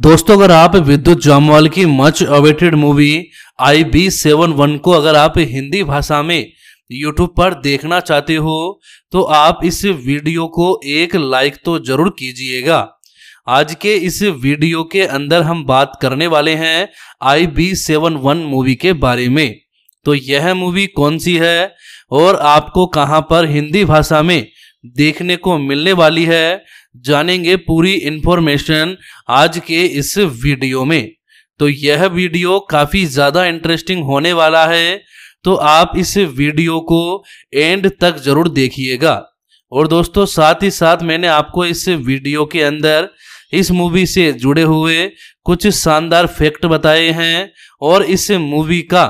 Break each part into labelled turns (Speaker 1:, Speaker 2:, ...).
Speaker 1: दोस्तों अगर आप विद्युत जामवाल की much awaited movie I B seven one को अगर आप हिंदी भाषा में YouTube पर देखना चाहते हो तो आप इस वीडियो को एक लाइक तो जरूर कीजिएगा आज के इस वीडियो के अंदर हम बात करने वाले हैं I B seven one movie के बारे में तो यह मूवी कौन सी है और आपको कहाँ पर हिंदी भाषा में देखने को मिलने वाली है जानेंगे पूरी इंफॉर्मेशन आज के इस वीडियो में तो यह वीडियो काफ़ी ज़्यादा इंटरेस्टिंग होने वाला है तो आप इस वीडियो को एंड तक ज़रूर देखिएगा और दोस्तों साथ ही साथ मैंने आपको इस वीडियो के अंदर इस मूवी से जुड़े हुए कुछ शानदार फैक्ट बताए हैं और इस मूवी का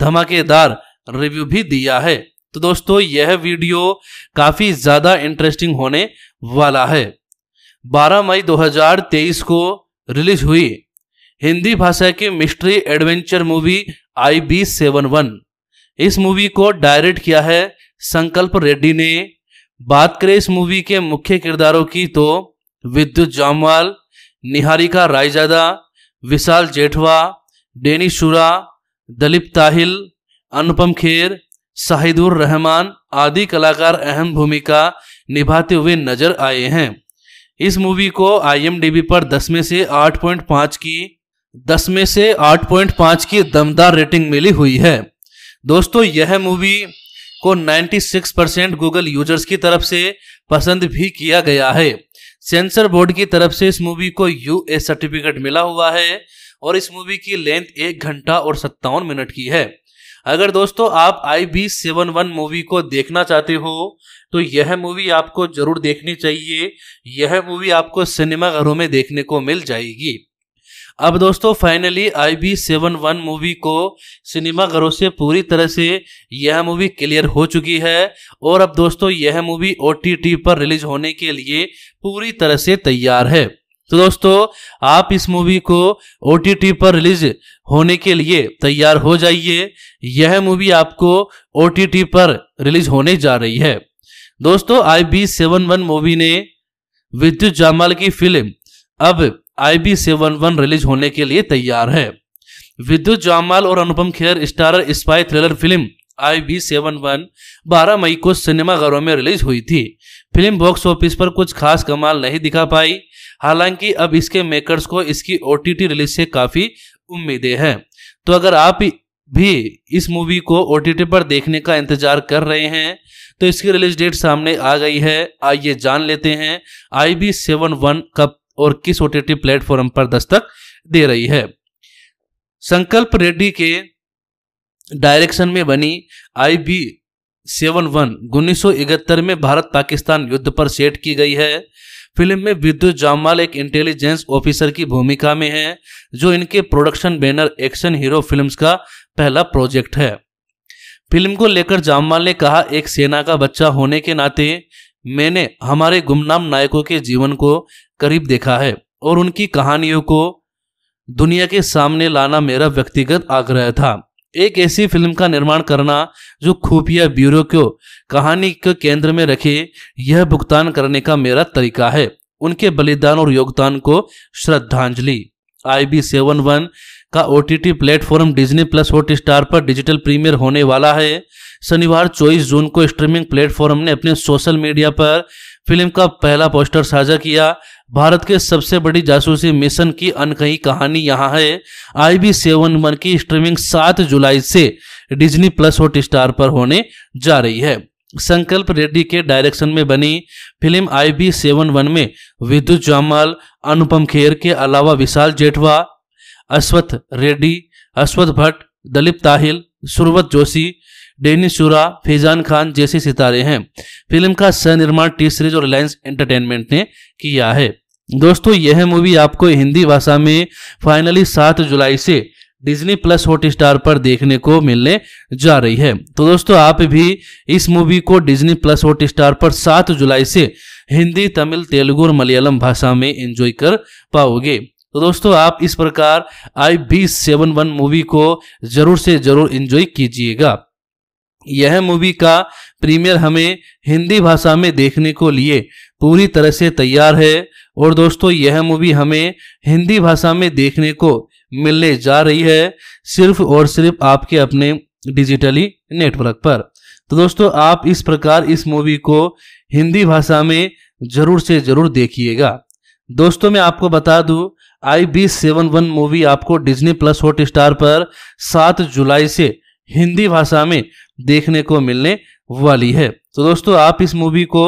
Speaker 1: धमाकेदार रिव्यू भी दिया है तो दोस्तों यह वीडियो काफ़ी ज़्यादा इंटरेस्टिंग होने वाला है 12 मई 2023 को रिलीज हुई हिंदी भाषा की mystery adventure movie I B seven one इस मूवी को डायरेक्ट किया है संकल्प रेड्डी ने बात करें इस मूवी के मुख्य किरदारों की तो विद्युत जामवाल निहारिका रायजादा विशाल जेठवा डेनी शुरा दलीप ताहिल अनुपम खेर शाहिदुर रहमान आदि कलाकार अहम भूमिका निभाते हुए नजर आए हैं इस मूवी को आई पर दस में से पांच की दस में से आठ पॉइंट पांच की दमदार रेटिंग मिली हुई है दोस्तों यह मूवी को 96 परसेंट गूगल यूजर्स की तरफ से पसंद भी किया गया है सेंसर बोर्ड की तरफ से इस मूवी को यू सर्टिफिकेट मिला हुआ है और इस मूवी की लेंथ एक घंटा और सत्तावन मिनट की है अगर दोस्तों आप I B seven one movie को देखना चाहते हो तो यह मूवी आपको जरूर देखनी चाहिए यह मूवी आपको सिनेमाघरों में देखने को मिल जाएगी अब दोस्तों finally I B seven one movie को सिनेमाघरों से पूरी तरह से यह मूवी क्लियर हो चुकी है और अब दोस्तों यह मूवी ओ पर रिलीज होने के लिए पूरी तरह से तैयार है तो दोस्तों आप इस मूवी को ओ पर रिलीज होने के लिए तैयार हो जाइए यह मूवी आपको ओ पर रिलीज होने जा रही है दोस्तों I B seven one movie ने विद्युत जामल की फिल्म अब I B seven one release होने के लिए तैयार है विद्युत जामल और Anupam Kher starrer spy thriller film I B seven one बारह मई को सिनेमाघरों में रिलीज हुई थी फिल्म बॉक्स ऑफिस पर कुछ खास कमाल नहीं दिखा पाई हालांकि अब इसके मेकर्स को इसकी ओ रिलीज से काफ़ी उम्मीदें हैं तो अगर आप भी इस मूवी को ओ पर देखने का इंतजार कर रहे हैं तो इसकी रिलीज डेट सामने आ गई है आइए जान लेते हैं आई बी सेवन वन कब और किस ओ टी प्लेटफॉर्म पर दस्तक दे रही है संकल्प रेड्डी के डायरेक्शन में बनी आई बी सेवन वन उन्नीस में भारत पाकिस्तान युद्ध पर सेट की गई है फिल्म में विद्युत जामवाल एक इंटेलिजेंस ऑफिसर की भूमिका में है जो इनके production banner action hero films का पहला प्रोजेक्ट है फिल्म को लेकर जामवाल ने कहा एक सेना का बच्चा होने के नाते मैंने हमारे गुमनाम नायकों के जीवन को करीब देखा है और उनकी कहानियों को दुनिया के सामने लाना मेरा व्यक्तिगत आग्रह था एक ऐसी फिल्म का निर्माण करना जो खुफिया ब्यूरो को कहानी के केंद्र में रखे यह भुगतान करने का मेरा तरीका है उनके बलिदान और योगदान को श्रद्धांजलि आई बी सेवन वन का O T T platform Disney plus Hotstar पर डिजिटल प्रीमियर होने वाला है शनिवार 24 जून को स्ट्रीमिंग प्लेटफॉर्म ने अपने सोशल मीडिया पर फिल्म का पहला पोस्टर साझा किया भारत के सबसे बड़ी जासूसी मिशन की अनकही कहानी यहाँ है आई बी सेवन वन की स्ट्रीमिंग सात जुलाई से डिज्नी प्लस हॉट स्टार पर होने जा रही है संकल्प रेड्डी के डायरेक्शन में बनी film I B seven one में विद्युत जामाल अनुपम खेर के अलावा विशाल जेठवा अश्वथ रेड्डी अश्वथ भट्ट दलीप ताहिल सुरवत जोशी डेनिस शुरा फिजान खान जैसे सितारे हैं फिल्म का सनिर्माण निर्माण टी सीरीज और रिलायंस एंटरटेनमेंट ने किया है दोस्तों यह मूवी आपको हिंदी भाषा में फाइनली सात जुलाई से डिज्नी प्लस हॉट स्टार पर देखने को मिलने जा रही है तो दोस्तों आप भी इस मूवी को डिज्नी प्लस हॉट स्टार पर सात जुलाई से हिंदी तमिल तेलुगु और मलयालम भाषा में एंजॉय कर पाओगे तो दोस्तों आप इस प्रकार I B seven one movie को जरूर से जरूर एंजॉय कीजिएगा यह मूवी का प्रीमियर हमें हिंदी भाषा में देखने को लिए पूरी तरह से तैयार है और दोस्तों यह मूवी हमें हिंदी भाषा में देखने को मिलने जा रही है सिर्फ और सिर्फ आपके अपने डिजिटली नेटवर्क पर तो दोस्तों आप इस प्रकार इस मूवी को हिंदी भाषा में जरूर से जरूर देखिएगा दोस्तों मैं आपको बता दूं I B seven one movie आपको डिज्नी प्लस हॉट स्टार पर सात जुलाई से हिंदी भाषा में देखने को मिलने वाली है तो दोस्तों आप इस मूवी को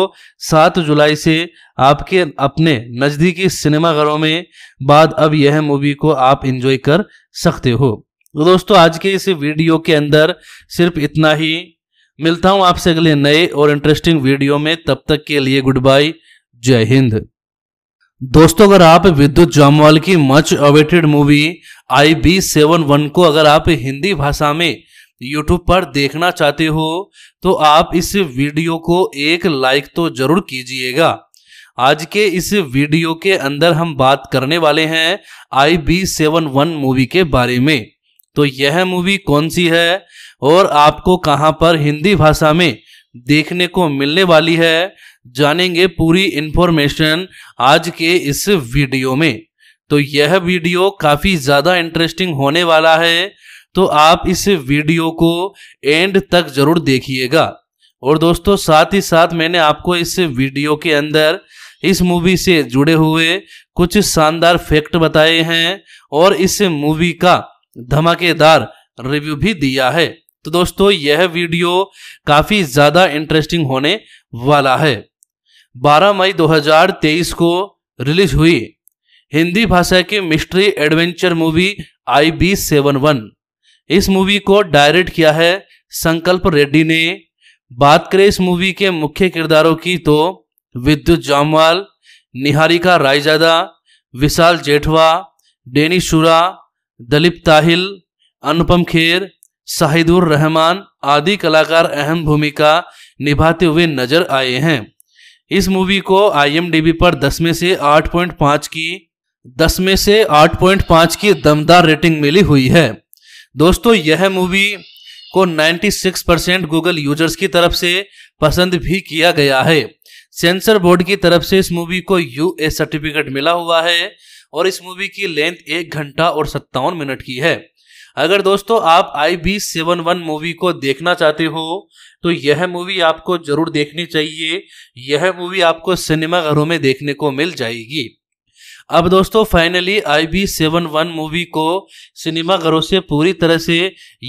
Speaker 1: 7 जुलाई से आपके अपने नज़दीकी सिनेमाघरों में बाद अब यह मूवी को आप इंजॉय कर सकते हो तो दोस्तों आज के इस वीडियो के अंदर सिर्फ इतना ही मिलता हूं आपसे अगले नए और इंटरेस्टिंग वीडियो में तब तक के लिए गुड बाय जय हिंद दोस्तों अगर आप विद्युत जामवाल की much awaited movie I B seven one को अगर आप हिंदी भाषा में YouTube पर देखना चाहते हो तो आप इस वीडियो को एक लाइक तो जरूर कीजिएगा आज के इस वीडियो के अंदर हम बात करने वाले हैं I B seven one movie के बारे में तो यह मूवी कौन सी है और आपको कहां पर हिंदी भाषा में देखने को मिलने वाली है जानेंगे पूरी इन्फॉर्मेशन आज के इस वीडियो में तो यह वीडियो काफ़ी ज़्यादा इंटरेस्टिंग होने वाला है तो आप इस वीडियो को एंड तक जरूर देखिएगा और दोस्तों साथ ही साथ मैंने आपको इस वीडियो के अंदर इस मूवी से जुड़े हुए कुछ शानदार फैक्ट बताए हैं और इस मूवी का धमाकेदार रिव्यू भी दिया है तो दोस्तों यह वीडियो काफ़ी ज़्यादा इंटरेस्टिंग होने वाला है 12 मई 2023 को रिलीज हुई हिंदी भाषा की mystery adventure movie I B seven one इस मूवी को डायरेक्ट किया है संकल्प रेड्डी ने बात करें इस मूवी के मुख्य किरदारों की तो विद्युत जामवाल निहारिका रायजादा विशाल जेठवा डेनी शुरा दलीप ताहिल अनुपम खेर शाहिदुर रहमान आदि कलाकार अहम भूमिका निभाते हुए नजर आए हैं इस मूवी को आईएमडीबी पर 10 में से 8.5 की 10 में से 8.5 की दमदार रेटिंग मिली हुई है दोस्तों यह मूवी को 96 परसेंट गूगल यूजर्स की तरफ से पसंद भी किया गया है सेंसर बोर्ड की तरफ से इस मूवी को यू ए सर्टिफिकेट मिला हुआ है और इस मूवी की लेंथ एक घंटा और सत्तावन मिनट की है अगर दोस्तों आप I B seven one movie को देखना चाहते हो तो यह मूवी आपको जरूर देखनी चाहिए यह मूवी आपको सिनेमाघरों में देखने को मिल जाएगी अब दोस्तों finally I B seven one movie को सिनेमा घरों से पूरी तरह से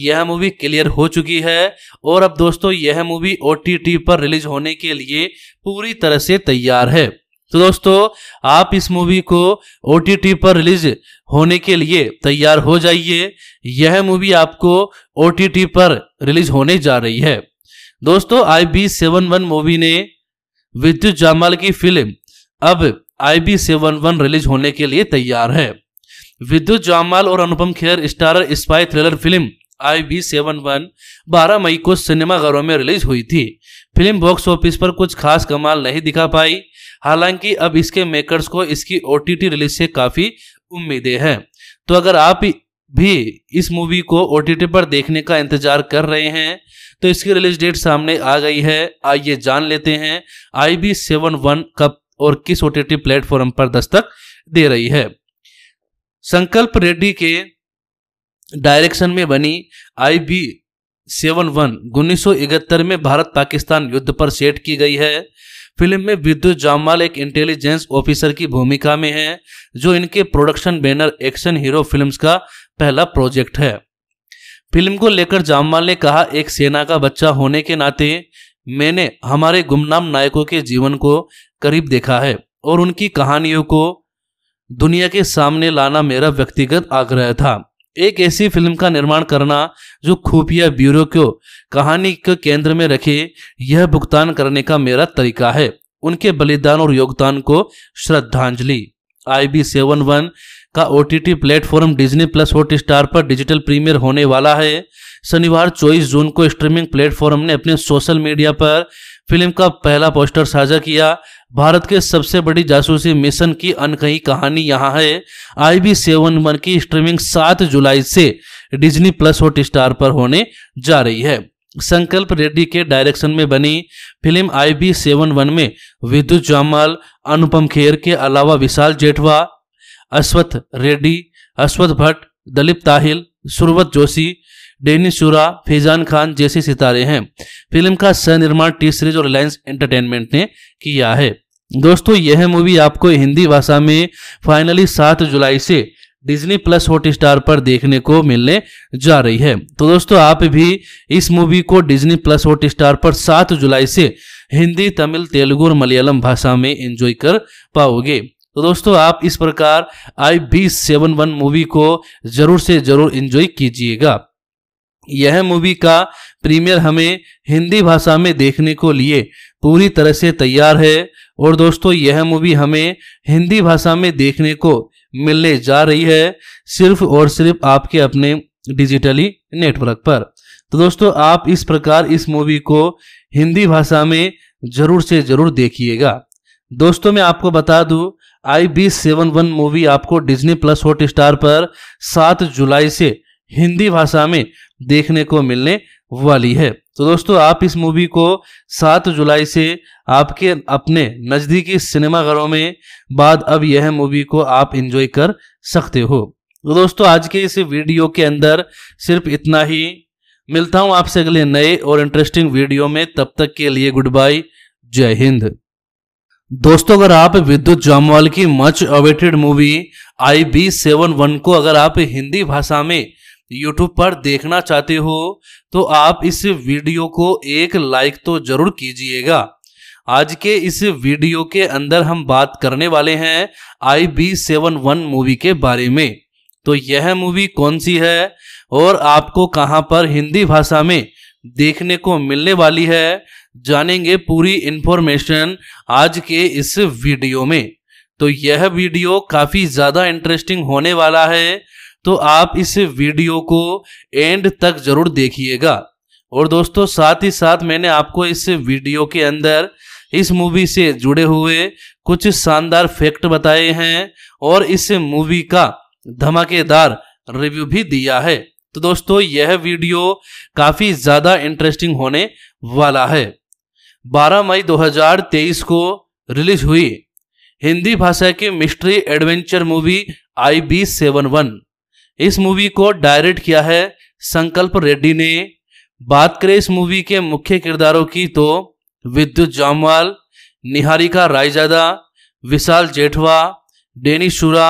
Speaker 1: यह मूवी क्लियर हो चुकी है और अब दोस्तों यह मूवी ओ पर रिलीज होने के लिए पूरी तरह से तैयार है तो दोस्तों आप इस मूवी को ओ पर रिलीज होने के लिए तैयार हो जाइए यह मूवी आपको ओ पर रिलीज होने जा रही है दोस्तों I B seven one movie ने विद्युत जामाल की फिल्म अब आई सेवन वन रिलीज होने के लिए तैयार है विद्युत जामाल और Anupam Kher starrer spy thriller film I B seven one बारह मई को सिनेमाघरों में रिलीज हुई थी फिल्म बॉक्स ऑफिस पर कुछ खास कमाल नहीं दिखा पाई हालांकि अब इसके मेकर्स को इसकी ओ रिलीज से काफ़ी उम्मीदें हैं तो अगर आप भी इस मूवी को ओ पर देखने का इंतजार कर रहे हैं तो इसकी रिलीज डेट सामने आ गई है आइए जान लेते हैं आई बी सेवन वन कब और किस ओ प्लेटफॉर्म पर दस्तक दे रही है संकल्प रेड्डी के डायरेक्शन में बनी आई बी सेवन वन उन्नीस में भारत पाकिस्तान युद्ध पर सेट की गई है फिल्म में विद्युत जामवाल एक इंटेलिजेंस ऑफिसर की भूमिका में है जो इनके production banner action hero films का पहला प्रोजेक्ट है फिल्म को लेकर जामवाल ने कहा एक सेना का बच्चा होने के नाते मैंने हमारे गुमनाम नायकों के जीवन को करीब देखा है और उनकी कहानियों को दुनिया के सामने लाना मेरा व्यक्तिगत आग्रह था एक ऐसी फिल्म का निर्माण करना जो खुफिया ब्यूरो को कहानी के केंद्र में रखे यह भुगतान करने का मेरा तरीका है उनके बलिदान और योगदान को श्रद्धांजलि आई बी सेवन वन का O T T platform Disney plus Hotstar पर डिजिटल प्रीमियर होने वाला है शनिवार 24 जून को स्ट्रीमिंग प्लेटफॉर्म ने अपने सोशल मीडिया पर फिल्म का पहला पोस्टर साझा किया भारत के सबसे बड़ी जासूसी मिशन की अनकही कहानी यहाँ है आई बी सेवन वन की स्ट्रीमिंग 7 जुलाई से डिज्नी प्लस हॉट स्टार पर होने जा रही है संकल्प रेड्डी के डायरेक्शन में बनी film I B seven one में विद्युत जामाल अनुपम खेर के अलावा विशाल जेठवा अश्वथ रेड्डी अश्वथ भट्ट दलीप ताहिल सुरवत जोशी डेनी शुरा फैजान खान जैसे सितारे हैं फिल्म का स निर्माण टी सीरीज और रिलायंस एंटरटेनमेंट ने किया है दोस्तों यह मूवी आपको हिंदी भाषा में फाइनली सात जुलाई से डिज्नी प्लस हॉट स्टार पर देखने को मिलने जा रही है तो दोस्तों आप भी इस मूवी को डिज्नी प्लस हॉट स्टार पर 7 जुलाई से हिंदी तमिल तेलुगु और मलयालम भाषा में एंजॉय कर पाओगे तो दोस्तों आप इस प्रकार I B seven one movie को जरूर से जरूर एंजॉय कीजिएगा यह मूवी का प्रीमियर हमें हिंदी भाषा में देखने को लिए पूरी तरह से तैयार है और दोस्तों यह मूवी हमें हिंदी भाषा में देखने को मिलने जा रही है सिर्फ और सिर्फ आपके अपने डिजिटली नेटवर्क पर तो दोस्तों आप इस प्रकार इस मूवी को हिंदी भाषा में जरूर से जरूर देखिएगा दोस्तों मैं आपको बता दूं I B seven one movie आपको डिज्नी प्लस हॉट स्टार पर सात जुलाई से हिंदी भाषा में देखने को मिलने वाली है तो दोस्तों आप इस मूवी को 7 जुलाई से आपके अपने नज़दीकी सिनेमाघरों में बाद अब यह मूवी को आप इंजॉय कर सकते हो तो दोस्तों आज के इस वीडियो के अंदर सिर्फ इतना ही मिलता हूं आपसे अगले नए और इंटरेस्टिंग वीडियो में तब तक के लिए गुड बाय जय हिंद दोस्तों अगर आप विद्युत जामवाल की much awaited movie I B seven one को अगर आप हिंदी भाषा में यूट्यूब पर देखना चाहते हो तो आप इस वीडियो को एक लाइक तो जरूर कीजिएगा आज के इस वीडियो के अंदर हम बात करने वाले हैं I B seven one movie के बारे में तो यह मूवी कौन सी है और आपको कहां पर हिंदी भाषा में देखने को मिलने वाली है जानेंगे पूरी इन्फॉर्मेशन आज के इस वीडियो में तो यह वीडियो काफ़ी ज़्यादा इंटरेस्टिंग होने वाला है तो आप इस वीडियो को एंड तक जरूर देखिएगा और दोस्तों साथ ही साथ मैंने आपको इस वीडियो के अंदर इस मूवी से जुड़े हुए कुछ शानदार फैक्ट बताए हैं और इस मूवी का धमाकेदार रिव्यू भी दिया है तो दोस्तों यह वीडियो काफ़ी ज़्यादा इंटरेस्टिंग होने वाला है 12 मई 2023 को रिलीज हुई हिंदी भाषा की mystery adventure movie I B seven one इस मूवी को डायरेक्ट किया है संकल्प रेड्डी ने बात करें इस मूवी के मुख्य किरदारों की तो विद्युत जामवाल निहारिका रायजादा विशाल जेठवा डेनी शुरा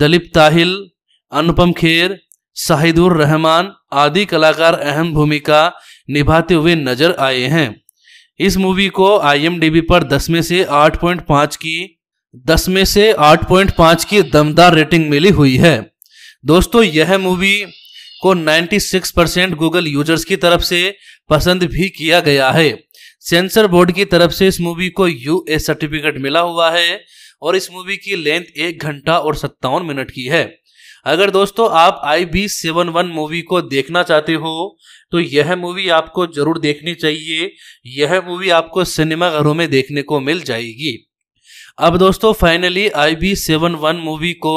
Speaker 1: दलीप ताहिल अनुपम खेर शाहिदुर रहमान आदि कलाकार अहम भूमिका निभाते हुए नजर आए हैं इस मूवी को आईएमडीबी पर 10 में से 8.5 की 10 में से 8.5 की दमदार रेटिंग मिली हुई है दोस्तों यह मूवी को 96 परसेंट गूगल यूजर्स की तरफ से पसंद भी किया गया है सेंसर बोर्ड की तरफ से इस मूवी को यू ए सर्टिफिकेट मिला हुआ है और इस मूवी की लेंथ एक घंटा और सत्तावन मिनट की है अगर दोस्तों आप I B seven one movie को देखना चाहते हो तो यह मूवी आपको जरूर देखनी चाहिए यह मूवी आपको सिनेमाघरों में देखने को मिल जाएगी अब दोस्तों finally I B seven one movie को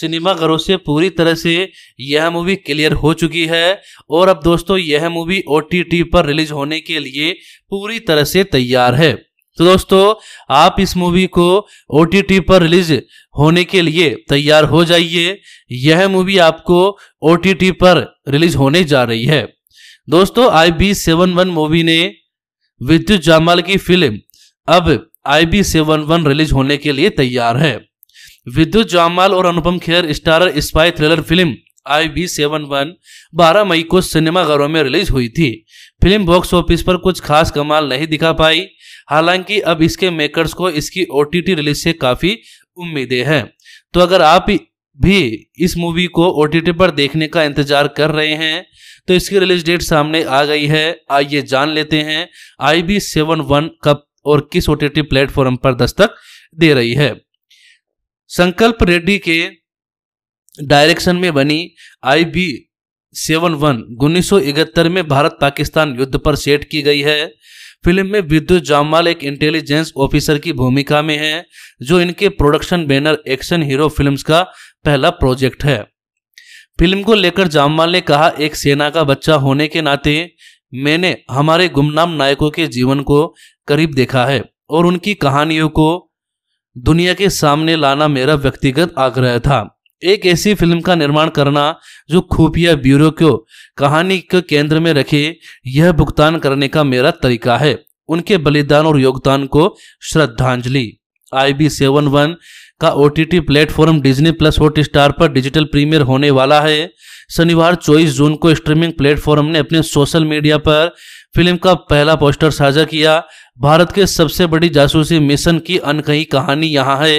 Speaker 1: सिनेमा घरों से पूरी तरह से यह मूवी क्लियर हो चुकी है और अब दोस्तों यह मूवी ओ पर रिलीज होने के लिए पूरी तरह से तैयार है तो दोस्तों आप इस मूवी को ओ पर रिलीज होने के लिए तैयार हो जाइए यह मूवी आपको ओ पर रिलीज होने जा रही है दोस्तों I B seven one movie ने विद्युत जामाल की फिल्म अब आई बी रिलीज होने के लिए तैयार है विद्युत जामाल और Anupam Kher starrer spy thriller film I B seven one बारह मई को सिनेमाघरों में रिलीज हुई थी फिल्म बॉक्स ऑफिस पर कुछ खास कमाल नहीं दिखा पाई हालांकि अब इसके मेकर्स को इसकी ओ रिलीज से काफ़ी उम्मीदें हैं तो अगर आप भी इस मूवी को ओ पर देखने का इंतजार कर रहे हैं तो इसकी रिलीज डेट सामने आ गई है आइए जान लेते हैं आई बी सेवन वन का और किस ओ प्लेटफॉर्म पर दस्तक दे रही है संकल्प रेड्डी के डायरेक्शन में बनी आई बी सेवन वन उन्नीस में भारत पाकिस्तान युद्ध पर सेट की गई है फिल्म में विद्युत जामवाल एक इंटेलिजेंस ऑफिसर की भूमिका में है जो इनके production banner action hero films का पहला प्रोजेक्ट है फिल्म को लेकर जामवाल ने कहा एक सेना का बच्चा होने के नाते मैंने हमारे गुमनाम नायकों के जीवन को करीब देखा है और उनकी कहानियों को दुनिया के सामने लाना मेरा व्यक्तिगत आग्रह था एक ऐसी फिल्म का निर्माण करना जो खुफिया ब्यूरो को कहानी के केंद्र में रखे यह भुगतान करने का मेरा तरीका है उनके बलिदान और योगदान को श्रद्धांजलि आई बी सेवन वन का O T platform Disney plus Hotstar पर डिजिटल प्रीमियर होने वाला है शनिवार 24 जून को स्ट्रीमिंग प्लेटफॉर्म ने अपने सोशल मीडिया पर फिल्म का पहला पोस्टर साझा किया भारत के सबसे बड़ी जासूसी मिशन की अनकही कहानी यहां है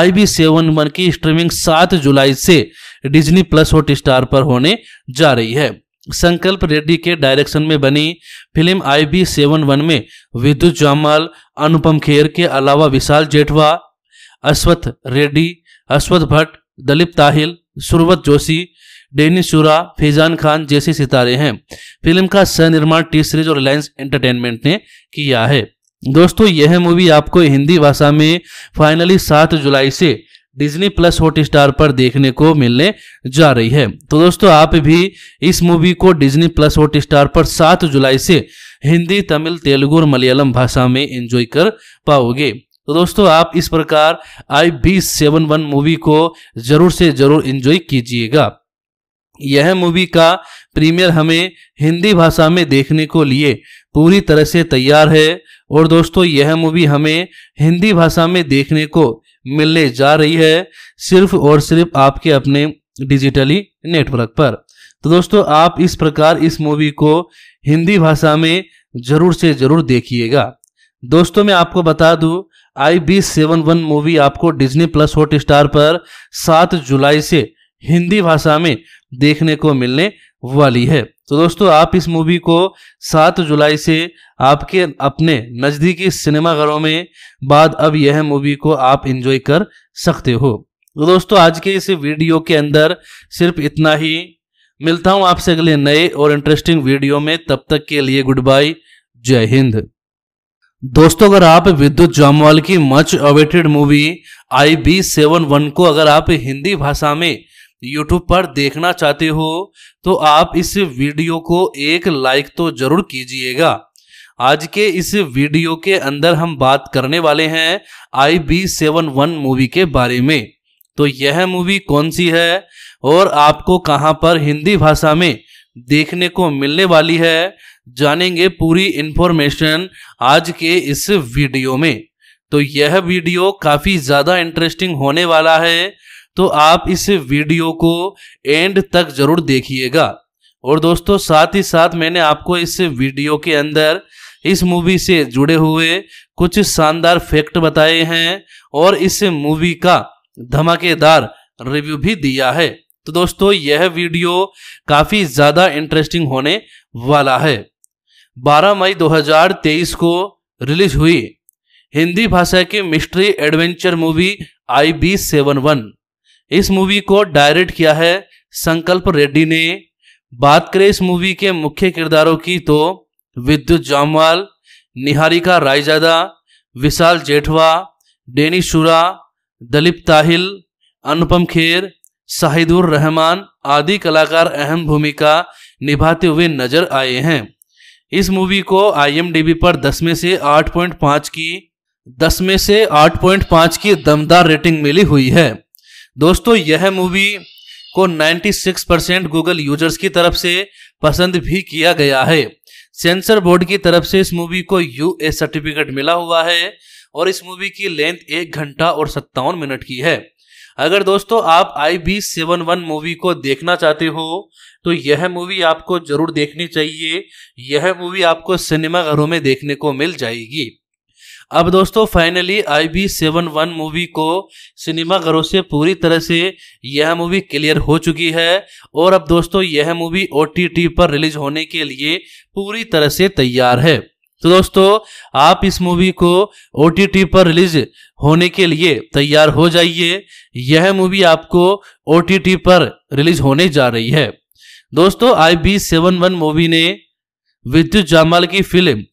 Speaker 1: आई बी सेवन वन की स्ट्रीमिंग 7 जुलाई से डिज्नी प्लस हॉट स्टार पर होने जा रही है संकल्प रेड्डी के डायरेक्शन में बनी film I B seven one में विद्युत जामाल अनुपम खेर के अलावा विशाल जेठवा अश्वथ रेड्डी अश्वथ भट्ट दलीप ताहिल सुरवत जोशी डेनी शुरा फैजान खान जैसे सितारे हैं फिल्म का सनिर्माण निर्माण टी सीरीज और रिलायंस एंटरटेनमेंट ने किया है दोस्तों यह मूवी आपको हिंदी भाषा में फाइनली सात जुलाई से डिज्नी प्लस हॉट स्टार पर देखने को मिलने जा रही है तो दोस्तों आप भी इस मूवी को डिज्नी प्लस हॉट स्टार पर सात जुलाई से हिंदी तमिल तेलुगु और मलयालम भाषा में एंजॉय कर पाओगे तो दोस्तों आप इस प्रकार I B seven one movie को जरूर से जरूर इंजॉय कीजिएगा यह मूवी का प्रीमियर हमें हिंदी भाषा में देखने को लिए पूरी तरह से तैयार है और दोस्तों यह मूवी हमें हिंदी भाषा में देखने को मिलने जा रही है सिर्फ और सिर्फ आपके अपने डिजिटली नेटवर्क पर तो दोस्तों आप इस प्रकार इस मूवी को हिंदी भाषा में जरूर से जरूर देखिएगा दोस्तों मैं आपको बता दूं I B seven one movie आपको डिज्नी प्लस हॉट स्टार पर सात जुलाई से हिंदी भाषा में देखने को मिलने वाली है तो दोस्तों आप इस मूवी को सात जुलाई से आपके अपने नज़दीकी सिनेमाघरों में बाद अब यह मूवी को आप इंजॉय कर सकते हो तो दोस्तों आज के इस वीडियो के अंदर सिर्फ इतना ही मिलता हूं आपसे अगले नए और इंटरेस्टिंग वीडियो में तब तक के लिए गुड बाय जय हिंद दोस्तों अगर आप विद्युत जामवाल की much awaited movie I B seven one को अगर आप हिंदी भाषा में यूट्यूब पर देखना चाहते हो तो आप इस वीडियो को एक लाइक तो जरूर कीजिएगा आज के इस वीडियो के अंदर हम बात करने वाले हैं I B seven one movie के बारे में तो यह मूवी कौन सी है और आपको कहाँ पर हिंदी भाषा में देखने को मिलने वाली है जानेंगे पूरी इंफॉर्मेशन आज के इस वीडियो में तो यह वीडियो काफ़ी ज़्यादा इंटरेस्टिंग होने वाला है तो आप इस वीडियो को एंड तक ज़रूर देखिएगा और दोस्तों साथ ही साथ मैंने आपको इस वीडियो के अंदर इस मूवी से जुड़े हुए कुछ शानदार फैक्ट बताए हैं और इस मूवी का धमाकेदार रिव्यू भी दिया है तो दोस्तों यह वीडियो काफ़ी ज़्यादा इंटरेस्टिंग होने वाला है 12 मई 2023 को रिलीज हुई हिंदी भाषा की mystery adventure movie I B seven one इस मूवी को डायरेक्ट किया है संकल्प रेड्डी ने बात करें इस मूवी के मुख्य किरदारों की तो विद्युत जामवाल निहारिका रायजादा विशाल जेठवा डेनी शुरा दलीप ताहिल अनुपम खेर शाहिदुर रहमान आदि कलाकार अहम भूमिका निभाते हुए नजर आए हैं इस मूवी को आई पर दस में से पांच की दस में से आठ पॉइंट पांच की दमदार रेटिंग मिली हुई है दोस्तों यह मूवी को 96 परसेंट गूगल यूजर्स की तरफ से पसंद भी किया गया है सेंसर बोर्ड की तरफ से इस मूवी को यू सर्टिफिकेट मिला हुआ है और इस मूवी की लेंथ एक घंटा और सत्तावन मिनट की है अगर दोस्तों आप I B seven one movie को देखना चाहते हो तो यह मूवी आपको जरूर देखनी चाहिए यह मूवी आपको सिनेमाघरों में देखने को मिल जाएगी अब दोस्तों finally I B seven one movie को सिनेमाघरों से पूरी तरह से यह मूवी क्लियर हो चुकी है और अब दोस्तों यह मूवी ओ पर रिलीज होने के लिए पूरी तरह से तैयार है तो दोस्तों आप इस मूवी को ओ पर रिलीज होने के लिए तैयार हो जाइए यह मूवी आपको ओ पर रिलीज होने जा रही है दोस्तों I B seven one movie ने विद्युत जामाल की फिल्म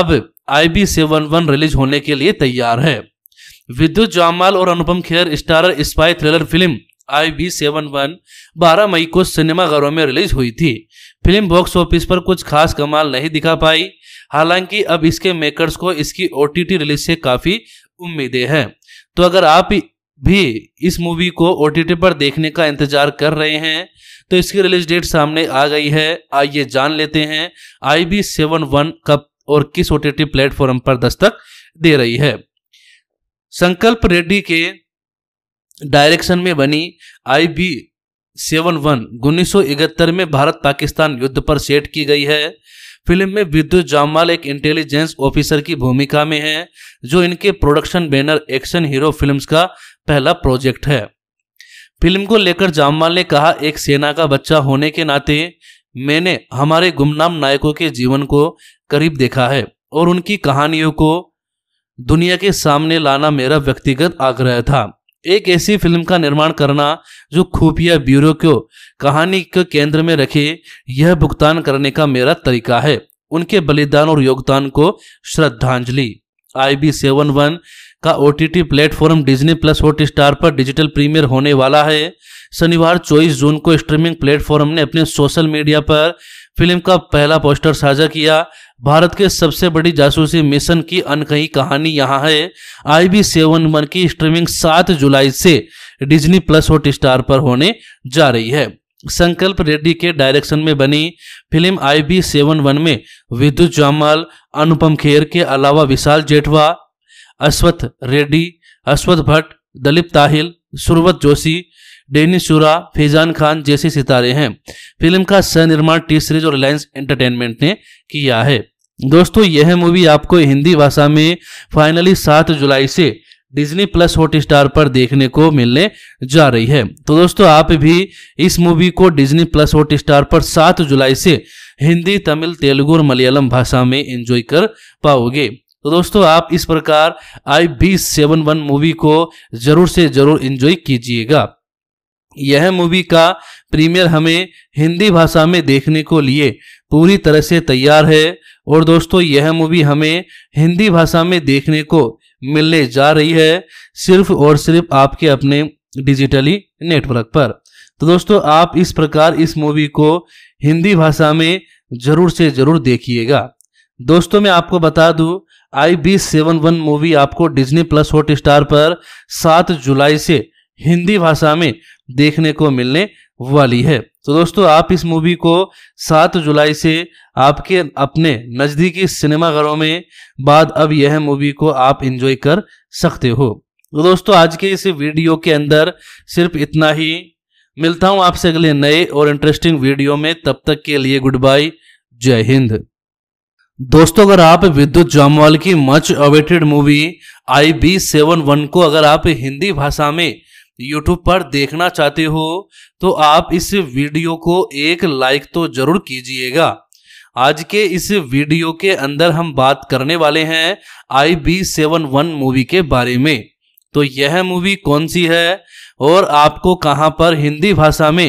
Speaker 1: अब I B seven one release होने के लिए तैयार है विद्युत जामाल और Anupam Kher starrer spy thriller film I B seven one बारह मई को सिनेमाघरों में रिलीज हुई थी फिल्म बॉक्स ऑफिस पर कुछ खास कमाल नहीं दिखा पाई हालांकि अब इसके मेकर्स को इसकी ओ रिलीज से काफ़ी उम्मीदें हैं तो अगर आप भी इस मूवी को ओ पर देखने का इंतजार कर रहे हैं तो इसकी रिलीज डेट सामने आ गई है आइए जान लेते हैं आई बी सेवन वन कब और किस ओ टी प्लेटफॉर्म पर दस्तक दे रही है संकल्प रेड्डी के डायरेक्शन में बनी आई बी सेवन वन उन्नीस सौ इकहत्तर में भारत पाकिस्तान युद्ध पर सेट की गई है फिल्म में विद्युत जामवाल एक इंटेलिजेंस ऑफिसर की भूमिका में है जो इनके production banner action hero films का पहला प्रोजेक्ट है फिल्म को लेकर जामवाल ने कहा एक सेना का बच्चा होने के नाते मैंने हमारे गुमनाम नायकों के जीवन को करीब देखा है और उनकी कहानियों को दुनिया के सामने लाना मेरा व्यक्तिगत आग्रह था एक ऐसी फिल्म का निर्माण करना जो खुफिया ब्यूरो को कहानी के केंद्र में रखे यह भुगतान करने का मेरा तरीका है उनके बलिदान और योगदान को श्रद्धांजलि आई बी सेवन वन का O T platform Disney plus Hotstar पर डिजिटल प्रीमियर होने वाला है शनिवार 24 जून को स्ट्रीमिंग प्लेटफॉर्म ने अपने सोशल मीडिया पर फिल्म का पहला पोस्टर साझा किया भारत के सबसे बड़ी जासूसी मिशन की अनकही कहानी यहां है आई बी सेवन वन की स्ट्रीमिंग 7 जुलाई से डिज्नी प्लस हॉट स्टार पर होने जा रही है संकल्प रेड्डी के डायरेक्शन में बनी film I B seven one में विद्युत जामाल अनुपम खेर के अलावा विशाल जेठवा अश्वथ रेड्डी अश्वथ भट्ट दलीप ताहिल सुरवत जोशी डेनी शुरा फैजान खान जैसे सितारे हैं फिल्म का सह निर्माण टी सीरीज और रिलायंस एंटरटेनमेंट ने किया है दोस्तों यह मूवी आपको हिंदी भाषा में फाइनली सात जुलाई से डिज्नी प्लस हॉट स्टार पर देखने को मिलने जा रही है तो दोस्तों आप भी इस मूवी को डिज्नी प्लस हॉट स्टार पर सात जुलाई से हिंदी तमिल तेलुगु और मलयालम भाषा में एंजॉय कर पाओगे तो दोस्तों आप इस प्रकार I B seven one movie को जरूर से जरूर इंजॉय कीजिएगा यह मूवी का प्रीमियर हमें हिंदी भाषा में देखने को लिए पूरी तरह से तैयार है और दोस्तों यह मूवी हमें हिंदी भाषा में देखने को मिलने जा रही है सिर्फ और सिर्फ आपके अपने डिजिटली नेटवर्क पर तो दोस्तों आप इस प्रकार इस मूवी को हिंदी भाषा में जरूर से जरूर देखिएगा दोस्तों मैं आपको बता दूं I B seven one movie आपको डिज्नी प्लस हॉट स्टार पर सात जुलाई से हिंदी भाषा में देखने को मिलने वाली है तो दोस्तों आप इस मूवी को 7 जुलाई से आपके अपने नज़दीकी सिनेमाघरों में बाद अब यह मूवी को आप इंजॉय कर सकते हो तो दोस्तों आज के इस वीडियो के अंदर सिर्फ इतना ही मिलता हूं आपसे अगले नए और इंटरेस्टिंग वीडियो में तब तक के लिए गुड बाय जय हिंद दोस्तों अगर आप विद्युत जामवाल की much awaited movie I B seven one को अगर आप हिंदी भाषा में YouTube पर देखना चाहते हो तो आप इस वीडियो को एक लाइक तो जरूर कीजिएगा आज के इस वीडियो के अंदर हम बात करने वाले हैं I B seven one movie के बारे में तो यह मूवी कौन सी है और आपको कहां पर हिंदी भाषा में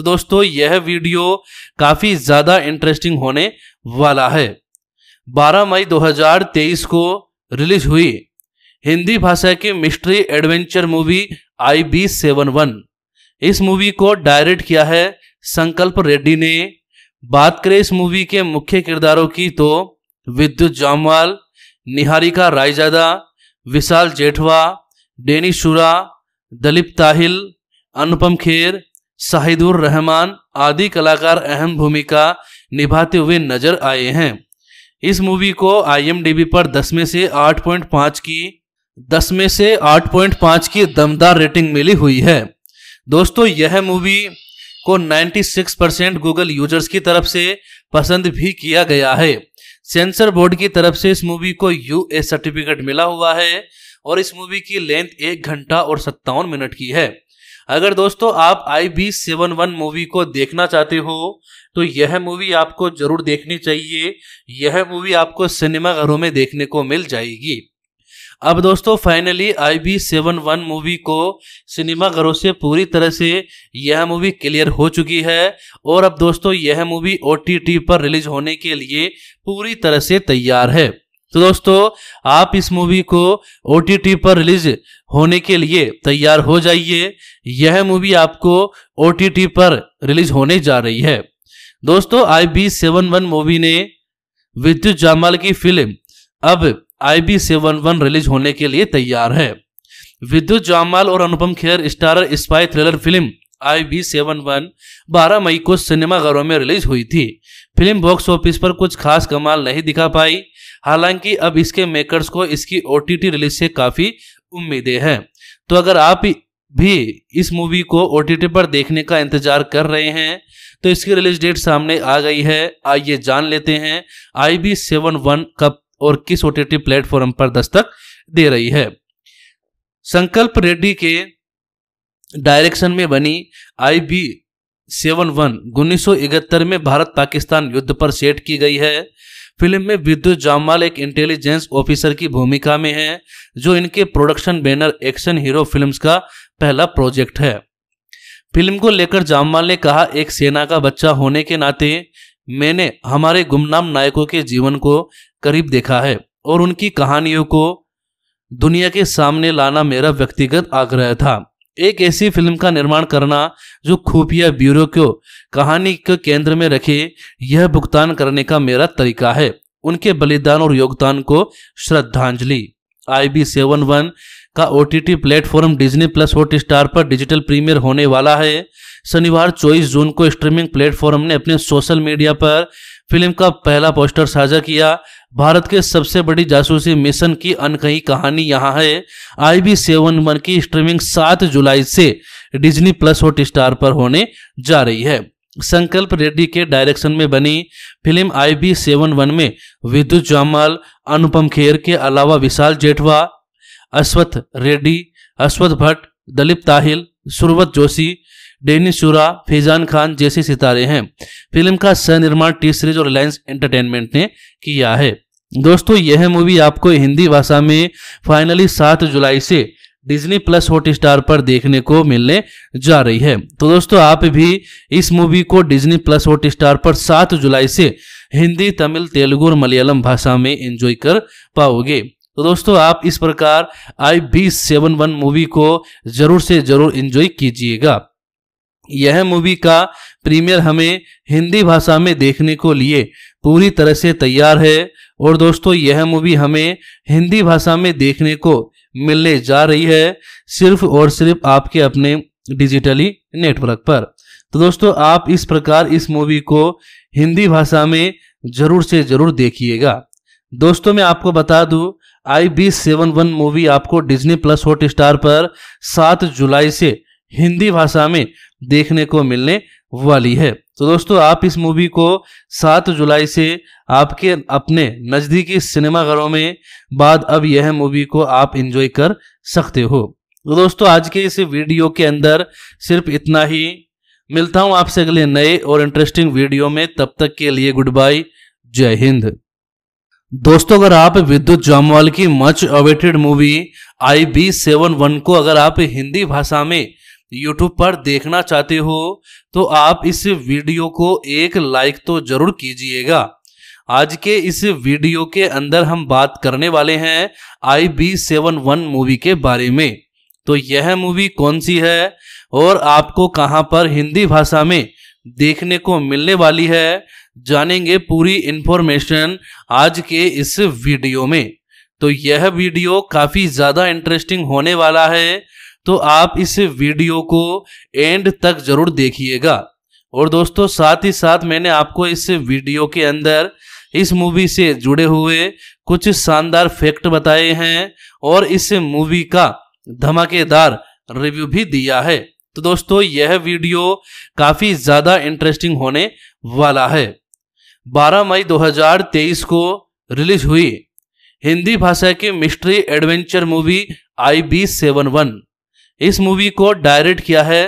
Speaker 1: तो दोस्तों यह वीडियो काफी ज्यादा इंटरेस्टिंग होने वाला है 12 मई 2023 को रिलीज हुई हिंदी भाषा की mystery adventure movie I B seven one इस मूवी को डायरेक्ट किया है संकल्प रेड्डी ने बात करें इस मूवी के मुख्य किरदारों की तो विद्युत जामवाल निहारिका रायजादा विशाल जेठवा डेनी शुरा दलीप ताहिल अनुपम खेर शाहिदुर रहमान आदि कलाकार अहम भूमिका निभाते हुए नजर आए हैं इस मूवी को आईएमडीबी पर 10 में से 8.5 की 10 में से 8.5 की दमदार रेटिंग मिली हुई है दोस्तों यह मूवी को 96 परसेंट गूगल यूजर्स की तरफ से पसंद भी किया गया है सेंसर बोर्ड की तरफ से इस मूवी को यू सर्टिफिकेट मिला हुआ है और इस मूवी की लेंथ एक घंटा और सत्तावन मिनट की है अगर दोस्तों आप I B seven one movie को देखना चाहते हो तो यह मूवी आपको जरूर देखनी चाहिए यह मूवी आपको सिनेमाघरों में देखने को मिल जाएगी अब दोस्तों finally I B seven one movie को सिनेमाघरों से पूरी तरह से यह मूवी क्लियर हो चुकी है और अब दोस्तों यह मूवी ओ पर रिलीज होने के लिए पूरी तरह से तैयार है तो दोस्तों आप इस मूवी को ओ पर रिलीज होने के लिए तैयार हो जाइए यह मूवी आपको ओ पर रिलीज होने जा रही है दोस्तों I B seven one movie ने विद्युत जामाल की फिल्म अब I B seven one release होने के लिए तैयार है विद्युत जामाल और Anupam Kher starrer spy thriller film I B seven one बारह मई को सिनेमाघरों में रिलीज हुई थी फिल्म बॉक्स ऑफिस पर कुछ खास कमाल नहीं दिखा पाई हालांकि अब इसके मेकर्स को इसकी ओ रिलीज से काफ़ी उम्मीदें हैं तो अगर आप भी इस मूवी को ओ पर देखने का इंतजार कर रहे हैं तो इसकी रिलीज डेट सामने आ गई है आइए जान लेते हैं आई बी सेवन वन कब और किस ओ प्लेटफॉर्म पर दस्तक दे रही है संकल्प रेड्डी के डायरेक्शन में बनी आई बी सेवन वन उन्नीस में भारत पाकिस्तान युद्ध पर सेट की गई है फिल्म में विद्युत जामवाल एक इंटेलिजेंस ऑफिसर की भूमिका में है जो इनके production banner action hero films का पहला प्रोजेक्ट है फिल्म को लेकर जामवाल ने कहा एक सेना का बच्चा होने के नाते मैंने हमारे गुमनाम नायकों के जीवन को करीब देखा है और उनकी कहानियों को दुनिया के सामने लाना मेरा व्यक्तिगत आग्रह था एक ऐसी फिल्म का निर्माण करना जो खुफिया ब्यूरो को कहानी के केंद्र में रखे यह भुगतान करने का मेरा तरीका है उनके बलिदान और योगदान को श्रद्धांजलि आई बी सेवन वन का O T T platform Disney plus Hotstar पर डिजिटल प्रीमियर होने वाला है शनिवार 24 जून को स्ट्रीमिंग प्लेटफॉर्म ने अपने सोशल मीडिया पर फिल्म का पहला पोस्टर साझा किया भारत के सबसे बड़ी जासूसी मिशन की अनकही कहानी यहाँ है आई बी सेवन वन की स्ट्रीमिंग 7 जुलाई से डिज्नी प्लस हॉट स्टार पर होने जा रही है संकल्प रेड्डी के डायरेक्शन में बनी film I B seven one में विद्युत जामाल अनुपम खेर के अलावा विशाल जेठवा अश्वथ रेड्डी अश्वथ भट्ट दलीप ताहिल सुरवत जोशी डेनिस शुरा फैजान खान जैसे सितारे हैं फिल्म का सनिर्माण टी सीरीज और रिलायंस एंटरटेनमेंट ने किया है दोस्तों यह मूवी आपको हिंदी भाषा में फाइनली सात जुलाई से डिज्नी प्लस हॉट स्टार पर देखने को मिलने जा रही है तो दोस्तों आप भी इस मूवी को डिज्नी प्लस हॉट स्टार पर सात जुलाई से हिंदी तमिल तेलुगु और मलयालम भाषा में एंजॉय कर पाओगे तो दोस्तों आप इस प्रकार I B seven one movie को जरूर से जरूर एंजॉय कीजिएगा यह मूवी का प्रीमियर हमें हिंदी भाषा में देखने को लिए पूरी तरह से तैयार है और दोस्तों यह मूवी हमें हिंदी भाषा में देखने को मिलने जा रही है सिर्फ और सिर्फ आपके अपने डिजिटली नेटवर्क पर तो दोस्तों आप इस प्रकार इस मूवी को हिंदी भाषा में जरूर से जरूर देखिएगा दोस्तों मैं आपको बता दूं I B seven one movie आपको डिज्नी प्लस हॉट स्टार पर सात जुलाई से हिंदी भाषा में देखने को मिलने वाली है तो दोस्तों आप इस मूवी को 7 जुलाई से आपके अपने नज़दीकी सिनेमाघरों में बाद अब यह मूवी को आप इंजॉय कर सकते हो तो दोस्तों आज के इस वीडियो के अंदर सिर्फ इतना ही मिलता हूं आपसे अगले नए और इंटरेस्टिंग वीडियो में तब तक के लिए गुड बाय जय हिंद दोस्तों अगर आप विद्युत जामवाल की much awaited movie I B seven one को अगर आप हिंदी भाषा में YouTube पर देखना चाहते हो तो आप इस वीडियो को एक लाइक तो जरूर कीजिएगा आज के इस वीडियो के अंदर हम बात करने वाले हैं I B seven one movie के बारे में तो यह मूवी कौन सी है और आपको कहां पर हिंदी भाषा में देखने को मिलने वाली है जानेंगे पूरी इन्फॉर्मेशन आज के इस वीडियो में तो यह वीडियो काफ़ी ज़्यादा इंटरेस्टिंग होने वाला है तो आप इस वीडियो को एंड तक जरूर देखिएगा और दोस्तों साथ ही साथ मैंने आपको इस वीडियो के अंदर इस मूवी से जुड़े हुए कुछ शानदार फैक्ट बताए हैं और इस मूवी का धमाकेदार रिव्यू भी दिया है तो दोस्तों यह वीडियो काफ़ी ज़्यादा इंटरेस्टिंग होने वाला है 12 मई 2023 को रिलीज हुई हिंदी भाषा की mystery adventure movie I B seven one इस मूवी को डायरेक्ट किया है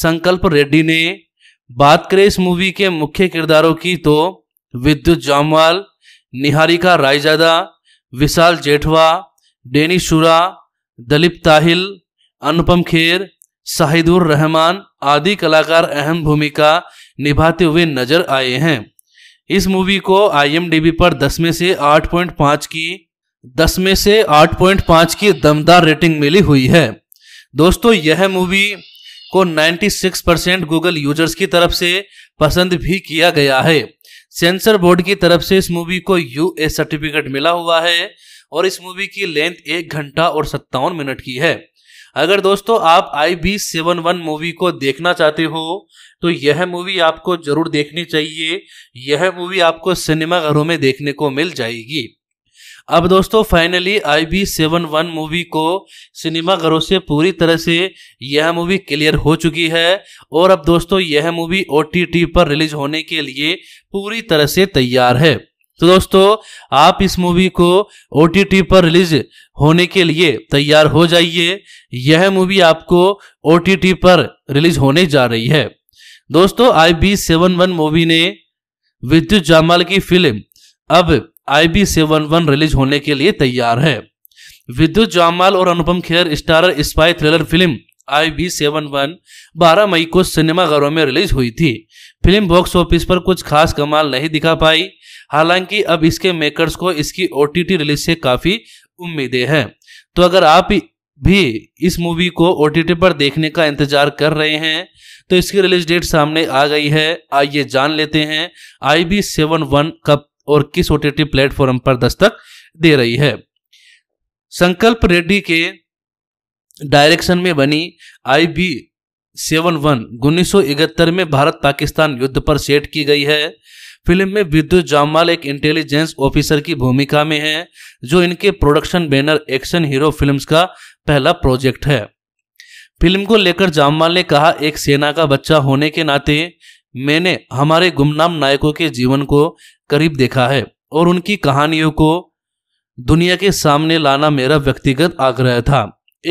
Speaker 1: संकल्प रेड्डी ने बात करें इस मूवी के मुख्य किरदारों की तो विद्युत जामवाल निहारिका रायजादा विशाल जेठवा डेनी शुरा दलीप ताहिल अनुपम खेर शाहिदुर रहमान आदि कलाकार अहम भूमिका निभाते हुए नजर आए हैं इस मूवी को आईएमडीबी पर 10 में से 8.5 की 10 में से 8.5 की दमदार रेटिंग मिली हुई है दोस्तों यह मूवी को 96 परसेंट गूगल यूजर्स की तरफ से पसंद भी किया गया है सेंसर बोर्ड की तरफ से इस मूवी को यू ए सर्टिफिकेट मिला हुआ है और इस मूवी की लेंथ एक घंटा और सत्तावन मिनट की है अगर दोस्तों आप I B seven one movie को देखना चाहते हो तो यह मूवी आपको जरूर देखनी चाहिए यह मूवी आपको सिनेमाघरों में देखने को मिल जाएगी अब दोस्तों finally I B seven one movie को सिनेमा घरों से पूरी तरह से यह मूवी क्लियर हो चुकी है और अब दोस्तों यह मूवी ओ पर रिलीज होने के लिए पूरी तरह से तैयार है तो दोस्तों आप इस मूवी को ओ पर रिलीज होने के लिए तैयार हो जाइए यह मूवी आपको ओ पर रिलीज होने जा रही है दोस्तों I B seven one movie ने विद्युत जामाल की फिल्म अब I B seven one release होने के लिए तैयार है विद्युत जामाल और Anupam Kher starrer spy thriller film I B seven one बारह मई को सिनेमाघरों में रिलीज हुई थी फिल्म बॉक्स ऑफिस पर कुछ खास कमाल नहीं दिखा पाई हालांकि अब इसके मेकर्स को इसकी ओ रिलीज से काफ़ी उम्मीदें हैं तो अगर आप भी इस मूवी को ओ पर देखने का इंतजार कर रहे हैं तो इसकी रिलीज डेट सामने आ गई है आइए जान लेते हैं आई बी सेवन वन कब और किस ओटीटी प्लेटफॉर्म पर दस्तक दे रही है संकल्प रेड्डी के डायरेक्शन में बनी आई बी सेवन वन उन्नीस में भारत पाकिस्तान युद्ध पर सेट की गई है फिल्म में विद्युत जामवाल एक इंटेलिजेंस ऑफिसर की भूमिका में है जो इनके production banner action hero films का पहला प्रोजेक्ट है फिल्म को लेकर जामवाल ने कहा एक सेना का बच्चा होने के नाते मैंने हमारे गुमनाम नायकों के जीवन को करीब देखा है और उनकी कहानियों को दुनिया के सामने लाना मेरा व्यक्तिगत आग्रह था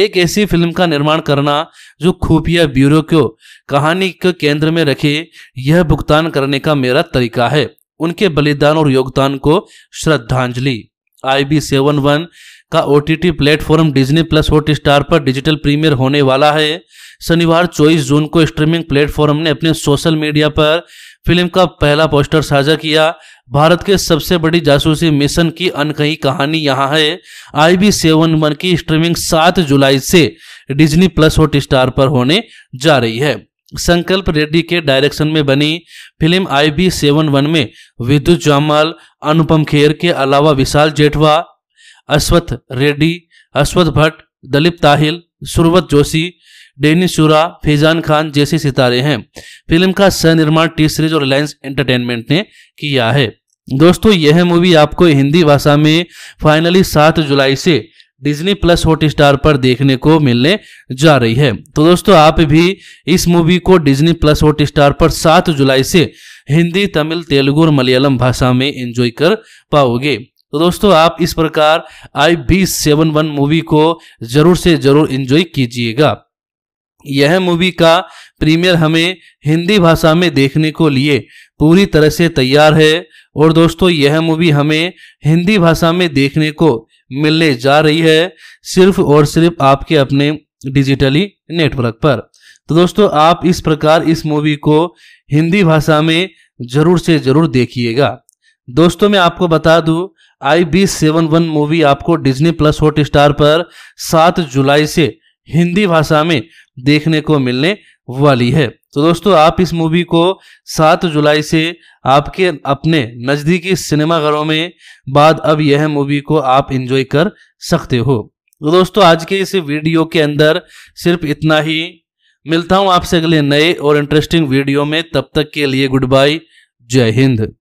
Speaker 1: एक ऐसी फिल्म का निर्माण करना जो खुफिया ब्यूरो को कहानी के केंद्र में रखे यह भुगतान करने का मेरा तरीका है उनके बलिदान और योगदान को श्रद्धांजलि आई बी सेवन वन का O T T platform Disney plus Hotstar पर डिजिटल प्रीमियर होने वाला है शनिवार 24 जून को स्ट्रीमिंग प्लेटफॉर्म ने अपने सोशल मीडिया पर फिल्म का पहला पोस्टर साझा किया भारत के सबसे बड़ी जासूसी मिशन की अनकही कहानी यहाँ है आई बी सेवन वन की स्ट्रीमिंग 7 जुलाई से डिज्नी प्लस हॉट स्टार पर होने जा रही है संकल्प रेड्डी के डायरेक्शन में बनी film I B seven one में विद्युत जामाल अनुपम खेर के अलावा विशाल जेठवा अश्वथ रेड्डी अश्वथ भट्ट दलीप ताहिल सुरवत जोशी डेनिस शुरा फैजान खान जैसे सितारे हैं फिल्म का सनिर्माण टी सीरीज और रिलायंस एंटरटेनमेंट ने किया है दोस्तों यह मूवी आपको हिंदी भाषा में फाइनली सात जुलाई से डिज्नी प्लस हॉट स्टार पर देखने को मिलने जा रही है तो दोस्तों आप भी इस मूवी को डिज्नी प्लस हॉट स्टार पर सात जुलाई से हिंदी तमिल तेलुगु और मलयालम भाषा में एंजॉय कर पाओगे तो दोस्तों आप इस प्रकार I B seven one movie को जरूर से जरूर एंजॉय कीजिएगा यह मूवी का प्रीमियर हमें हिंदी भाषा में देखने को लिए पूरी तरह से तैयार है और दोस्तों यह मूवी हमें हिंदी भाषा में देखने को मिलने जा रही है सिर्फ और सिर्फ आपके अपने डिजिटली नेटवर्क पर तो दोस्तों आप इस प्रकार इस मूवी को हिंदी भाषा में जरूर से जरूर देखिएगा दोस्तों मैं आपको बता दूं I B seven one movie आपको डिज्नी प्लस हॉट स्टार पर सात जुलाई से हिंदी भाषा में देखने को मिलने वाली है तो दोस्तों आप इस मूवी को 7 जुलाई से आपके अपने नज़दीकी सिनेमाघरों में बाद अब यह मूवी को आप इंजॉय कर सकते हो तो दोस्तों आज के इस वीडियो के अंदर सिर्फ इतना ही मिलता हूं आपसे अगले नए और इंटरेस्टिंग वीडियो में तब तक के लिए गुड बाय जय हिंद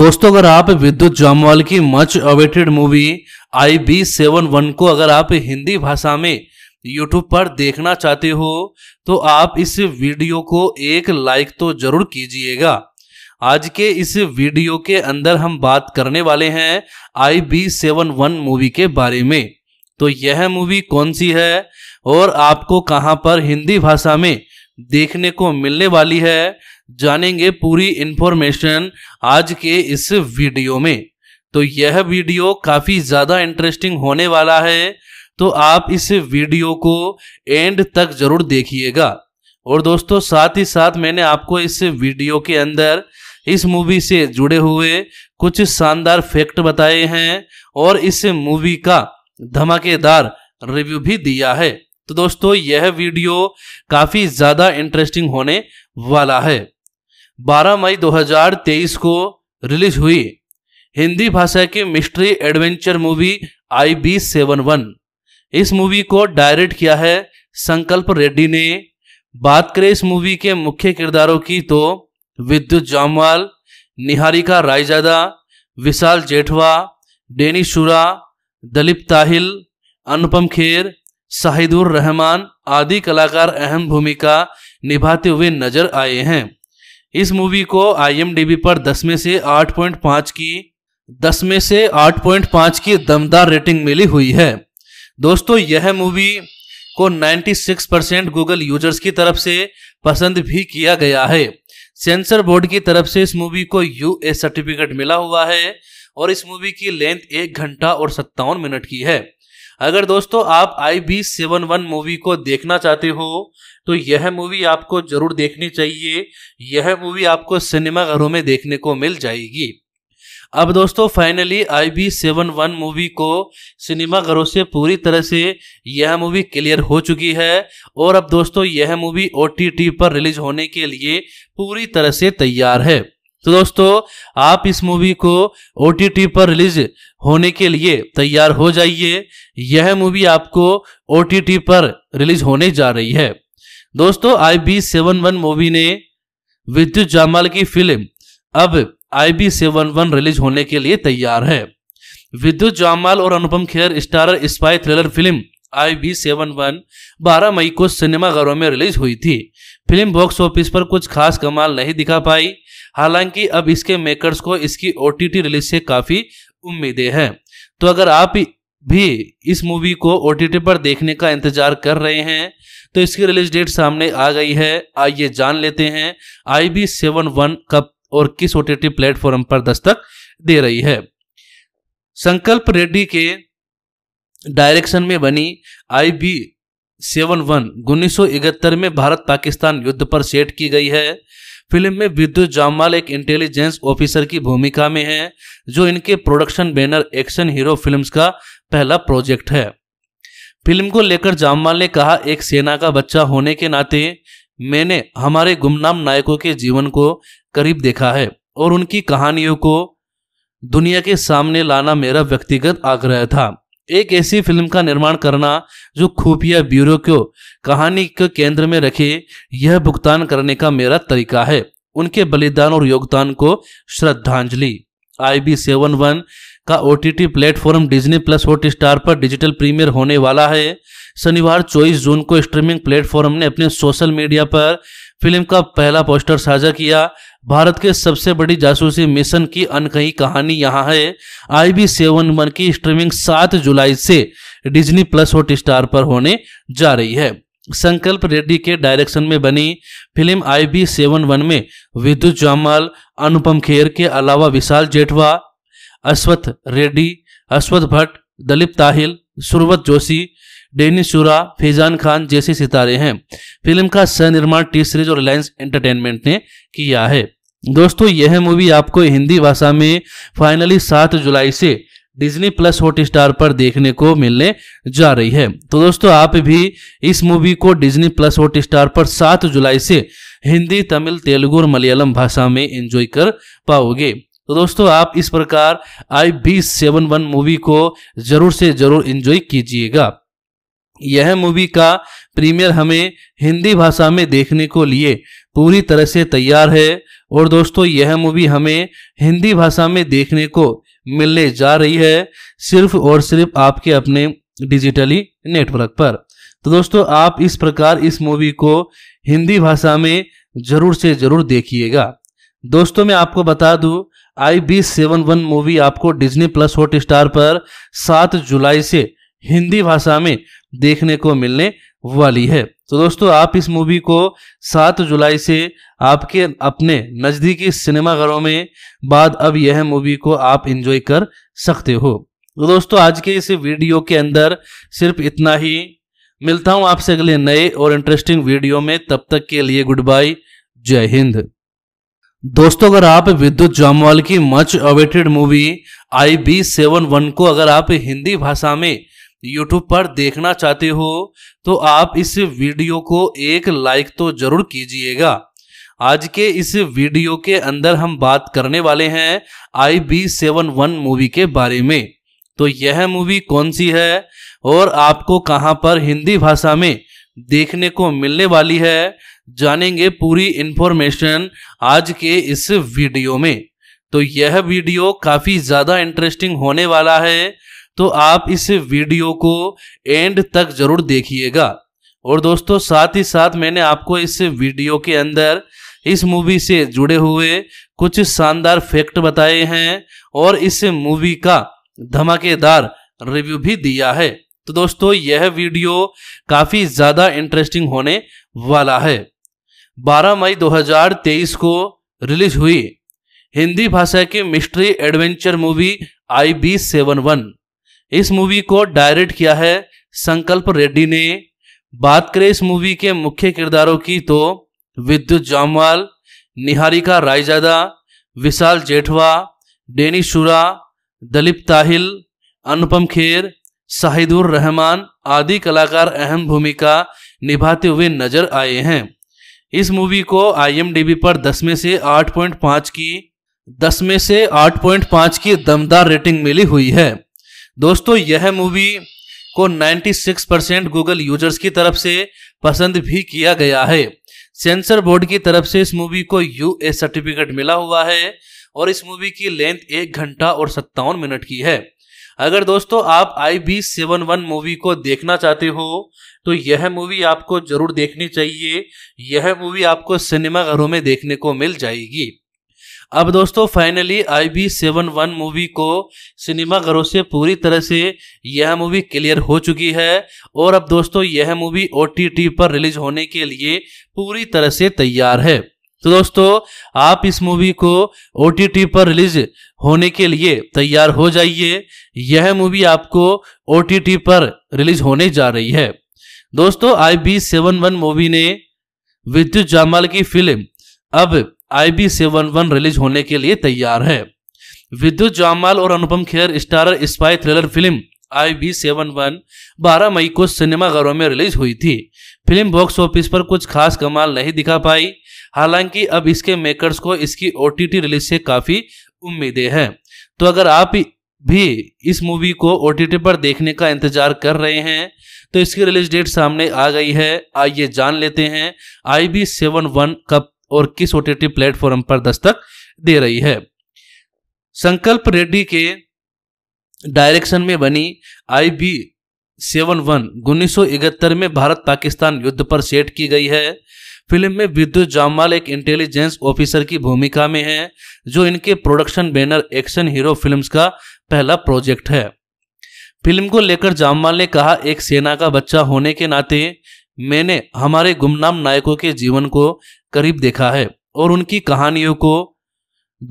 Speaker 1: दोस्तों अगर आप विद्युत जामवाल की much awaited movie I B seven one को अगर आप हिंदी भाषा में YouTube पर देखना चाहते हो तो आप इस वीडियो को एक लाइक तो जरूर कीजिएगा आज के इस वीडियो के अंदर हम बात करने वाले हैं I B seven one movie के बारे में तो यह मूवी कौन सी है और आपको कहां पर हिंदी भाषा में देखने को मिलने वाली है जानेंगे पूरी इन्फॉर्मेशन आज के इस वीडियो में तो यह वीडियो काफ़ी ज़्यादा इंटरेस्टिंग होने वाला है तो आप इस वीडियो को एंड तक जरूर देखिएगा और दोस्तों साथ ही साथ मैंने आपको इस वीडियो के अंदर इस मूवी से जुड़े हुए कुछ शानदार फैक्ट बताए हैं और इस मूवी का धमाकेदार रिव्यू भी दिया है तो दोस्तों यह वीडियो काफ़ी ज़्यादा इंटरेस्टिंग होने वाला है 12 मई 2023 को रिलीज हुई हिंदी भाषा की mystery adventure movie I B seven one इस मूवी को डायरेक्ट किया है संकल्प रेड्डी ने बात करें इस मूवी के मुख्य किरदारों की तो विद्युत जामवाल निहारिका रायजादा विशाल जेठवा डेनी शुरा दलीप ताहिल अनुपम खेर शाहिदुर रहमान आदि कलाकार अहम भूमिका निभाते हुए नजर आए हैं इस मूवी को आईएमडीबी पर 10 में से 8.5 की 10 में से 8.5 की दमदार रेटिंग मिली हुई है दोस्तों यह मूवी को 96 परसेंट गूगल यूजर्स की तरफ से पसंद भी किया गया है सेंसर बोर्ड की तरफ से इस मूवी को यू सर्टिफिकेट मिला हुआ है और इस मूवी की लेंथ एक घंटा और सत्तावन मिनट की है अगर दोस्तों आप I B seven one movie को देखना चाहते हो तो यह मूवी आपको जरूर देखनी चाहिए यह मूवी आपको सिनेमाघरों में देखने को मिल जाएगी अब दोस्तों finally I B seven one movie को सिनेमाघरों से पूरी तरह से यह मूवी क्लियर हो चुकी है और अब दोस्तों यह मूवी ओ पर रिलीज होने के लिए पूरी तरह से तैयार है तो दोस्तों आप इस मूवी को ओ पर रिलीज होने के लिए तैयार हो जाइए यह मूवी आपको ओ पर रिलीज होने जा रही है दोस्तों I B seven one movie ने विद्युत जामाल की फिल्म अब I B seven one release होने के लिए तैयार है विद्युत जामाल और Anupam Kher starrer spy thriller film I B seven one बारह मई को सिनेमाघरों में रिलीज हुई थी फिल्म बॉक्स ऑफिस पर कुछ खास कमाल नहीं दिखा पाई हालांकि अब इसके मेकर्स को इसकी ओ रिलीज से काफ़ी उम्मीदें हैं तो अगर आप भी इस मूवी को ओ पर देखने का इंतजार कर रहे हैं तो इसकी रिलीज डेट सामने आ गई है आइए जान लेते हैं आई बी सेवन वन कब और किस ओ टी प्लेटफॉर्म पर दस्तक दे रही है संकल्प रेड्डी के डायरेक्शन में बनी आई बी सेवन वन उन्नीस में भारत पाकिस्तान युद्ध पर सेट की गई है फिल्म में विद्युत जामवाल एक इंटेलिजेंस ऑफिसर की भूमिका में है जो इनके production banner action hero films का पहला प्रोजेक्ट है फिल्म को लेकर जामवाल ने कहा एक सेना का बच्चा होने के नाते मैंने हमारे गुमनाम नायकों के जीवन को करीब देखा है और उनकी कहानियों को दुनिया के सामने लाना मेरा व्यक्तिगत आग्रह था एक ऐसी फिल्म का निर्माण करना जो खुफिया ब्यूरो को कहानी के केंद्र में रखे यह भुगतान करने का मेरा तरीका है उनके बलिदान और योगदान को श्रद्धांजलि आई बी सेवन वन का O T T platform Disney plus Hotstar पर डिजिटल प्रीमियर होने वाला है शनिवार 24 जून को स्ट्रीमिंग प्लेटफॉर्म ने अपने सोशल मीडिया पर फिल्म का पहला पोस्टर साझा किया भारत के सबसे बड़ी जासूसी मिशन की अनकही कहानी यहाँ है आई बी सेवन वन की स्ट्रीमिंग सात जुलाई से डिज्नी प्लस हॉट स्टार पर होने जा रही है संकल्प रेड्डी के डायरेक्शन में बनी film I B seven one में विद्युत जामाल अनुपम खेर के अलावा विशाल जेठवा अश्वथ रेड्डी अश्वथ भट्ट दलीप ताहिल सुरवत जोशी डेनिस शुरा फैजान खान जैसे सितारे हैं फिल्म का सनिर्माण टी सीरीज और रिलायंस एंटरटेनमेंट ने किया है दोस्तों यह मूवी आपको हिंदी भाषा में फाइनली सात जुलाई से डिज्नी प्लस हॉट स्टार पर देखने को मिलने जा रही है तो दोस्तों आप भी इस मूवी को डिज्नी प्लस हॉट स्टार पर सात जुलाई से हिंदी तमिल तेलुगु और मलयालम भाषा में एंजॉय कर पाओगे तो दोस्तों आप इस प्रकार I B seven one movie को जरूर से जरूर एंजॉय कीजिएगा यह मूवी का प्रीमियर हमें हिंदी भाषा में देखने को लिए पूरी तरह से तैयार है और दोस्तों यह मूवी हमें हिंदी भाषा में देखने को मिलने जा रही है सिर्फ और सिर्फ आपके अपने डिजिटली नेटवर्क पर तो दोस्तों आप इस प्रकार इस मूवी को हिंदी भाषा में जरूर से जरूर देखिएगा दोस्तों मैं आपको बता दूं I B seven one movie आपको डिज्नी प्लस हॉट स्टार पर सात जुलाई से हिंदी भाषा में देखने को मिलने वाली है तो दोस्तों आप इस मूवी को 7 जुलाई से आपके अपने नज़दीकी सिनेमाघरों में बाद अब यह मूवी को आप इंजॉय कर सकते हो तो दोस्तों आज के इस वीडियो के अंदर सिर्फ इतना ही मिलता हूं आपसे अगले नए और इंटरेस्टिंग वीडियो में तब तक के लिए गुड बाय जय हिंद दोस्तों अगर आप विद्युत जामवाल की much awaited movie I B seven one को अगर आप हिंदी भाषा में YouTube पर देखना चाहते हो तो आप इस वीडियो को एक लाइक तो जरूर कीजिएगा आज के इस वीडियो के अंदर हम बात करने वाले हैं I B seven one movie के बारे में तो यह मूवी कौन सी है और आपको कहां पर हिंदी भाषा में देखने को मिलने वाली है जानेंगे पूरी इन्फॉर्मेशन आज के इस वीडियो में तो यह वीडियो काफ़ी ज़्यादा इंटरेस्टिंग होने वाला है तो आप इस वीडियो को एंड तक जरूर देखिएगा और दोस्तों साथ ही साथ मैंने आपको इस वीडियो के अंदर इस मूवी से जुड़े हुए कुछ शानदार फैक्ट बताए हैं और इस मूवी का धमाकेदार रिव्यू भी दिया है तो दोस्तों यह वीडियो काफ़ी ज़्यादा इंटरेस्टिंग होने वाला है 12 मई 2023 को रिलीज हुई हिंदी भाषा की mystery adventure movie I B seven one इस मूवी को डायरेक्ट किया है संकल्प रेड्डी ने बात करें इस मूवी के मुख्य किरदारों की तो विद्युत जामवाल निहारिका रायजादा विशाल जेठवा डेनी शुरा दलीप ताहिल अनुपम खेर शाहिदुर रहमान आदि कलाकार अहम भूमिका निभाते हुए नजर आए हैं इस मूवी को आईएमडीबी पर 10 में से 8.5 की 10 में से 8.5 की दमदार रेटिंग मिली हुई है दोस्तों यह मूवी को 96 परसेंट गूगल यूजर्स की तरफ से पसंद भी किया गया है सेंसर बोर्ड की तरफ से इस मूवी को यू सर्टिफिकेट मिला हुआ है और इस मूवी की लेंथ एक घंटा और सत्तावन मिनट की है अगर दोस्तों आप I B seven one movie को देखना चाहते हो तो यह मूवी आपको जरूर देखनी चाहिए यह मूवी आपको सिनेमाघरों में देखने को मिल जाएगी अब दोस्तों finally I B seven one movie को सिनेमा घरों से पूरी तरह से यह मूवी क्लियर हो चुकी है और अब दोस्तों यह मूवी ओ पर रिलीज होने के लिए पूरी तरह से तैयार है तो दोस्तों आप इस मूवी को ओ पर रिलीज होने के लिए तैयार हो जाइए यह मूवी आपको ओ पर रिलीज होने जा रही है दोस्तों I B seven one movie ने विद्युत जामाल की फिल्म अब आई सेवन वन रिलीज होने के लिए तैयार है विद्युत जामाल और Anupam Kher starrer spy thriller film I B seven one बारह मई को सिनेमाघरों में रिलीज हुई थी फिल्म बॉक्स ऑफिस पर कुछ खास कमाल नहीं दिखा पाई हालांकि अब इसके मेकर्स को इसकी ओ रिलीज से काफ़ी उम्मीदें हैं तो अगर आप भी इस मूवी को ओ पर देखने का इंतजार कर रहे हैं तो इसकी रिलीज डेट सामने आ गई है आइए जान लेते हैं आई बी सेवन वन कब और किस ओ टी प्लेटफॉर्म पर दस्तक दे रही है संकल्प रेड्डी के डायरेक्शन में बनी आई बी सेवन वन उन्नीस में भारत पाकिस्तान युद्ध पर सेट की गई है फिल्म में विद्युत जामवाल एक इंटेलिजेंस ऑफिसर की भूमिका में है जो इनके production banner action hero films का पहला प्रोजेक्ट है फिल्म को लेकर जामवाल ने कहा एक सेना का बच्चा होने के नाते मैंने हमारे गुमनाम नायकों के जीवन को करीब देखा है और उनकी कहानियों को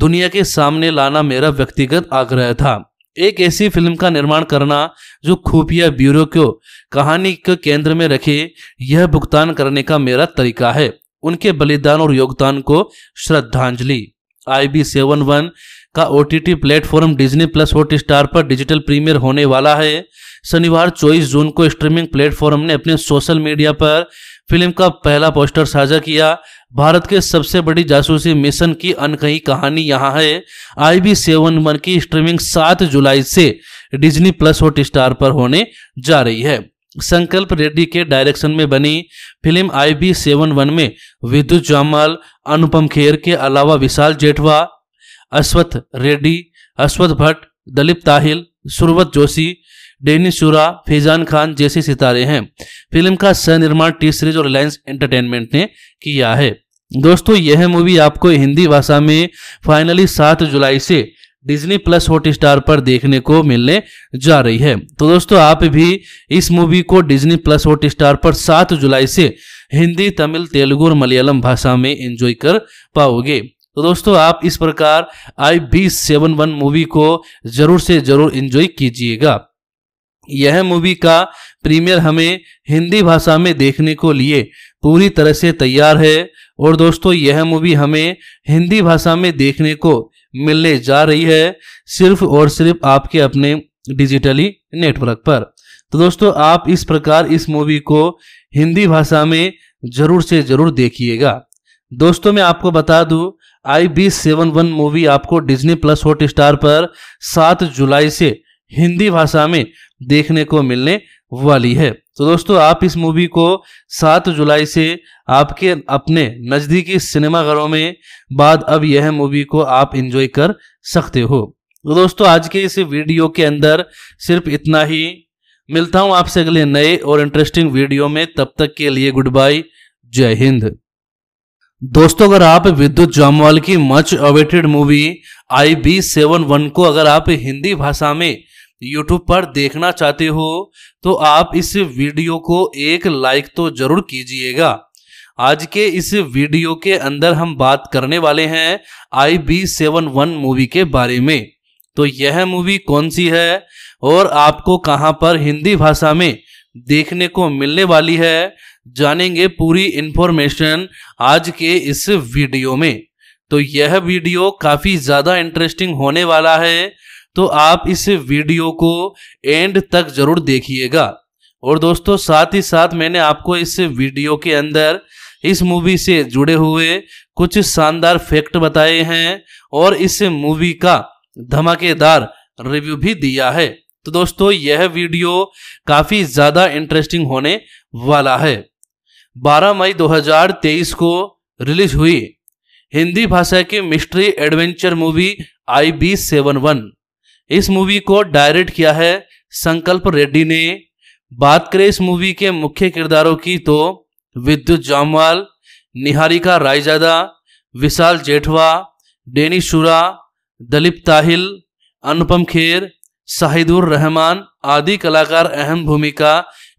Speaker 1: दुनिया के सामने लाना मेरा व्यक्तिगत आग्रह था एक ऐसी फिल्म का निर्माण करना जो खुफिया ब्यूरो को कहानी के केंद्र में रखे यह भुगतान करने का मेरा तरीका है उनके बलिदान और योगदान को श्रद्धांजलि आई बी सेवन वन का O T T platform Disney plus Hotstar पर डिजिटल प्रीमियर होने वाला है शनिवार 24 जून को स्ट्रीमिंग प्लेटफॉर्म ने अपने सोशल मीडिया पर फिल्म का पहला पोस्टर साझा किया भारत के सबसे बड़ी जासूसी मिशन की अनकही कहानी यहाँ है आई बी सेवन वन की स्ट्रीमिंग 7 जुलाई से डिज्नी प्लस हॉट स्टार पर होने जा रही है संकल्प रेड्डी के डायरेक्शन में बनी film I B seven one में विद्युत जामाल अनुपम खेर के अलावा विशाल जेठवा अश्वथ रेड्डी अश्वथ भट्ट दलीप ताहिल सुरवत जोशी डेनिस शुरा फैजान खान जैसे सितारे हैं फिल्म का सनिर्माण निर्माण टी सीरीज और रिलायंस एंटरटेनमेंट ने किया है दोस्तों यह मूवी आपको हिंदी भाषा में फाइनली सात जुलाई से डिज्नी प्लस हॉट स्टार पर देखने को मिलने जा रही है तो दोस्तों आप भी इस मूवी को डिज्नी प्लस हॉट स्टार पर सात जुलाई से हिंदी तमिल तेलुगु और मलयालम भाषा में एंजॉय कर पाओगे तो दोस्तों आप इस प्रकार I B seven one movie को जरूर से जरूर एंजॉय कीजिएगा यह मूवी का प्रीमियर हमें हिंदी भाषा में देखने को लिए पूरी तरह से तैयार है और दोस्तों यह मूवी हमें हिंदी भाषा में देखने को मिलने जा रही है सिर्फ और सिर्फ आपके अपने डिजिटली नेटवर्क पर तो दोस्तों आप इस प्रकार इस मूवी को हिंदी भाषा में ज़रूर से ज़रूर देखिएगा दोस्तों मैं आपको बता दूं I B seven one movie आपको डिज्नी प्लस हॉट स्टार पर सात जुलाई से हिंदी भाषा में देखने को मिलने वाली है तो दोस्तों आप इस मूवी को 7 जुलाई से आपके अपने नज़दीकी सिनेमाघरों में बाद अब यह मूवी को आप इंजॉय कर सकते हो तो दोस्तों आज के इस वीडियो के अंदर सिर्फ इतना ही मिलता हूं आपसे अगले नए और इंटरेस्टिंग वीडियो में तब तक के लिए गुड बाय जय हिंद दोस्तों अगर आप विद्युत जामवाल की much awaited movie I B seven one को अगर आप हिंदी भाषा में YouTube पर देखना चाहते हो तो आप इस वीडियो को एक लाइक तो जरूर कीजिएगा आज के इस वीडियो के अंदर हम बात करने वाले हैं I B seven one movie के बारे में तो यह मूवी कौन सी है और आपको कहां पर हिंदी भाषा में देखने को मिलने वाली है जानेंगे पूरी इन्फॉर्मेशन आज के इस वीडियो में तो यह वीडियो काफ़ी ज़्यादा इंटरेस्टिंग होने वाला है तो आप इस वीडियो को एंड तक जरूर देखिएगा और दोस्तों साथ ही साथ मैंने आपको इस वीडियो के अंदर इस मूवी से जुड़े हुए कुछ शानदार फैक्ट बताए हैं और इस मूवी का धमाकेदार रिव्यू भी दिया है तो दोस्तों यह वीडियो काफ़ी ज़्यादा इंटरेस्टिंग होने वाला है 12 मई 2023 को रिलीज हुई हिंदी भाषा की mystery adventure movie I B seven one इस मूवी को डायरेक्ट किया है संकल्प रेड्डी ने बात करें इस मूवी के मुख्य किरदारों की तो विद्युत जामवाल निहारिका रायजादा विशाल जेठवा डेनी शुरा दलीप ताहिल अनुपम खेर शाहिदुर रहमान आदि कलाकार अहम भूमिका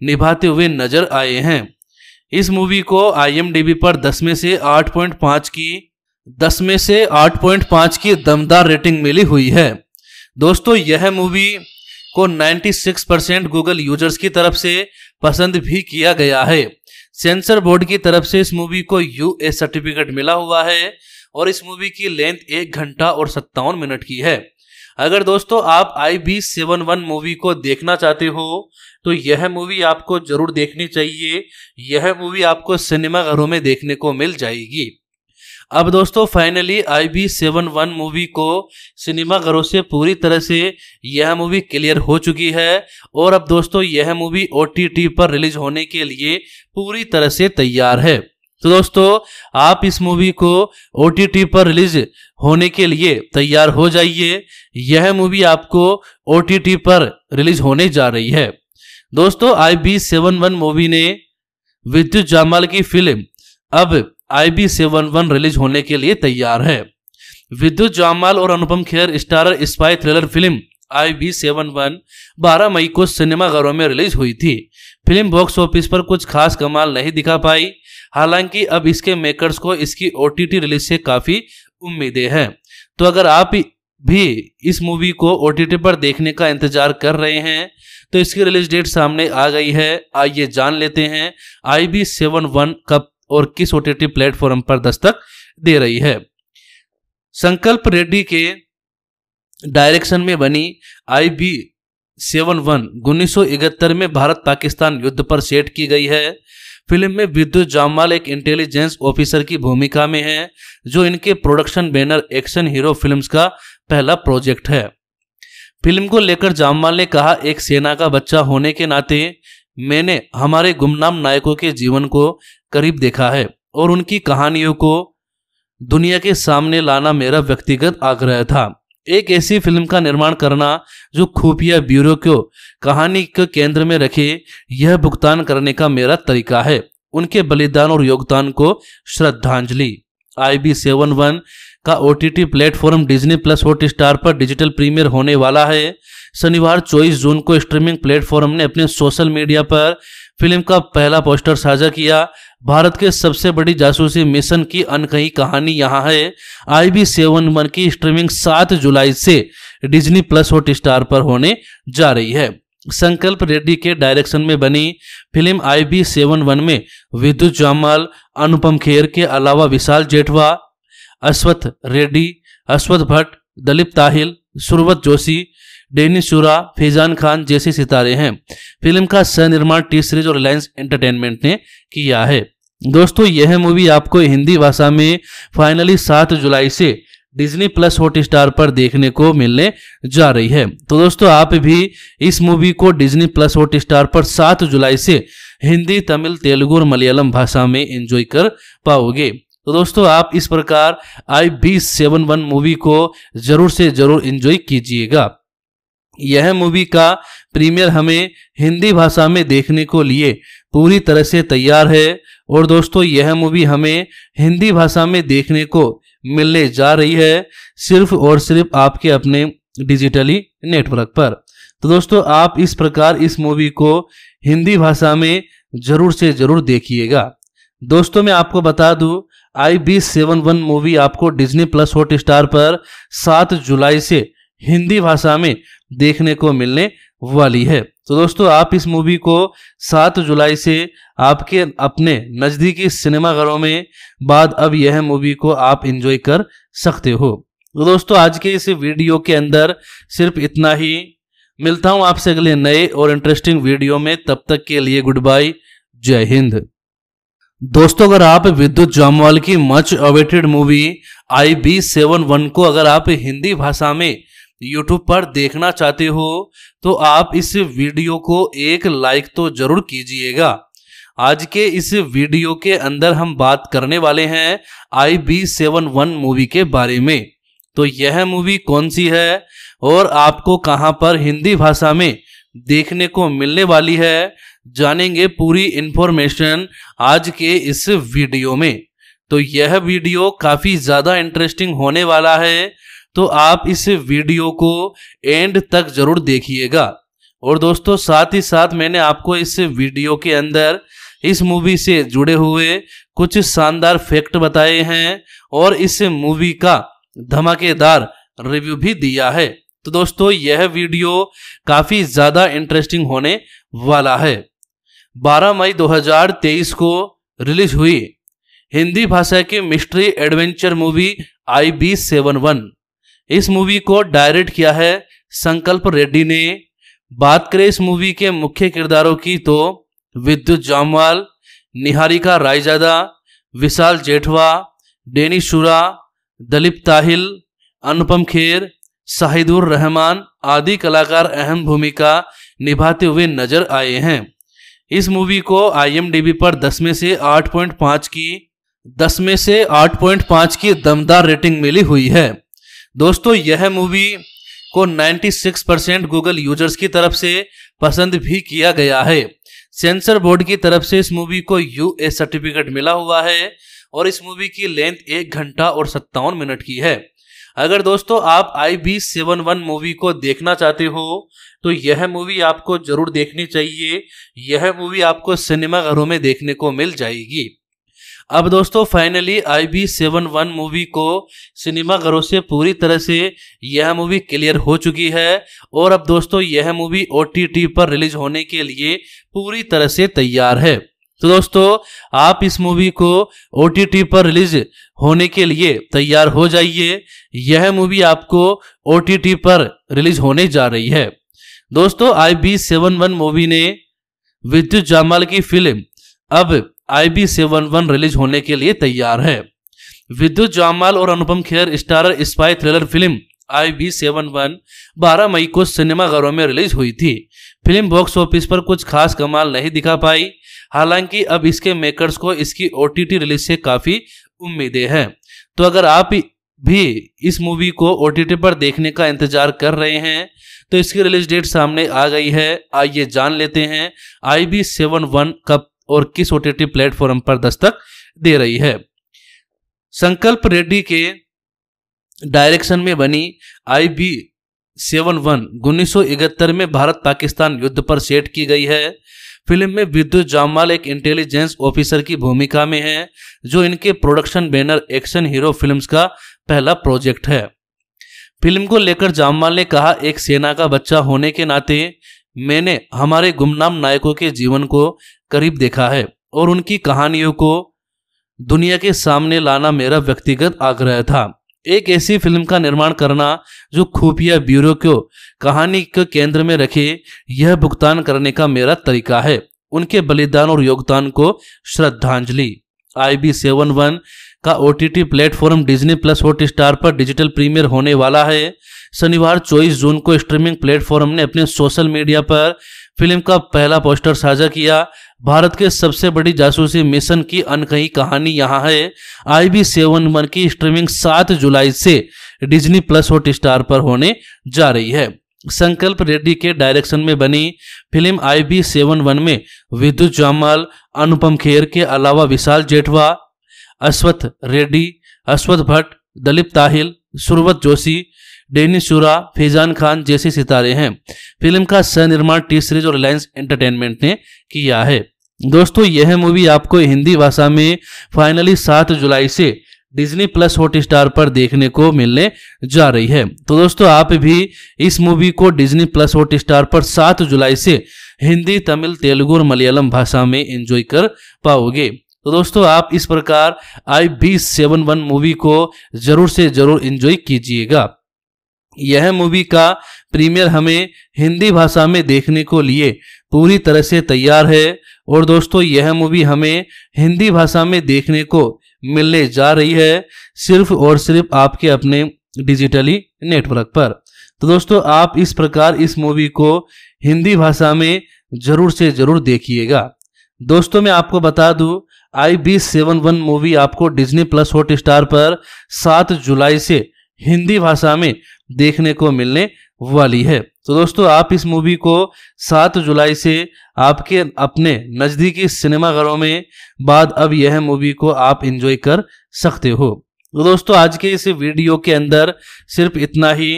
Speaker 1: निभाते हुए नजर आए हैं इस मूवी को आईएमडीबी पर 10 में से 8.5 की 10 में से 8.5 की दमदार रेटिंग मिली हुई है दोस्तों यह मूवी को 96 परसेंट गूगल यूजर्स की तरफ से पसंद भी किया गया है सेंसर बोर्ड की तरफ से इस मूवी को यू सर्टिफिकेट मिला हुआ है और इस मूवी की लेंथ एक घंटा और सत्तावन मिनट की है अगर दोस्तों आप I B seven one movie को देखना चाहते हो तो यह मूवी आपको जरूर देखनी चाहिए यह मूवी आपको सिनेमाघरों में देखने को मिल जाएगी अब दोस्तों finally I B seven one movie को सिनेमाघरों से पूरी तरह से यह मूवी क्लियर हो चुकी है और अब दोस्तों यह मूवी ओ पर रिलीज होने के लिए पूरी तरह से तैयार है तो दोस्तों आप इस मूवी को ओ पर रिलीज होने के लिए तैयार हो जाइए यह मूवी आपको ओ पर रिलीज होने जा रही है दोस्तों I B seven one movie ने विद्युत जामाल की फिल्म अब I B seven one release होने के लिए तैयार है विद्युत जामाल और Anupam Kher starrer spy thriller film I B seven one बारह मई को सिनेमाघरों में रिलीज हुई थी फिल्म बॉक्स ऑफिस पर कुछ खास कमाल नहीं दिखा पाई हालांकि अब इसके मेकर्स को इसकी ओ रिलीज से काफ़ी उम्मीदें हैं तो अगर आप भी इस मूवी को ओ पर देखने का इंतजार कर रहे हैं तो इसकी रिलीज डेट सामने आ गई है आइए जान लेते हैं आई बी सेवन वन कब और किस ओ टी प्लेटफॉर्म पर दस्तक दे रही है संकल्प रेड्डी के डायरेक्शन में बनी आई बी सेवन वन उन्नीस में भारत पाकिस्तान युद्ध पर सेट की गई है फिल्म में विद्युत जामवाल एक इंटेलिजेंस ऑफिसर की भूमिका में है जो इनके production banner action hero films का पहला प्रोजेक्ट है फिल्म को लेकर जामवाल ने कहा एक सेना का बच्चा होने के नाते मैंने हमारे गुमनाम नायकों के जीवन को करीब देखा है और उनकी कहानियों को दुनिया के सामने लाना मेरा व्यक्तिगत आग्रह था एक ऐसी फिल्म का निर्माण करना जो खुफिया ब्यूरो को कहानी के केंद्र में रखे यह भुगतान करने का मेरा तरीका है उनके बलिदान और योगदान को श्रद्धांजलि आई बी सेवन वन का O T T platform Disney plus Hotstar पर डिजिटल प्रीमियर होने वाला है शनिवार 24 जून को स्ट्रीमिंग प्लेटफॉर्म ने अपने सोशल मीडिया पर फिल्म का पहला पोस्टर साझा किया भारत के सबसे बड़ी जासूसी मिशन की अनकही कहानी यहाँ है आई बी सेवन वन की स्ट्रीमिंग सात जुलाई से डिज्नी प्लस हॉट स्टार पर होने जा रही है संकल्प रेड्डी के डायरेक्शन में बनी film I B seven one में विद्युत जामाल अनुपम खेर के अलावा विशाल जेठवा अश्वथ रेड्डी अश्वथ भट्ट दलीप ताहिल सुरवत जोशी डेनिस शुरा फैजान खान जैसे सितारे हैं फिल्म का सनिर्माण निर्माण टी सीरीज और रिलायंस एंटरटेनमेंट ने किया है दोस्तों यह मूवी आपको हिंदी भाषा में फाइनली सात जुलाई से डिज्नी प्लस हॉट स्टार पर देखने को मिलने जा रही है तो दोस्तों आप भी इस मूवी को डिज्नी प्लस हॉट स्टार पर सात जुलाई से हिंदी तमिल तेलुगु और मलयालम भाषा में एंजॉय कर पाओगे तो दोस्तों आप इस प्रकार I B seven one movie को जरूर से जरूर एंजॉय कीजिएगा यह मूवी का प्रीमियर हमें हिंदी भाषा में देखने को लिए पूरी तरह से तैयार है और दोस्तों यह मूवी हमें हिंदी भाषा में देखने को मिलने जा रही है सिर्फ और सिर्फ आपके अपने डिजिटली नेटवर्क पर तो दोस्तों आप इस प्रकार इस मूवी को हिंदी भाषा में ज़रूर से ज़रूर देखिएगा दोस्तों मैं आपको बता दूं I B seven one movie आपको डिज्नी प्लस हॉट स्टार पर सात जुलाई से हिंदी भाषा में देखने को मिलने वाली है तो दोस्तों आप इस मूवी को 7 जुलाई से आपके अपने नज़दीकी सिनेमाघरों में बाद अब यह मूवी को आप इंजॉय कर सकते हो तो दोस्तों आज के इस वीडियो के अंदर सिर्फ इतना ही मिलता हूं आपसे अगले नए और इंटरेस्टिंग वीडियो में तब तक के लिए गुड बाय जय हिंद दोस्तों अगर आप विद्युत जामवाल की much awaited movie I B seven one को अगर आप हिंदी भाषा में यूट्यूब पर देखना चाहते हो तो आप इस वीडियो को एक लाइक तो जरूर कीजिएगा आज के इस वीडियो के अंदर हम बात करने वाले हैं I B seven one movie के बारे में तो यह मूवी कौन सी है और आपको कहां पर हिंदी भाषा में देखने को मिलने वाली है जानेंगे पूरी इन्फॉर्मेशन आज के इस वीडियो में तो यह वीडियो काफ़ी ज़्यादा इंटरेस्टिंग होने वाला है तो आप इस वीडियो को एंड तक जरूर देखिएगा और दोस्तों साथ ही साथ मैंने आपको इस वीडियो के अंदर इस मूवी से जुड़े हुए कुछ शानदार फैक्ट बताए हैं और इस मूवी का धमाकेदार रिव्यू भी दिया है तो दोस्तों यह वीडियो काफ़ी ज़्यादा इंटरेस्टिंग होने वाला है 12 मई 2023 को रिलीज हुई हिंदी भाषा की mystery adventure movie I B seven one इस मूवी को डायरेक्ट किया है संकल्प रेड्डी ने बात करें इस मूवी के मुख्य किरदारों की तो विद्युत जामवाल निहारिका रायजादा विशाल जेठवा डेनी शुरा दलीप ताहिल अनुपम खेर शाहिदुर रहमान आदि कलाकार अहम भूमिका निभाते हुए नजर आए हैं इस मूवी को आईएमडीबी पर 10 में से 8.5 की 10 में से 8.5 की दमदार रेटिंग मिली हुई है दोस्तों यह मूवी को 96 परसेंट गूगल यूजर्स की तरफ से पसंद भी किया गया है सेंसर बोर्ड की तरफ से इस मूवी को यू ए सर्टिफिकेट मिला हुआ है और इस मूवी की लेंथ एक घंटा और सत्तावन मिनट की है अगर दोस्तों आप I B seven one movie को देखना चाहते हो तो यह मूवी आपको जरूर देखनी चाहिए यह मूवी आपको सिनेमाघरों में देखने को मिल जाएगी अब दोस्तों finally I B seven one movie को सिनेमा घरों से पूरी तरह से यह मूवी क्लियर हो चुकी है और अब दोस्तों यह मूवी ओ पर रिलीज होने के लिए पूरी तरह से तैयार है तो दोस्तों आप इस मूवी को ओ पर रिलीज होने के लिए तैयार हो जाइए यह मूवी आपको ओ पर रिलीज होने जा रही है दोस्तों I B seven one movie ने विद्युत जामाल की फिल्म अब आई सेवन वन रिलीज होने के लिए तैयार है विद्युत जामाल और Anupam Kher starrer spy thriller film I B seven one बारह मई को सिनेमाघरों में रिलीज हुई थी फिल्म बॉक्स ऑफिस पर कुछ खास कमाल नहीं दिखा पाई हालांकि अब इसके मेकर्स को इसकी ओ रिलीज से काफ़ी उम्मीदें हैं तो अगर आप भी इस मूवी को ओ पर देखने का इंतजार कर रहे हैं तो इसकी रिलीज डेट सामने आ गई है आइए जान लेते हैं आई बी सेवन वन कब और किस ओ प्लेटफॉर्म पर दस्तक दे रही है संकल्प रेड्डी के डायरेक्शन में बनी आई बी सेवन वन उन्नीस में भारत पाकिस्तान युद्ध पर सेट की गई है फिल्म में विद्युत जामवाल एक इंटेलिजेंस ऑफिसर की भूमिका में है जो इनके production banner action hero films का पहला प्रोजेक्ट है फिल्म को लेकर जामवाल ने कहा एक सेना का बच्चा होने के नाते मैंने हमारे गुमनाम नायकों के जीवन को करीब देखा है और उनकी कहानियों को दुनिया के सामने लाना मेरा व्यक्तिगत आग्रह था एक ऐसी फिल्म का निर्माण करना जो खुफिया ब्यूरो को कहानी के केंद्र में रखे यह भुगतान करने का मेरा तरीका है उनके बलिदान और योगदान को श्रद्धांजलि आई बी सेवन वन का O platform Disney plus Hotstar पर डिजिटल प्रीमियर होने वाला है शनिवार 24 जून को स्ट्रीमिंग प्लेटफॉर्म ने अपने सोशल मीडिया पर फिल्म का पहला पोस्टर साझा किया भारत के सबसे बड़ी जासूसी मिशन की अनकही कहानी यहाँ है आई बी सेवन वन की स्ट्रीमिंग 7 जुलाई से डिज्नी प्लस हॉट स्टार पर होने जा रही है संकल्प रेड्डी के डायरेक्शन में बनी film I B seven one में विद्युत जामाल अनुपम खेर के अलावा विशाल जेठवा अश्वथ रेड्डी अश्वथ भट्ट दलीप ताहिल सुरवत जोशी डेनी शुरा फैजान खान जैसे सितारे हैं फिल्म का सनिर्माण निर्माण टी सीरीज और रिलायंस एंटरटेनमेंट ने किया है दोस्तों यह मूवी आपको हिंदी भाषा में फाइनली सात जुलाई से डिज्नी प्लस हॉट स्टार पर देखने को मिलने जा रही है तो दोस्तों आप भी इस मूवी को डिज्नी प्लस हॉट स्टार पर सात जुलाई से हिंदी तमिल तेलुगु और मलयालम भाषा में एंजॉय कर पाओगे तो दोस्तों आप इस प्रकार I B seven one movie को जरूर से जरूर इंजॉय कीजिएगा यह मूवी का प्रीमियर हमें हिंदी भाषा में देखने को लिए पूरी तरह से तैयार है और दोस्तों यह मूवी हमें हिंदी भाषा में देखने को मिलने जा रही है सिर्फ और सिर्फ आपके अपने डिजिटली नेटवर्क पर तो दोस्तों आप इस प्रकार इस मूवी को हिंदी भाषा में जरूर से जरूर देखिएगा दोस्तों मैं आपको बता दूं I B seven one movie आपको डिज्नी प्लस हॉट स्टार पर सात जुलाई से हिंदी भाषा में देखने को मिलने वाली है तो दोस्तों आप इस मूवी को 7 जुलाई से आपके अपने नज़दीकी सिनेमाघरों में बाद अब यह मूवी को आप इंजॉय कर सकते हो तो दोस्तों आज के इस वीडियो के अंदर सिर्फ इतना ही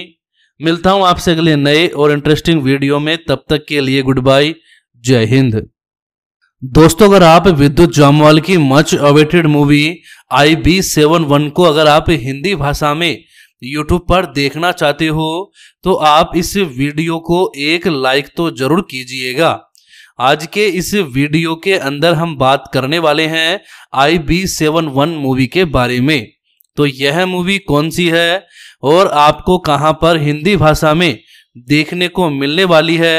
Speaker 1: मिलता हूं आपसे अगले नए और इंटरेस्टिंग वीडियो में तब तक के लिए गुड बाय जय हिंद दोस्तों अगर आप विद्युत जामवाल की much awaited movie I B seven one को अगर आप हिंदी भाषा में YouTube पर देखना चाहते हो तो आप इस वीडियो को एक लाइक तो जरूर कीजिएगा आज के इस वीडियो के अंदर हम बात करने वाले हैं I B seven one movie के बारे में तो यह मूवी कौन सी है और आपको कहाँ पर हिंदी भाषा में देखने को मिलने वाली है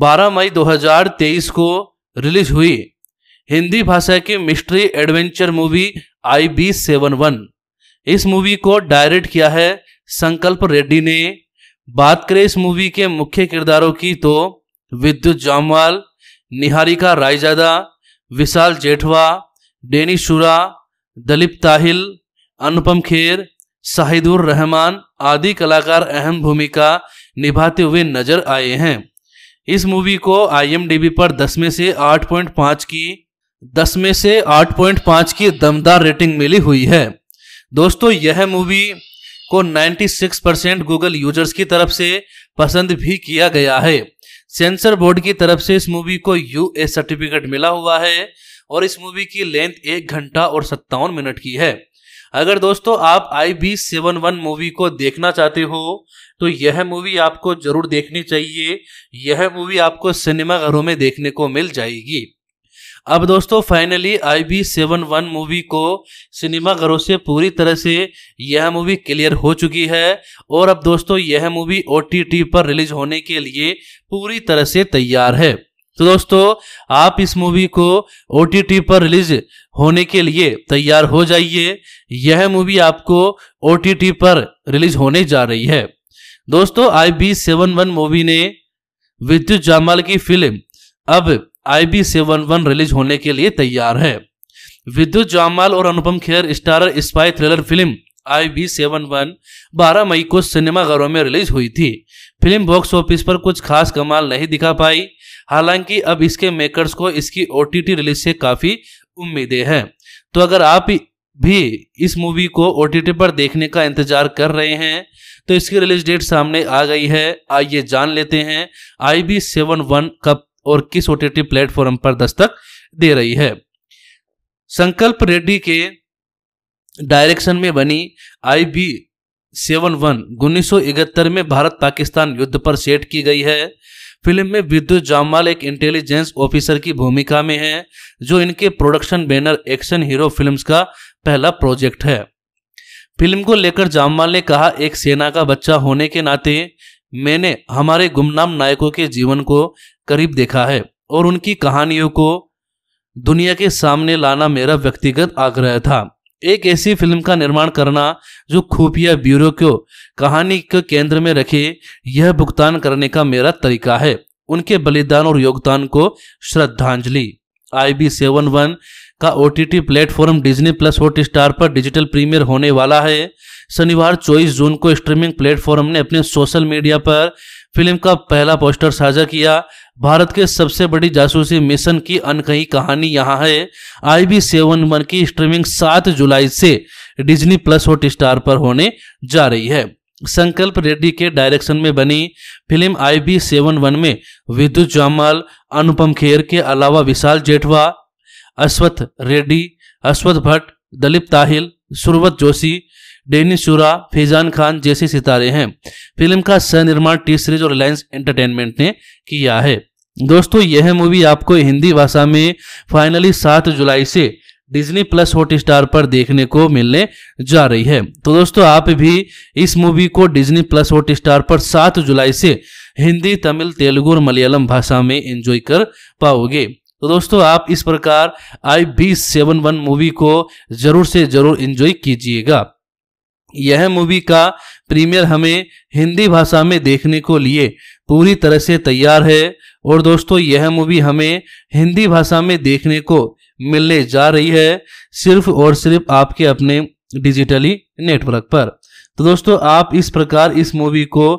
Speaker 1: 12 मई 2023 को रिलीज हुई हिंदी भाषा की mystery adventure movie I B seven one इस मूवी को डायरेक्ट किया है संकल्प रेड्डी ने बात करें इस मूवी के मुख्य किरदारों की तो विद्युत जामवाल निहारिका रायजादा विशाल जेठवा डेनी शुरा दलीप ताहिल अनुपम खेर शाहिदुर रहमान आदि कलाकार अहम भूमिका निभाते हुए नजर आए हैं इस मूवी को आई पर दस में से आठ पॉइंट पांच की दस में से आठ पॉइंट पांच की दमदार रेटिंग मिली हुई है दोस्तों यह मूवी को 96 परसेंट गूगल यूजर्स की तरफ से पसंद भी किया गया है सेंसर बोर्ड की तरफ से इस मूवी को यू सर्टिफिकेट मिला हुआ है और इस मूवी की लेंथ एक घंटा और सत्तावन मिनट की है अगर दोस्तों आप I B seven one movie को देखना चाहते हो तो यह मूवी आपको जरूर देखनी चाहिए यह मूवी आपको सिनेमाघरों में देखने को मिल जाएगी अब दोस्तों finally I B seven one movie को सिनेमाघरों से पूरी तरह से यह मूवी क्लियर हो चुकी है और अब दोस्तों यह मूवी ओ पर रिलीज होने के लिए पूरी तरह से तैयार है तो दोस्तों आप इस मूवी को ओ पर रिलीज होने के लिए तैयार हो जाइए यह मूवी आपको ओ पर रिलीज होने जा रही है दोस्तों I B seven one movie ने विद्युत जामल की फिल्म अब I B seven one release होने के लिए तैयार है विद्युत जामल और Anupam Kher starrer spy thriller film I B seven one बारह मई को सिनेमाघरों में रिलीज हुई थी फिल्म बॉक्स ऑफिस पर कुछ खास कमाल नहीं दिखा पाई हालांकि अब इसके मेकर्स को इसकी ओ रिलीज से काफ़ी उम्मीदें हैं तो अगर आप भी इस मूवी को ओ पर देखने का इंतजार कर रहे हैं तो इसकी रिलीज डेट सामने आ गई है आइए जान लेते हैं आई बी सेवन वन कब और किस ओ टी प्लेटफॉर्म पर दस्तक दे रही है संकल्प रेड्डी के डायरेक्शन में बनी आई बी सेवन वन उन्नीस में भारत पाकिस्तान युद्ध पर सेट की गई है फिल्म में विद्युत जामवाल एक इंटेलिजेंस ऑफिसर की भूमिका में है जो इनके production banner action hero films का पहला प्रोजेक्ट है फिल्म को लेकर जामवाल ने कहा एक सेना का बच्चा होने के नाते मैंने हमारे गुमनाम नायकों के जीवन को करीब देखा है और उनकी कहानियों को दुनिया के सामने लाना मेरा व्यक्तिगत आग्रह था एक ऐसी फिल्म का निर्माण करना जो खुफिया ब्यूरो को कहानी के केंद्र में रखे यह भुगतान करने का मेरा तरीका है उनके बलिदान और योगदान को श्रद्धांजलि आई बी सेवन वन का O T T platform Disney plus Hotstar पर डिजिटल प्रीमियर होने वाला है शनिवार 24 जून को स्ट्रीमिंग प्लेटफॉर्म ने अपने सोशल मीडिया पर फिल्म का पहला पोस्टर साझा किया भारत के सबसे बड़ी जासूसी मिशन की अनकही कहानी यहाँ है आई बी सेवन वन की स्ट्रीमिंग सात जुलाई से डिज्नी प्लस हॉट स्टार पर होने जा रही है संकल्प रेड्डी के डायरेक्शन में बनी film I B seven one में विद्युत जामाल अनुपम खेर के अलावा विशाल जेठवा अश्वथ रेड्डी अश्वथ भट्ट दलीप ताहिल सुरवत जोशी डेनिस शुरा फैजान खान जैसे सितारे हैं फिल्म का स निर्माण टी सीरीज और रिलायंस एंटरटेनमेंट ने किया है दोस्तों यह मूवी आपको हिंदी भाषा में फाइनली सात जुलाई से डिज्नी प्लस हॉट स्टार पर देखने को मिलने जा रही है तो दोस्तों आप भी इस मूवी को डिज्नी प्लस हॉट स्टार पर 7 जुलाई से हिंदी तमिल तेलुगु और मलयालम भाषा में एंजॉय कर पाओगे तो दोस्तों आप इस प्रकार I B seven one movie को जरूर से जरूर एंजॉय कीजिएगा यह मूवी का प्रीमियर हमें हिंदी भाषा में देखने को लिए पूरी तरह से तैयार है और दोस्तों यह मूवी हमें हिंदी भाषा में देखने को मिलने जा रही है सिर्फ और सिर्फ आपके अपने डिजिटली नेटवर्क पर तो दोस्तों आप इस प्रकार इस मूवी को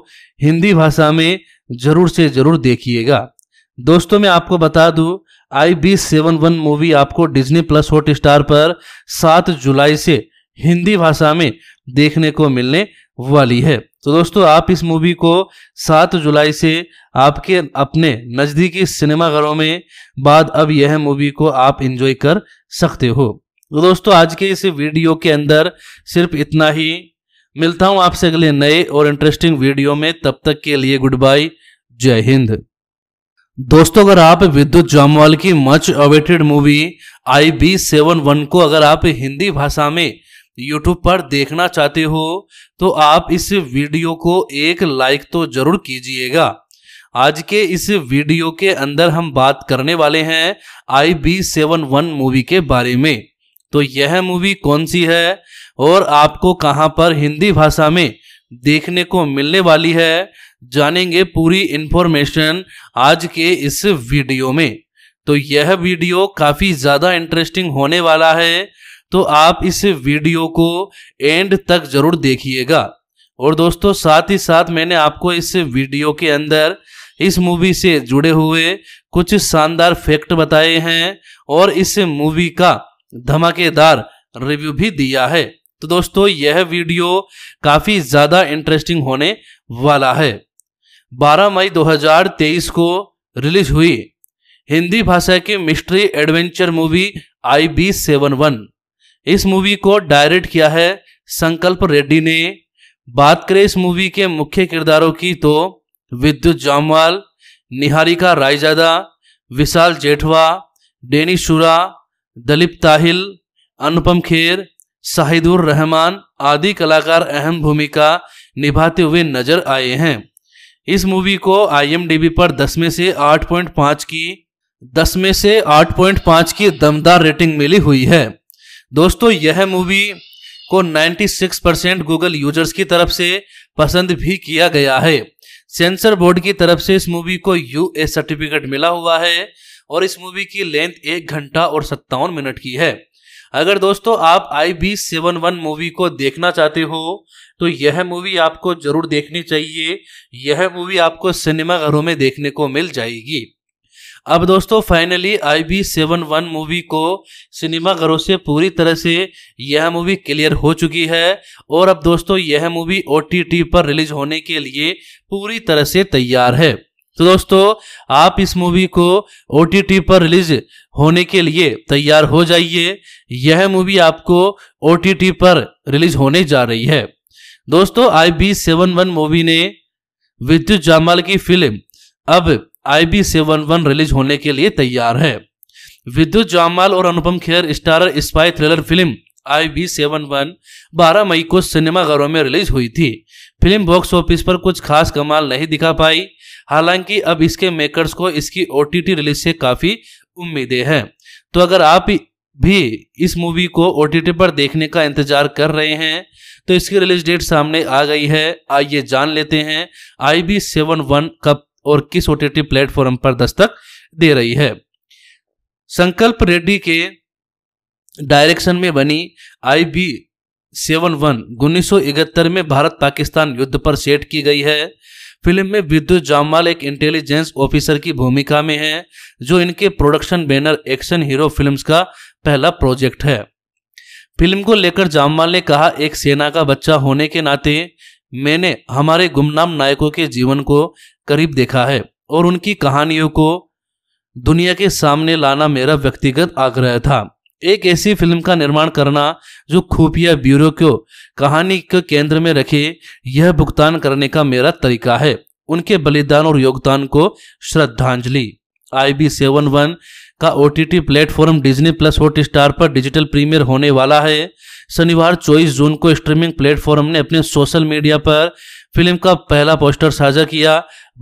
Speaker 1: हिंदी भाषा में जरूर से जरूर देखिएगा दोस्तों मैं आपको बता दूं I B seven one movie आपको डिज्नी प्लस हॉट स्टार पर सात जुलाई से हिंदी भाषा में देखने को मिलने वाली है तो दोस्तों आप इस मूवी को 7 जुलाई से आपके अपने नज़दीकी सिनेमाघरों में बाद अब यह मूवी को आप इंजॉय कर सकते हो तो दोस्तों आज के इस वीडियो के अंदर सिर्फ इतना ही मिलता हूं आपसे अगले नए और इंटरेस्टिंग वीडियो में तब तक के लिए गुड बाय जय हिंद दोस्तों अगर आप विद्युत जामवाल की much awaited movie I B seven one को अगर आप हिंदी भाषा में यूट्यूब पर देखना चाहते हो तो आप इस वीडियो को एक लाइक तो जरूर कीजिएगा आज के इस वीडियो के अंदर हम बात करने वाले हैं I B seven one movie के बारे में तो यह मूवी कौन सी है और आपको कहां पर हिंदी भाषा में देखने को मिलने वाली है जानेंगे पूरी इन्फॉर्मेशन आज के इस वीडियो में तो यह वीडियो काफ़ी ज़्यादा इंटरेस्टिंग होने वाला है तो आप इस वीडियो को एंड तक जरूर देखिएगा और दोस्तों साथ ही साथ मैंने आपको इस वीडियो के अंदर इस मूवी से जुड़े हुए कुछ शानदार फैक्ट बताए हैं और इस मूवी का धमाकेदार रिव्यू भी दिया है तो दोस्तों यह वीडियो काफ़ी ज़्यादा इंटरेस्टिंग होने वाला है 12 मई 2023 को रिलीज हुई हिंदी भाषा की mystery adventure movie I B seven one इस मूवी को डायरेक्ट किया है संकल्प रेड्डी ने बात करें इस मूवी के मुख्य किरदारों की तो विद्युत जामवाल निहारिका रायजादा विशाल जेठवा डेनी शुरा दलीप ताहिल अनुपम खेर शाहिदुर रहमान आदि कलाकार अहम भूमिका निभाते हुए नजर आए हैं इस मूवी को आईएमडीबी पर 10 में से 8.5 की 10 में से 8.5 की दमदार रेटिंग मिली हुई है दोस्तों यह मूवी को 96 परसेंट गूगल यूजर्स की तरफ से पसंद भी किया गया है सेंसर बोर्ड की तरफ से इस मूवी को यू ए सर्टिफिकेट मिला हुआ है और इस मूवी की लेंथ एक घंटा और सत्तावन मिनट की है अगर दोस्तों आप I B seven one movie को देखना चाहते हो तो यह मूवी आपको जरूर देखनी चाहिए यह मूवी आपको सिनेमाघरों में देखने को मिल जाएगी अब दोस्तों finally I B seven one movie को सिनेमा घरों से पूरी तरह से यह मूवी क्लियर हो चुकी है और अब दोस्तों यह मूवी ओ पर रिलीज होने के लिए पूरी तरह से तैयार है तो दोस्तों आप इस मूवी को ओ पर रिलीज होने के लिए तैयार हो जाइए यह मूवी आपको ओ पर रिलीज होने जा रही है दोस्तों I B seven one movie ने विद्युत जामाल की फिल्म अब आई सेवन वन रिलीज होने के लिए तैयार है विद्युत जामाल और Anupam Kher starrer spy thriller film I B seven one बारह मई को सिनेमाघरों में रिलीज हुई थी फिल्म बॉक्स ऑफिस पर कुछ खास कमाल नहीं दिखा पाई हालांकि अब इसके मेकर्स को इसकी ओ रिलीज से काफ़ी उम्मीदें हैं तो अगर आप भी इस मूवी को ओ पर देखने का इंतजार कर रहे हैं तो इसकी रिलीज डेट सामने आ गई है आइए जान लेते हैं आई बी सेवन वन कब और किस ओ प्लेटफॉर्म पर दस्तक दे रही है संकल्प रेड्डी के डायरेक्शन में बनी आई बी सेवन वन उन्नीस में भारत पाकिस्तान युद्ध पर सेट की गई है फिल्म में विद्युत जामवाल एक इंटेलिजेंस ऑफिसर की भूमिका में है जो इनके production banner action hero films का पहला प्रोजेक्ट है फिल्म को लेकर जामवाल ने कहा एक सेना का बच्चा होने के नाते मैंने हमारे गुमनाम नायकों के जीवन को करीब देखा है और उनकी कहानियों को दुनिया के सामने लाना मेरा व्यक्तिगत आग्रह था एक ऐसी फिल्म का निर्माण करना जो खुफिया ब्यूरो को कहानी के केंद्र में रखे यह भुगतान करने का मेरा तरीका है उनके बलिदान और योगदान को श्रद्धांजलि आई बी सेवन वन का O T platform Disney plus Hotstar पर डिजिटल प्रीमियर होने वाला है शनिवार 24 जून को स्ट्रीमिंग प्लेटफॉर्म ने अपने सोशल मीडिया पर फिल्म का पहला पोस्टर साझा किया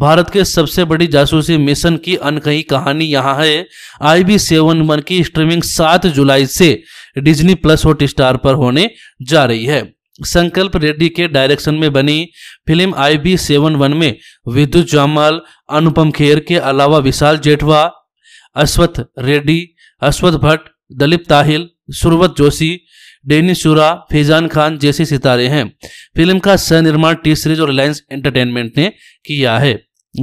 Speaker 1: भारत के सबसे बड़ी जासूसी मिशन की अनकही कहानी यहां है आई बी सेवन वन की स्ट्रीमिंग 7 जुलाई से डिज्नी प्लस हॉट स्टार पर होने जा रही है संकल्प रेड्डी के डायरेक्शन में बनी film I B seven one में विद्युत जामाल अनुपम खेर के अलावा विशाल जेठवा अश्वथ रेड्डी अश्वथ भट्ट दलीप ताहिल सुरवत जोशी डेनी शुरा फैजान खान जैसे सितारे हैं फिल्म का सनिर्माण निर्माण टी सीरीज और रिलायंस एंटरटेनमेंट ने किया है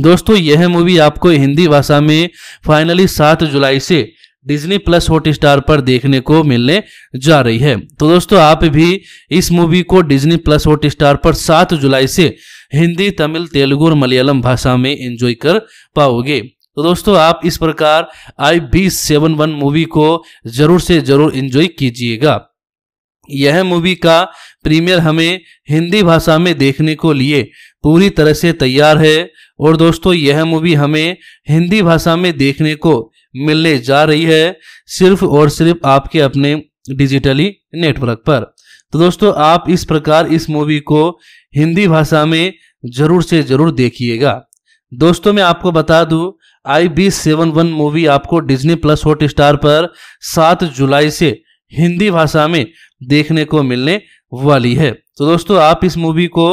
Speaker 1: दोस्तों यह मूवी आपको हिंदी भाषा में फाइनली सात जुलाई से डिज्नी प्लस हॉट स्टार पर देखने को मिलने जा रही है तो दोस्तों आप भी इस मूवी को डिज्नी प्लस हॉट स्टार पर सात जुलाई से हिंदी तमिल तेलुगु और मलयालम भाषा में एंजॉय कर पाओगे तो दोस्तों आप इस प्रकार I B seven one movie को जरूर से जरूर इन्जॉय कीजिएगा यह मूवी का प्रीमियर हमें हिंदी भाषा में देखने को लिए पूरी तरह से तैयार है और दोस्तों यह मूवी हमें हिंदी भाषा में देखने को मिलने जा रही है सिर्फ और सिर्फ आपके अपने डिजिटली नेटवर्क पर तो दोस्तों आप इस प्रकार इस मूवी को हिंदी भाषा में जरूर से जरूर देखिएगा दोस्तों मैं आपको बता दूं I B seven one movie आपको डिज्नी प्लस हॉट स्टार पर सात जुलाई से हिंदी भाषा में देखने को मिलने वाली है तो दोस्तों आप इस मूवी को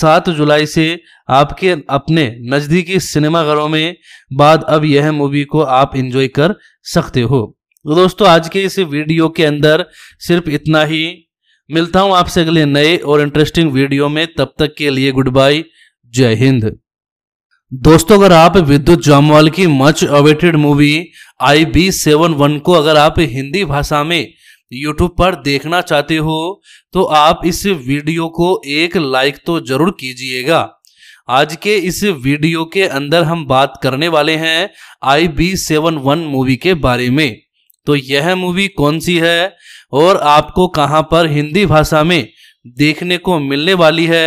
Speaker 1: 7 जुलाई से आपके अपने नज़दीकी सिनेमाघरों में बाद अब यह मूवी को आप इंजॉय कर सकते हो तो दोस्तों आज के इस वीडियो के अंदर सिर्फ इतना ही मिलता हूं आपसे अगले नए और इंटरेस्टिंग वीडियो में तब तक के लिए गुड बाय जय हिंद दोस्तों अगर आप विद्युत जामवाल की much awaited movie I B seven one को अगर आप हिंदी भाषा में यूट्यूब पर देखना चाहते हो तो आप इस वीडियो को एक लाइक तो जरूर कीजिएगा आज के इस वीडियो के अंदर हम बात करने वाले हैं I B seven one movie के बारे में तो यह मूवी कौन सी है और आपको कहाँ पर हिंदी भाषा में देखने को मिलने वाली है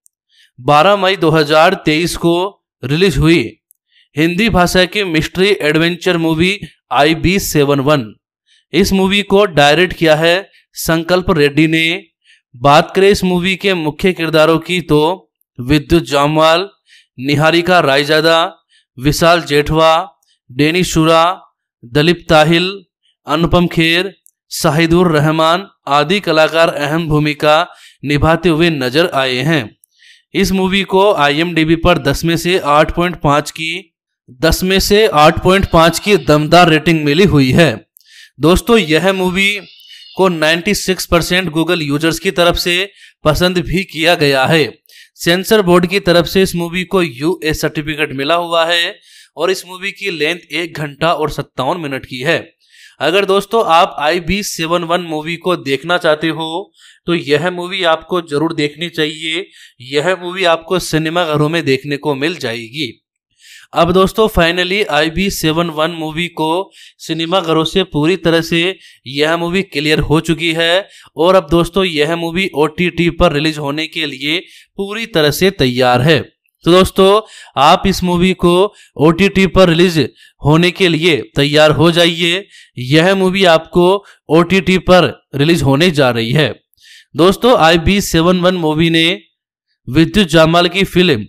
Speaker 1: 12 मई 2023 को रिलीज हुई हिंदी भाषा की mystery adventure movie I B seven one इस मूवी को डायरेक्ट किया है संकल्प रेड्डी ने बात करें इस मूवी के मुख्य किरदारों की तो विद्युत जामवाल निहारिका रायजादा विशाल जेठवा डेनी शुरा दलीप ताहिल अनुपम खेर शाहिदुर रहमान आदि कलाकार अहम भूमिका निभाते हुए नजर आए हैं इस मूवी को आई पर दस में से आठ पॉइंट पांच की दस में से आठ पॉइंट पांच की दमदार रेटिंग मिली हुई है दोस्तों यह मूवी को 96 परसेंट गूगल यूजर्स की तरफ से पसंद भी किया गया है सेंसर बोर्ड की तरफ से इस मूवी को यू सर्टिफिकेट मिला हुआ है और इस मूवी की लेंथ एक घंटा और सत्तावन मिनट की है अगर दोस्तों आप I B seven one movie को देखना चाहते हो तो यह मूवी आपको जरूर देखनी चाहिए यह मूवी आपको सिनेमाघरों में देखने को मिल जाएगी अब दोस्तों finally I B seven one movie को सिनेमाघरों से पूरी तरह से यह मूवी क्लियर हो चुकी है और अब दोस्तों यह मूवी ओ पर रिलीज होने के लिए पूरी तरह से तैयार है तो दोस्तों आप इस मूवी को ओ पर रिलीज होने के लिए तैयार हो जाइए यह मूवी आपको ओ पर रिलीज होने जा रही है दोस्तों I B seven one movie ने विद्युत जामाल की फिल्म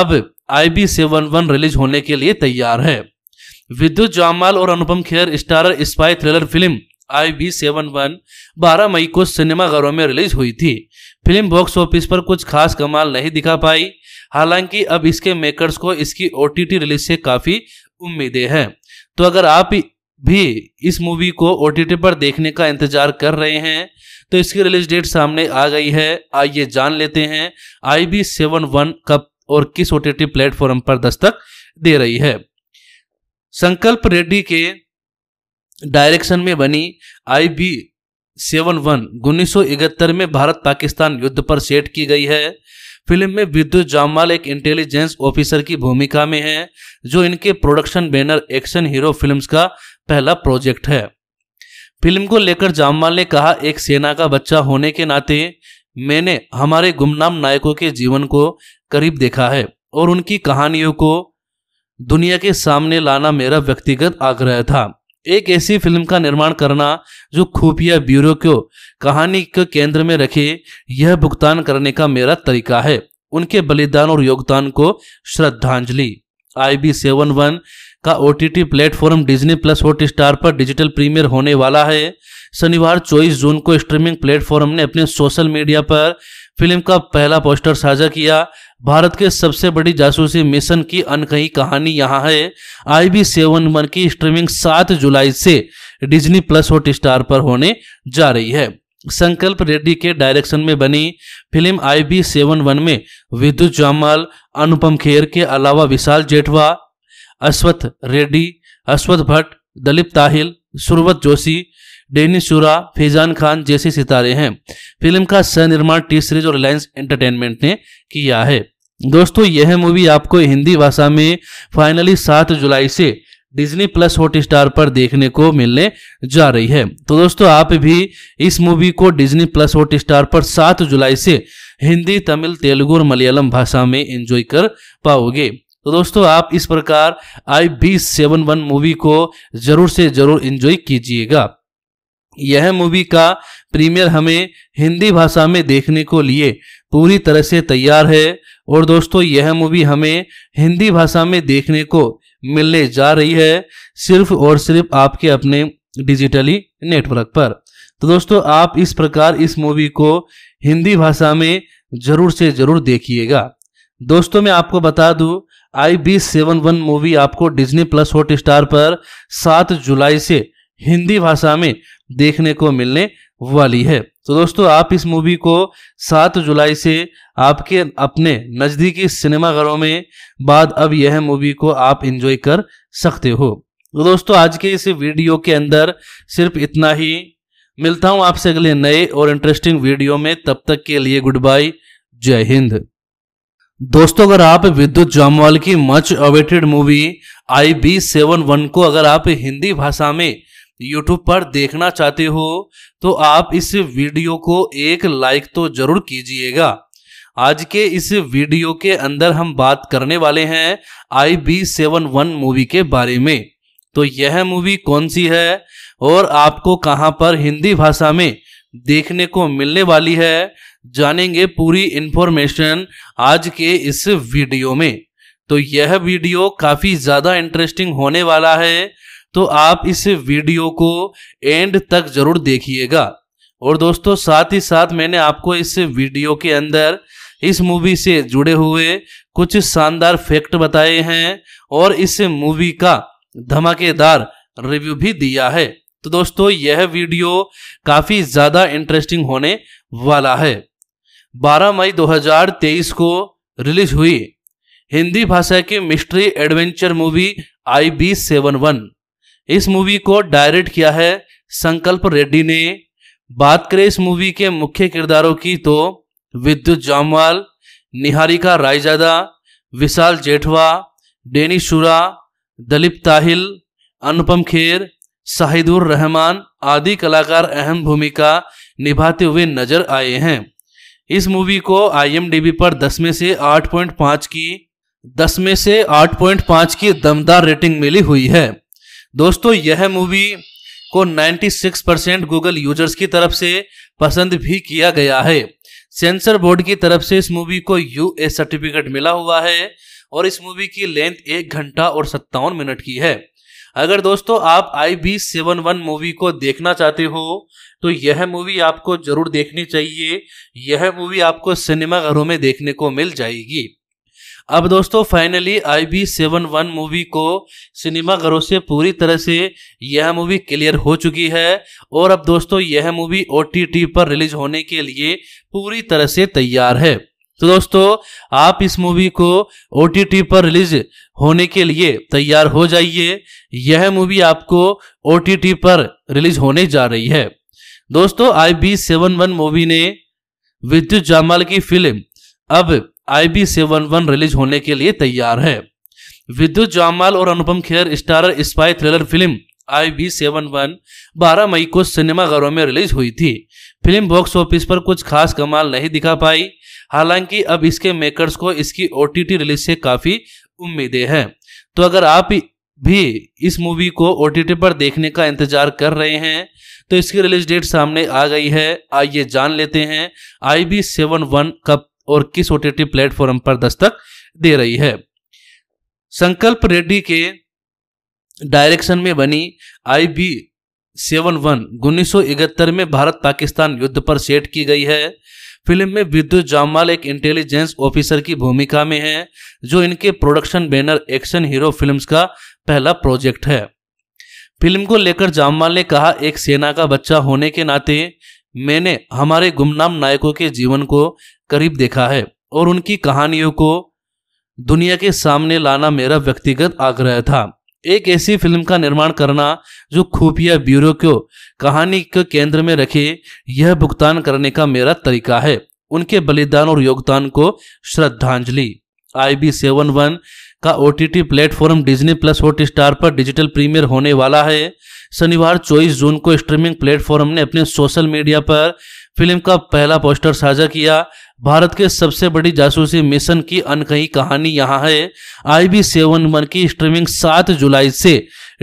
Speaker 1: अब I B seven one release होने के लिए तैयार है विद्युत जामाल और Anupam Kher starrer spy thriller film I B seven one बारह मई को सिनेमाघरों में रिलीज हुई थी फिल्म बॉक्स ऑफिस पर कुछ खास कमाल नहीं दिखा पाई हालांकि अब इसके मेकर्स को इसकी ओ रिलीज से काफ़ी उम्मीदें हैं तो अगर आप भी इस मूवी को ओ पर देखने का इंतजार कर रहे हैं तो इसकी रिलीज डेट सामने आ गई है आइए जान लेते हैं आई बी सेवन वन कब और किस ओ प्लेटफॉर्म पर दस्तक दे रही है संकल्प रेड्डी के डायरेक्शन में बनी आई बी सेवन वन उन्नीस में भारत पाकिस्तान युद्ध पर सेट की गई है फिल्म में विद्युत जामवाल एक इंटेलिजेंस ऑफिसर की भूमिका में है जो इनके production banner action hero films का पहला प्रोजेक्ट है फिल्म को लेकर जामवाल ने कहा एक सेना का बच्चा होने के नाते मैंने हमारे गुमनाम नायकों के जीवन को करीब देखा है और उनकी कहानियों को दुनिया के सामने लाना मेरा व्यक्तिगत आग्रह था एक ऐसी फिल्म का निर्माण करना जो खुफिया ब्यूरो को कहानी के केंद्र में रखे यह भुगतान करने का मेरा तरीका है उनके बलिदान और योगदान को श्रद्धांजलि आई बी सेवन वन का O T T platform Disney plus Hotstar पर डिजिटल प्रीमियर होने वाला है शनिवार 24 जून को स्ट्रीमिंग प्लेटफॉर्म ने अपने सोशल मीडिया पर फिल्म का पहला पोस्टर साझा किया भारत के सबसे बड़ी जासूसी मिशन की अनकही कहानी यहाँ है आई बी सेवन वन की स्ट्रीमिंग 7 जुलाई से डिज्नी प्लस हॉट स्टार पर होने जा रही है संकल्प रेड्डी के डायरेक्शन में बनी film I B seven one में विद्युत जामाल अनुपम खेर के अलावा विशाल जेठवा अश्वथ रेड्डी अश्वथ भट्ट दलीप ताहिल सुरवत जोशी डेनिस शुरा फैजान खान जैसे सितारे हैं फिल्म का सह निर्माण टी सीरीज और रिलायंस एंटरटेनमेंट ने किया है दोस्तों यह मूवी आपको हिंदी भाषा में फाइनली सात जुलाई से डिज्नी प्लस हॉट स्टार पर देखने को मिलने जा रही है तो दोस्तों आप भी इस मूवी को डिज्नी प्लस हॉट स्टार पर सात जुलाई से हिंदी तमिल तेलुगु और मलयालम भाषा में एंजॉय कर पाओगे तो दोस्तों आप इस प्रकार I B seven one movie को जरूर से जरूर एंजॉय कीजिएगा यह मूवी का प्रीमियर हमें हिंदी भाषा में देखने को लिए पूरी तरह से तैयार है और दोस्तों यह मूवी हमें हिंदी भाषा में देखने को मिलने जा रही है सिर्फ और सिर्फ आपके अपने डिजिटली नेटवर्क पर तो दोस्तों आप इस प्रकार इस मूवी को हिंदी भाषा में जरूर से जरूर देखिएगा दोस्तों मैं आपको बता दूं I B seven one movie आपको डिज्नी प्लस हॉट स्टार पर सात जुलाई से हिंदी भाषा में देखने को मिलने वाली है तो दोस्तों आप इस मूवी को 7 जुलाई से आपके अपने नज़दीकी सिनेमाघरों में बाद अब यह मूवी को आप इंजॉय कर सकते हो तो दोस्तों आज के इस वीडियो के अंदर सिर्फ इतना ही मिलता हूं आपसे अगले नए और इंटरेस्टिंग वीडियो में तब तक के लिए गुड बाय जय हिंद दोस्तों अगर आप विद्युत जामवाल की much awaited movie I B seven one को अगर आप हिंदी भाषा में YouTube पर देखना चाहते हो तो आप इस वीडियो को एक लाइक तो जरूर कीजिएगा आज के इस वीडियो के अंदर हम बात करने वाले हैं I B seven one movie के बारे में तो यह मूवी कौन सी है और आपको कहां पर हिंदी भाषा में देखने को मिलने वाली है जानेंगे पूरी इन्फॉर्मेशन आज के इस वीडियो में तो यह वीडियो काफ़ी ज़्यादा इंटरेस्टिंग होने वाला है तो आप इस वीडियो को एंड तक जरूर देखिएगा और दोस्तों साथ ही साथ मैंने आपको इस वीडियो के अंदर इस मूवी से जुड़े हुए कुछ शानदार फैक्ट बताए हैं और इस मूवी का धमाकेदार रिव्यू भी दिया है तो दोस्तों यह वीडियो काफ़ी ज़्यादा इंटरेस्टिंग होने वाला है 12 मई 2023 को रिलीज हुई हिंदी भाषा की mystery adventure movie I B seven one इस मूवी को डायरेक्ट किया है संकल्प रेड्डी ने बात करें इस मूवी के मुख्य किरदारों की तो विद्युत जामवाल निहारिका रायजादा विशाल जेठवा डेनी शुरा दलीप ताहिल अनुपम खेर शाहिदुर रहमान आदि कलाकार अहम भूमिका निभाते हुए नजर आए हैं इस मूवी को आईएमडीबी पर 10 में से 8.5 की 10 में से 8.5 की दमदार रेटिंग मिली हुई है दोस्तों यह मूवी को 96 परसेंट गूगल यूजर्स की तरफ से पसंद भी किया गया है सेंसर बोर्ड की तरफ से इस मूवी को यूए सर्टिफिकेट मिला हुआ है और इस मूवी की लेंथ एक घंटा और सत्तावन मिनट की है अगर दोस्तों आप I B seven one movie को देखना चाहते हो तो यह मूवी आपको जरूर देखनी चाहिए यह मूवी आपको सिनेमाघरों में देखने को मिल जाएगी अब दोस्तों finally I B seven one movie को सिनेमा घरों से पूरी तरह से यह मूवी क्लियर हो चुकी है और अब दोस्तों यह मूवी ओ पर रिलीज होने के लिए पूरी तरह से तैयार है तो दोस्तों आप इस मूवी को ओ पर रिलीज होने के लिए तैयार हो जाइए यह मूवी आपको ओ पर रिलीज होने जा रही है दोस्तों I B seven one movie ने विद्युत जामाल की फिल्म अब I B seven one release होने के लिए तैयार है विद्युत जामाल और Anupam Kher starrer spy thriller film I B seven one बारह मई को सिनेमाघरों में रिलीज हुई थी फिल्म बॉक्स ऑफिस पर कुछ खास कमाल नहीं दिखा पाई हालांकि अब इसके मेकर्स को इसकी ओ रिलीज से काफ़ी उम्मीदें हैं तो अगर आप भी इस मूवी को ओ पर देखने का इंतजार कर रहे हैं तो इसकी रिलीज डेट सामने आ गई है आइए जान लेते हैं आई बी सेवन वन कब और किस ओटीटी प्लेटफॉर्म पर दस्तक दे रही है संकल्प रेड्डी के डायरेक्शन में बनी आई बी सेवन वन उन्नीस में भारत पाकिस्तान युद्ध पर सेट की गई है फिल्म में विद्युत जामवाल एक इंटेलिजेंस ऑफिसर की भूमिका में है जो इनके production banner action hero films का पहला प्रोजेक्ट है फिल्म को लेकर जामवाल ने कहा एक सेना का बच्चा होने के नाते मैंने हमारे गुमनाम नायकों के जीवन को करीब देखा है और उनकी कहानियों को दुनिया के सामने लाना मेरा व्यक्तिगत आग्रह था एक ऐसी फिल्म का निर्माण करना जो खुफिया ब्यूरो को कहानी के केंद्र में रखे यह भुगतान करने का मेरा तरीका है उनके बलिदान और योगदान को श्रद्धांजलि आई बी सेवन वन का O T T platform Disney plus Hotstar पर डिजिटल प्रीमियर होने वाला है शनिवार 24 जून को स्ट्रीमिंग प्लेटफॉर्म ने अपने सोशल मीडिया पर फिल्म का पहला पोस्टर साझा किया भारत के सबसे बड़ी जासूसी मिशन की अनकही कहानी यहाँ है आई बी सेवन वन की स्ट्रीमिंग 7 जुलाई से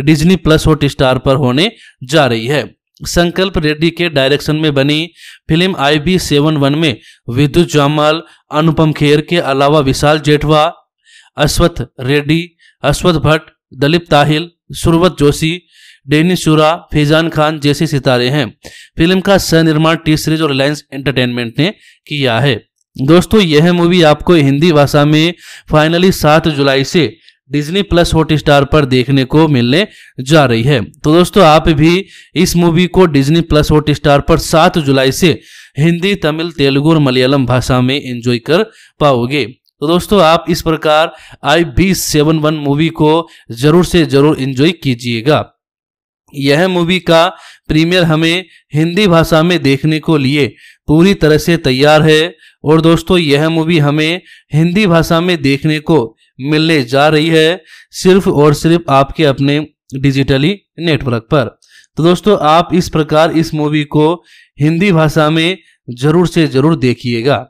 Speaker 1: डिज्नी प्लस हॉट स्टार पर होने जा रही है संकल्प रेड्डी के डायरेक्शन में बनी film I B seven one में विद्युत जामाल अनुपम खेर के अलावा विशाल जेठवा अश्वथ रेड्डी अश्वथ भट्ट दलीप ताहिल सुरवत जोशी डेनिस शुरा फैजान खान जैसे सितारे हैं फिल्म का सनिर्माण टी सीरीज और रिलायंस एंटरटेनमेंट ने किया है दोस्तों यह मूवी आपको हिंदी भाषा में फाइनली सात जुलाई से डिज्नी प्लस हॉट स्टार पर देखने को मिलने जा रही है तो दोस्तों आप भी इस मूवी को डिज्नी प्लस हॉट स्टार पर 7 जुलाई से हिंदी तमिल तेलुगु और मलयालम भाषा में एंजॉय कर पाओगे तो दोस्तों आप इस प्रकार I B seven one movie को जरूर से जरूर एंजॉय कीजिएगा यह मूवी का प्रीमियर हमें हिंदी भाषा में देखने को लिए पूरी तरह से तैयार है और दोस्तों यह मूवी हमें हिंदी भाषा में देखने को मिलने जा रही है सिर्फ और सिर्फ आपके अपने डिजिटली नेटवर्क पर तो दोस्तों आप इस प्रकार इस मूवी को हिंदी भाषा में जरूर से जरूर देखिएगा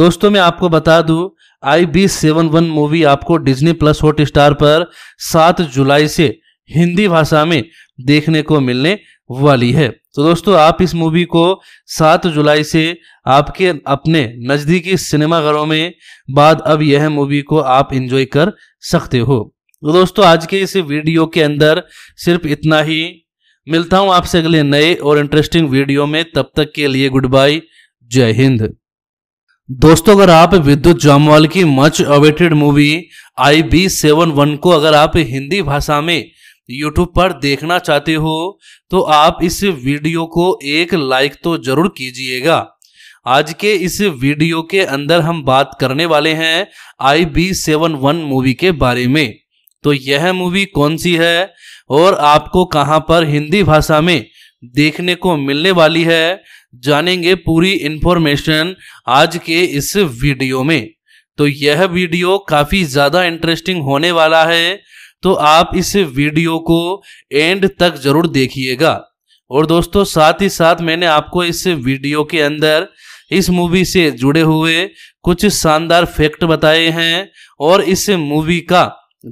Speaker 1: दोस्तों मैं आपको बता दूं I B seven one movie आपको डिज्नी प्लस हॉट स्टार पर सात जुलाई से हिंदी भाषा में देखने को मिलने वाली है तो दोस्तों आप इस मूवी को 7 जुलाई से आपके अपने नज़दीकी सिनेमाघरों में बाद अब यह मूवी को आप इंजॉय कर सकते हो तो दोस्तों आज के इस वीडियो के अंदर सिर्फ इतना ही मिलता हूं आपसे अगले नए और इंटरेस्टिंग वीडियो में तब तक के लिए गुड बाय जय हिंद दोस्तों अगर आप विद्युत जामवाल की much awaited movie I B seven one को अगर आप हिंदी भाषा में YouTube पर देखना चाहते हो तो आप इस वीडियो को एक लाइक तो जरूर कीजिएगा आज के इस वीडियो के अंदर हम बात करने वाले हैं I B seven one movie के बारे में तो यह मूवी कौन सी है और आपको कहां पर हिंदी भाषा में देखने को मिलने वाली है जानेंगे पूरी इन्फॉर्मेशन आज के इस वीडियो में तो यह वीडियो काफ़ी ज़्यादा इंटरेस्टिंग होने वाला है तो आप इस वीडियो को एंड तक जरूर देखिएगा और दोस्तों साथ ही साथ मैंने आपको इस वीडियो के अंदर इस मूवी से जुड़े हुए कुछ शानदार फैक्ट बताए हैं और इस मूवी का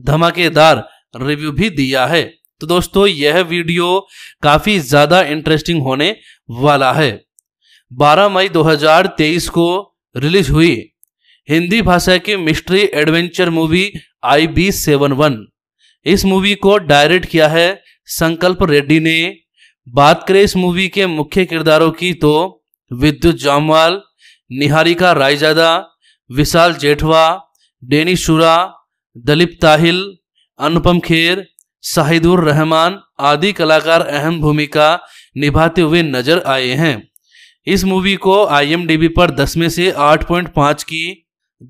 Speaker 1: धमाकेदार रिव्यू भी दिया है तो दोस्तों यह वीडियो काफ़ी ज़्यादा इंटरेस्टिंग होने वाला है 12 मई 2023 को रिलीज हुई हिंदी भाषा की mystery adventure movie I B seven one इस मूवी को डायरेक्ट किया है संकल्प रेड्डी ने बात करें इस मूवी के मुख्य किरदारों की तो विद्युत जामवाल निहारिका रायजादा विशाल जेठवा डेनी शुरा दलीप ताहिल अनुपम खेर शाहिदुर रहमान आदि कलाकार अहम भूमिका निभाते हुए नजर आए हैं इस मूवी को आईएमडीबी पर 10 में से 8.5 की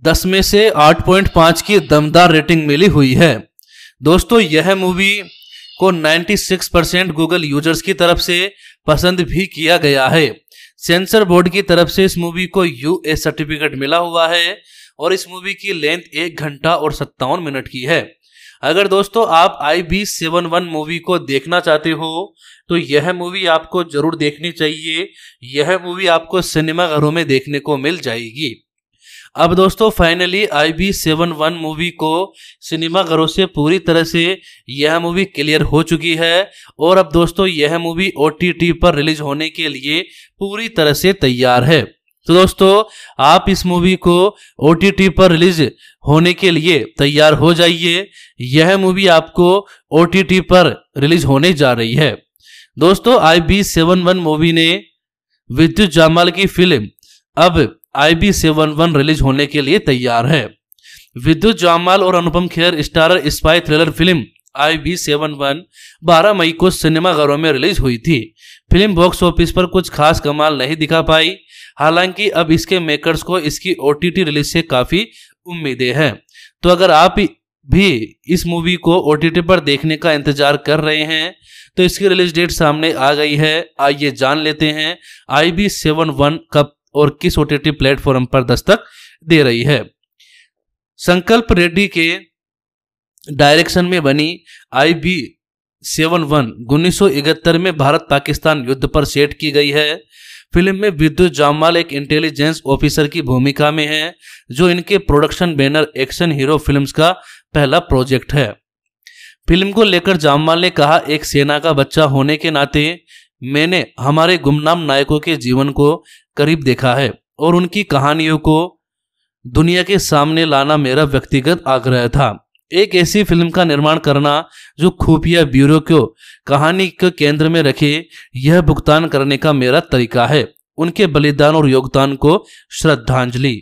Speaker 1: 10 में से 8.5 की दमदार रेटिंग मिली हुई है दोस्तों यह मूवी को 96 परसेंट गूगल यूजर्स की तरफ से पसंद भी किया गया है सेंसर बोर्ड की तरफ से इस मूवी को यूए सर्टिफिकेट मिला हुआ है और इस मूवी की लेंथ एक घंटा और सत्तावन मिनट की है अगर दोस्तों आप I B seven one movie को देखना चाहते हो तो यह मूवी आपको जरूर देखनी चाहिए यह मूवी आपको सिनेमाघरों में देखने को मिल जाएगी अब दोस्तों finally I B seven one movie को सिनेमाघरों से पूरी तरह से यह मूवी क्लियर हो चुकी है और अब दोस्तों यह मूवी ओ पर रिलीज होने के लिए पूरी तरह से तैयार है तो दोस्तों आप इस मूवी को ओ पर रिलीज होने के लिए तैयार हो जाइए यह मूवी आपको ओ पर रिलीज होने जा रही है दोस्तों I B seven one movie ने विद्युत जामाल की फिल्म अब I B seven one release होने के लिए तैयार है विद्युत जामाल और Anupam Kher starrer spy thriller film I B seven one बारह मई को सिनेमाघरों में रिलीज हुई थी फिल्म बॉक्स ऑफिस पर कुछ खास कमाल नहीं दिखा पाई हालांकि अब इसके मेकर्स को इसकी ओ रिलीज से काफ़ी उम्मीदें हैं तो अगर आप भी इस मूवी को ओ पर देखने का इंतजार कर रहे हैं तो इसकी रिलीज डेट सामने आ गई है आइए जान लेते हैं आई बी सेवन वन कब और किस ओ टी प्लेटफॉर्म पर दस्तक दे रही है संकल्प रेड्डी के डायरेक्शन में बनी आई बी सेवन वन उन्नीस सौ इकहत्तर में भारत पाकिस्तान युद्ध पर सेट की गई है फिल्म में विद्युत जामवाल एक इंटेलिजेंस ऑफिसर की भूमिका में है जो इनके production banner action hero films का पहला प्रोजेक्ट है फिल्म को लेकर जामवाल ने कहा एक सेना का बच्चा होने के नाते मैंने हमारे गुमनाम नायकों के जीवन को करीब देखा है और उनकी कहानियों को दुनिया के सामने लाना मेरा व्यक्तिगत आग्रह था एक ऐसी फिल्म का निर्माण करना जो खुफिया ब्यूरो को कहानी के केंद्र में रखे यह भुगतान करने का मेरा तरीका है उनके बलिदान और योगदान को श्रद्धांजलि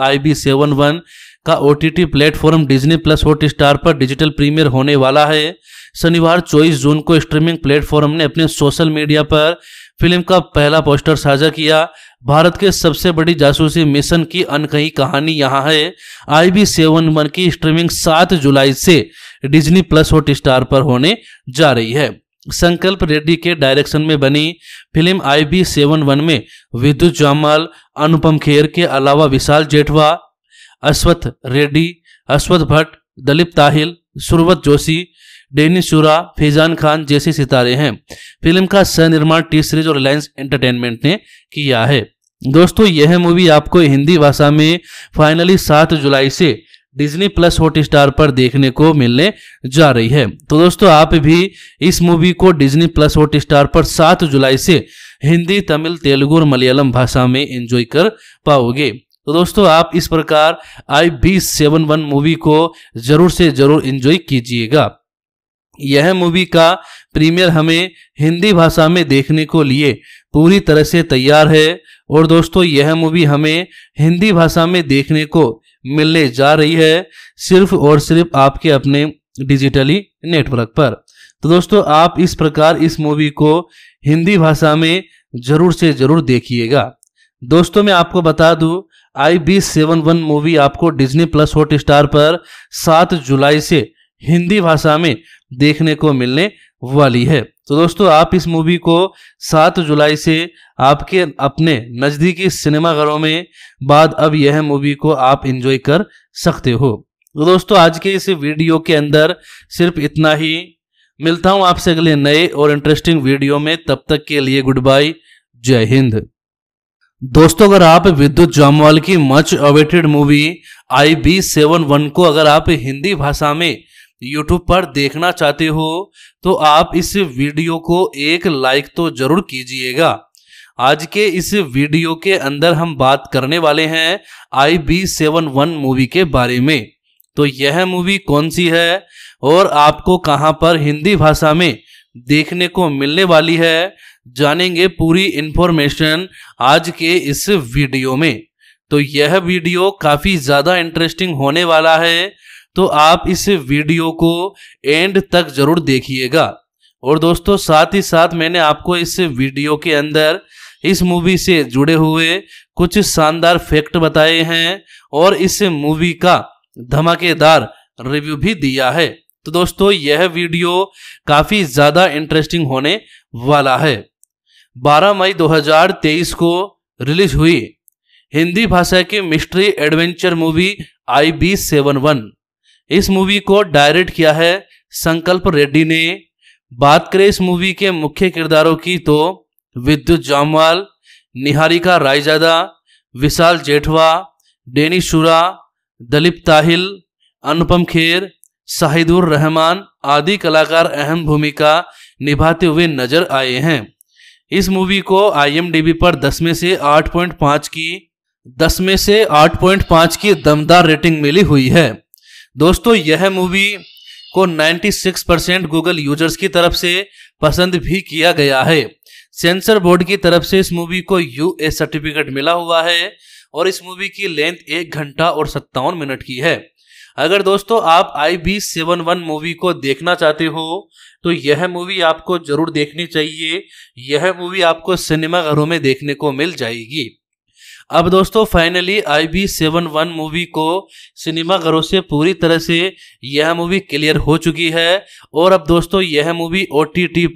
Speaker 1: आई बी सेवन वन का O T T platform Disney plus Hotstar पर डिजिटल प्रीमियर होने वाला है शनिवार 24 जून को स्ट्रीमिंग प्लेटफॉर्म ने अपने सोशल मीडिया पर फिल्म का पहला पोस्टर साझा किया भारत के सबसे बड़ी जासूसी मिशन की अनकही कहानी यहाँ है आई बी सेवन वन की स्ट्रीमिंग सात जुलाई से डिज्नी प्लस हॉट स्टार पर होने जा रही है संकल्प रेड्डी के डायरेक्शन में बनी film I B seven one में विद्युत जामाल अनुपम खेर के अलावा विशाल जेठवा अश्वथ रेड्डी अश्वथ भट्ट दलीप ताहिल सुरवत जोशी डेनिस शुरा फैजान खान जैसे सितारे हैं फिल्म का सनिर्माण टी सीरीज और रिलायंस एंटरटेनमेंट ने किया है दोस्तों यह मूवी आपको हिंदी भाषा में फाइनली सात जुलाई से डिज्नी प्लस हॉट स्टार पर देखने को मिलने जा रही है तो दोस्तों आप भी इस मूवी को डिज्नी प्लस हॉट स्टार पर सात जुलाई से हिंदी तमिल तेलुगु और मलयालम भाषा में एंजॉय कर पाओगे तो दोस्तों आप इस प्रकार I B seven one movie को जरूर से जरूर एंजॉय कीजिएगा यह मूवी का प्रीमियर हमें हिंदी भाषा में देखने को लिए पूरी तरह से तैयार है और दोस्तों यह मूवी हमें हिंदी भाषा में देखने को मिलने जा रही है सिर्फ और सिर्फ आपके अपने डिजिटली नेटवर्क पर तो दोस्तों आप इस प्रकार इस मूवी को हिंदी भाषा में जरूर से जरूर देखिएगा दोस्तों मैं आपको बता दूं I B seven one movie आपको डिज्नी प्लस हॉट स्टार पर सात जुलाई से हिंदी भाषा में देखने को मिलने वाली है तो दोस्तों आप इस मूवी को 7 जुलाई से आपके अपने नज़दीकी सिनेमाघरों में बाद अब यह मूवी को आप इंजॉय कर सकते हो तो दोस्तों आज के इस वीडियो के अंदर सिर्फ इतना ही मिलता हूं आपसे अगले नए और इंटरेस्टिंग वीडियो में तब तक के लिए गुड बाय जय हिंद दोस्तों अगर आप विद्युत जामवाल की much awaited movie I B seven one को अगर आप हिंदी भाषा में YouTube पर देखना चाहते हो तो आप इस वीडियो को एक लाइक तो जरूर कीजिएगा आज के इस वीडियो के अंदर हम बात करने वाले हैं I B seven one movie के बारे में तो यह मूवी कौन सी है और आपको कहां पर हिंदी भाषा में देखने को मिलने वाली है जानेंगे पूरी इन्फॉर्मेशन आज के इस वीडियो में तो यह वीडियो काफ़ी ज़्यादा इंटरेस्टिंग होने वाला है तो आप इस वीडियो को एंड तक जरूर देखिएगा और दोस्तों साथ ही साथ मैंने आपको इस वीडियो के अंदर इस मूवी से जुड़े हुए कुछ शानदार फैक्ट बताए हैं और इस मूवी का धमाकेदार रिव्यू भी दिया है तो दोस्तों यह वीडियो काफ़ी ज़्यादा इंटरेस्टिंग होने वाला है 12 मई 2023 को रिलीज हुई हिंदी भाषा की mystery adventure movie I B seven one इस मूवी को डायरेक्ट किया है संकल्प रेड्डी ने बात करें इस मूवी के मुख्य किरदारों की तो विद्युत जामवाल निहारिका रायजादा विशाल जेठवा डेनी शुरा दलीप ताहिल अनुपम खेर शाहिदुर रहमान आदि कलाकार अहम भूमिका निभाते हुए नजर आए हैं इस मूवी को आईएमडीबी पर 10 में से 8.5 की 10 में से 8.5 की दमदार रेटिंग मिली हुई है दोस्तों यह मूवी को 96 परसेंट गूगल यूजर्स की तरफ से पसंद भी किया गया है सेंसर बोर्ड की तरफ से इस मूवी को यू सर्टिफिकेट मिला हुआ है और इस मूवी की लेंथ एक घंटा और सत्तावन मिनट की है अगर दोस्तों आप I B seven one movie को देखना चाहते हो तो यह मूवी आपको जरूर देखनी चाहिए यह मूवी आपको सिनेमाघरों में देखने को मिल जाएगी अब दोस्तों finally I B seven one movie को सिनेमा घरों से पूरी तरह से यह मूवी क्लियर हो चुकी है और अब दोस्तों यह मूवी ओ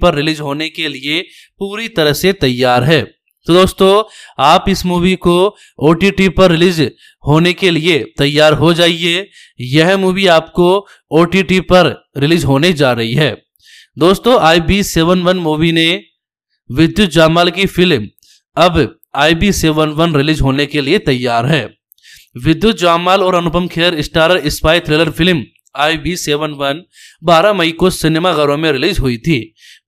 Speaker 1: पर रिलीज होने के लिए पूरी तरह से तैयार है तो दोस्तों आप इस मूवी को ओ पर रिलीज होने के लिए तैयार हो जाइए यह मूवी आपको ओ पर रिलीज होने जा रही है दोस्तों I B seven one movie ने विद्युत जामाल की फिल्म अब आई सेवन वन रिलीज होने के लिए तैयार है विद्युत जामाल और Anupam Kher starrer spy thriller film I B seven one बारह मई को सिनेमाघरों में रिलीज हुई थी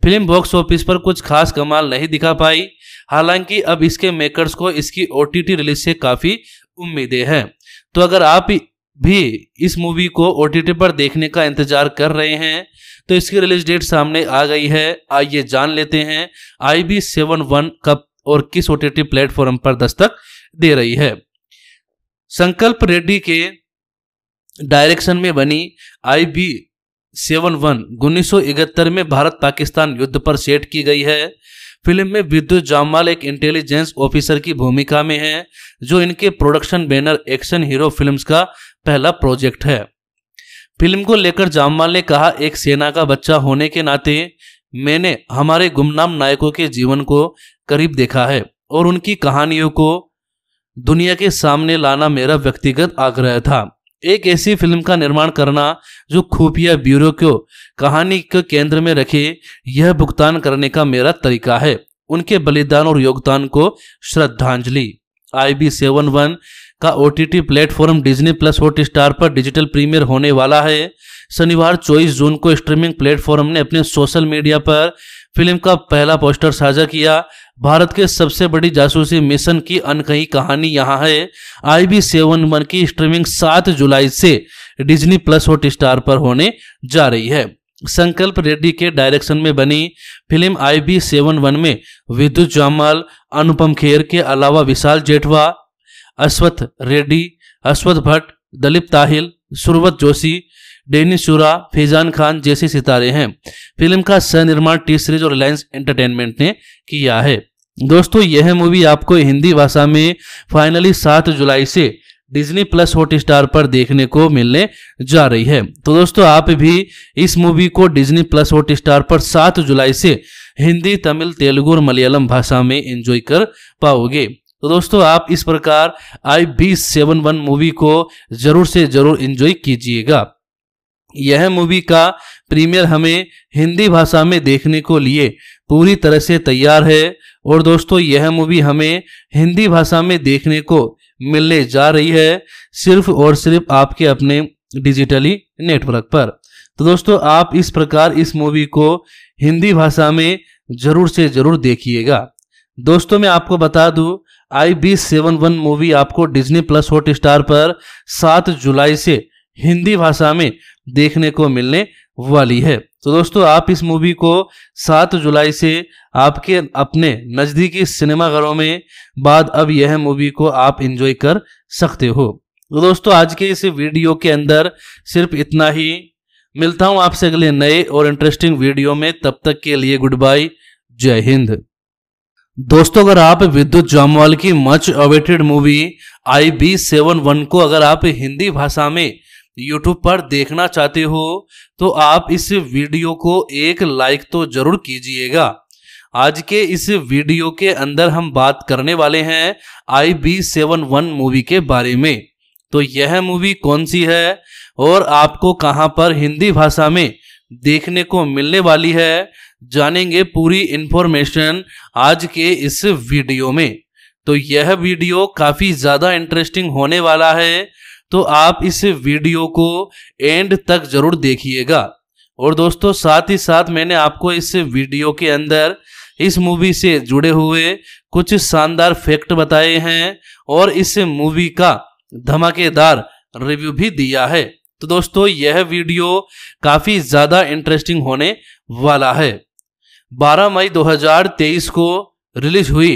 Speaker 1: फिल्म बॉक्स ऑफिस पर कुछ खास कमाल नहीं दिखा पाई हालांकि अब इसके मेकर्स को इसकी ओ रिलीज से काफ़ी उम्मीदें हैं तो अगर आप भी इस मूवी को ओ पर देखने का इंतजार कर रहे हैं तो इसकी रिलीज डेट सामने आ गई है आइए जान लेते हैं आई बी सेवन वन कब और किस ओ प्लेटफॉर्म पर दस्तक दे रही है संकल्प रेड्डी के डायरेक्शन में बनी आई बी सेवन वन उन्नीस में भारत पाकिस्तान युद्ध पर सेट की गई है फिल्म में विद्युत जामवाल एक इंटेलिजेंस ऑफिसर की भूमिका में है जो इनके production banner action hero films का पहला प्रोजेक्ट है फिल्म को लेकर जामवाल ने कहा एक सेना का बच्चा होने के नाते मैंने हमारे गुमनाम नायकों के जीवन को करीब देखा है और उनकी कहानियों को दुनिया के सामने लाना मेरा व्यक्तिगत आग्रह था एक ऐसी फिल्म का निर्माण करना जो खुफिया ब्यूरो को कहानी के केंद्र में रखे यह भुगतान करने का मेरा तरीका है उनके बलिदान और योगदान को श्रद्धांजलि आई बी सेवन वन का O T T platform Disney plus Hotstar पर डिजिटल प्रीमियर होने वाला है शनिवार 24 जून को स्ट्रीमिंग प्लेटफॉर्म ने अपने सोशल मीडिया पर फिल्म का पहला पोस्टर साझा किया भारत के सबसे बड़ी जासूसी मिशन की अनकही कहानी यहाँ है आई बी सेवन वन की स्ट्रीमिंग 7 जुलाई से डिज्नी प्लस हॉट स्टार पर होने जा रही है संकल्प रेड्डी के डायरेक्शन में बनी film I B seven one में विद्युत जामाल अनुपम खेर के अलावा विशाल जेठवा अश्वथ रेड्डी अश्वथ भट्ट दलीप ताहिल सुरवत जोशी डेनिस शुरा फैजान खान जैसे सितारे हैं फिल्म का सनिर्माण निर्माण टी सीरीज और रिलायंस एंटरटेनमेंट ने किया है दोस्तों यह मूवी आपको हिंदी भाषा में फाइनली सात जुलाई से डिज्नी प्लस हॉट स्टार पर देखने को मिलने जा रही है तो दोस्तों आप भी इस मूवी को डिज्नी प्लस हॉट स्टार पर सात जुलाई से हिंदी तमिल तेलुगु और मलयालम भाषा में एंजॉय कर पाओगे तो दोस्तों आप इस प्रकार I B seven one movie को जरूर से जरूर एंजॉय कीजिएगा यह मूवी का प्रीमियर हमें हिंदी भाषा में देखने को लिए पूरी तरह से तैयार है और दोस्तों यह मूवी हमें हिंदी भाषा में देखने को मिलने जा रही है सिर्फ और सिर्फ आपके अपने डिजिटली नेटवर्क पर तो दोस्तों आप इस प्रकार इस मूवी को हिंदी भाषा में ज़रूर से ज़रूर देखिएगा दोस्तों मैं आपको बता दूं I B seven one movie आपको डिज्नी प्लस हॉट स्टार पर सात जुलाई से हिंदी भाषा में देखने को मिलने वाली है तो दोस्तों आप इस मूवी को 7 जुलाई से आपके अपने नज़दीकी सिनेमाघरों में बाद अब यह मूवी को आप इंजॉय कर सकते हो तो दोस्तों आज के इस वीडियो के अंदर सिर्फ इतना ही मिलता हूं आपसे अगले नए और इंटरेस्टिंग वीडियो में तब तक के लिए गुड बाय जय हिंद दोस्तों अगर आप विद्युत जामवाल की much awaited movie I B seven one को अगर आप हिंदी भाषा में यूट्यूब पर देखना चाहते हो तो आप इस वीडियो को एक लाइक तो जरूर कीजिएगा आज के इस वीडियो के अंदर हम बात करने वाले हैं I B seven one movie के बारे में तो यह मूवी कौन सी है और आपको कहां पर हिंदी भाषा में देखने को मिलने वाली है जानेंगे पूरी इन्फॉर्मेशन आज के इस वीडियो में तो यह वीडियो काफ़ी ज़्यादा इंटरेस्टिंग होने वाला है तो आप इस वीडियो को एंड तक जरूर देखिएगा और दोस्तों साथ ही साथ मैंने आपको इस वीडियो के अंदर इस मूवी से जुड़े हुए कुछ शानदार फैक्ट बताए हैं और इस मूवी का धमाकेदार रिव्यू भी दिया है तो दोस्तों यह वीडियो काफ़ी ज़्यादा इंटरेस्टिंग होने वाला है 12 मई 2023 को रिलीज हुई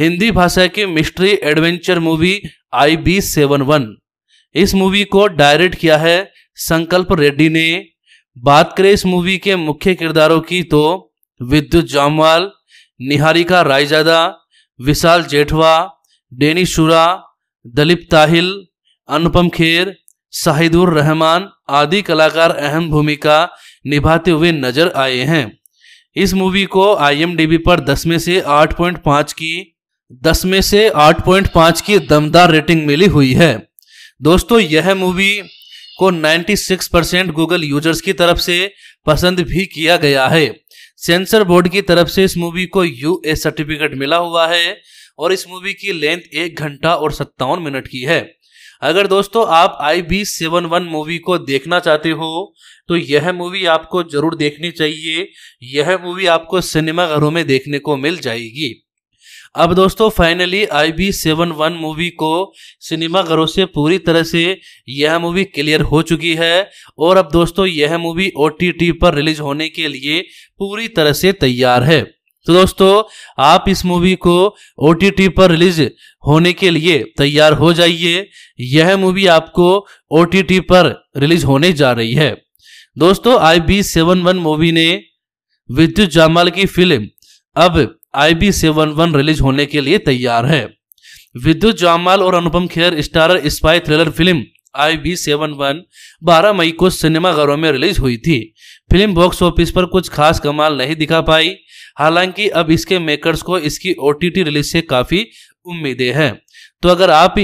Speaker 1: हिंदी भाषा की mystery adventure movie I B seven one इस मूवी को डायरेक्ट किया है संकल्प रेड्डी ने बात करें इस मूवी के मुख्य किरदारों की तो विद्युत जामवाल निहारिका रायजादा विशाल जेठवा डेनी शुरा दलीप ताहिल अनुपम खेर शाहिदुर रहमान आदि कलाकार अहम भूमिका निभाते हुए नजर आए हैं इस मूवी को आईएमडीबी पर 10 में से 8.5 की 10 में से 8.5 की दमदार रेटिंग मिली हुई है दोस्तों यह मूवी को 96 परसेंट गूगल यूजर्स की तरफ से पसंद भी किया गया है सेंसर बोर्ड की तरफ से इस मूवी को यू सर्टिफिकेट मिला हुआ है और इस मूवी की लेंथ एक घंटा और सत्तावन मिनट की है अगर दोस्तों आप I B seven one movie को देखना चाहते हो तो यह मूवी आपको जरूर देखनी चाहिए यह मूवी आपको सिनेमाघरों में देखने को मिल जाएगी अब दोस्तों finally I B seven one movie को सिनेमा घरों से पूरी तरह से यह मूवी क्लियर हो चुकी है और अब दोस्तों यह मूवी ओ पर रिलीज होने के लिए पूरी तरह से तैयार है तो दोस्तों आप इस मूवी को ओ पर रिलीज होने के लिए तैयार हो जाइए यह मूवी आपको ओ पर रिलीज होने जा रही है दोस्तों I B seven one movie ने विद्युत जामाल की फिल्म अब I B seven one release होने के लिए तैयार है विद्युत जामाल और Anupam Kher starrer spy thriller film I B seven one बारह मई को सिनेमाघरों में रिलीज हुई थी फिल्म बॉक्स ऑफिस पर कुछ खास कमाल नहीं दिखा पाई हालांकि अब इसके मेकर्स को इसकी ओ रिलीज से काफ़ी उम्मीदें हैं तो अगर आप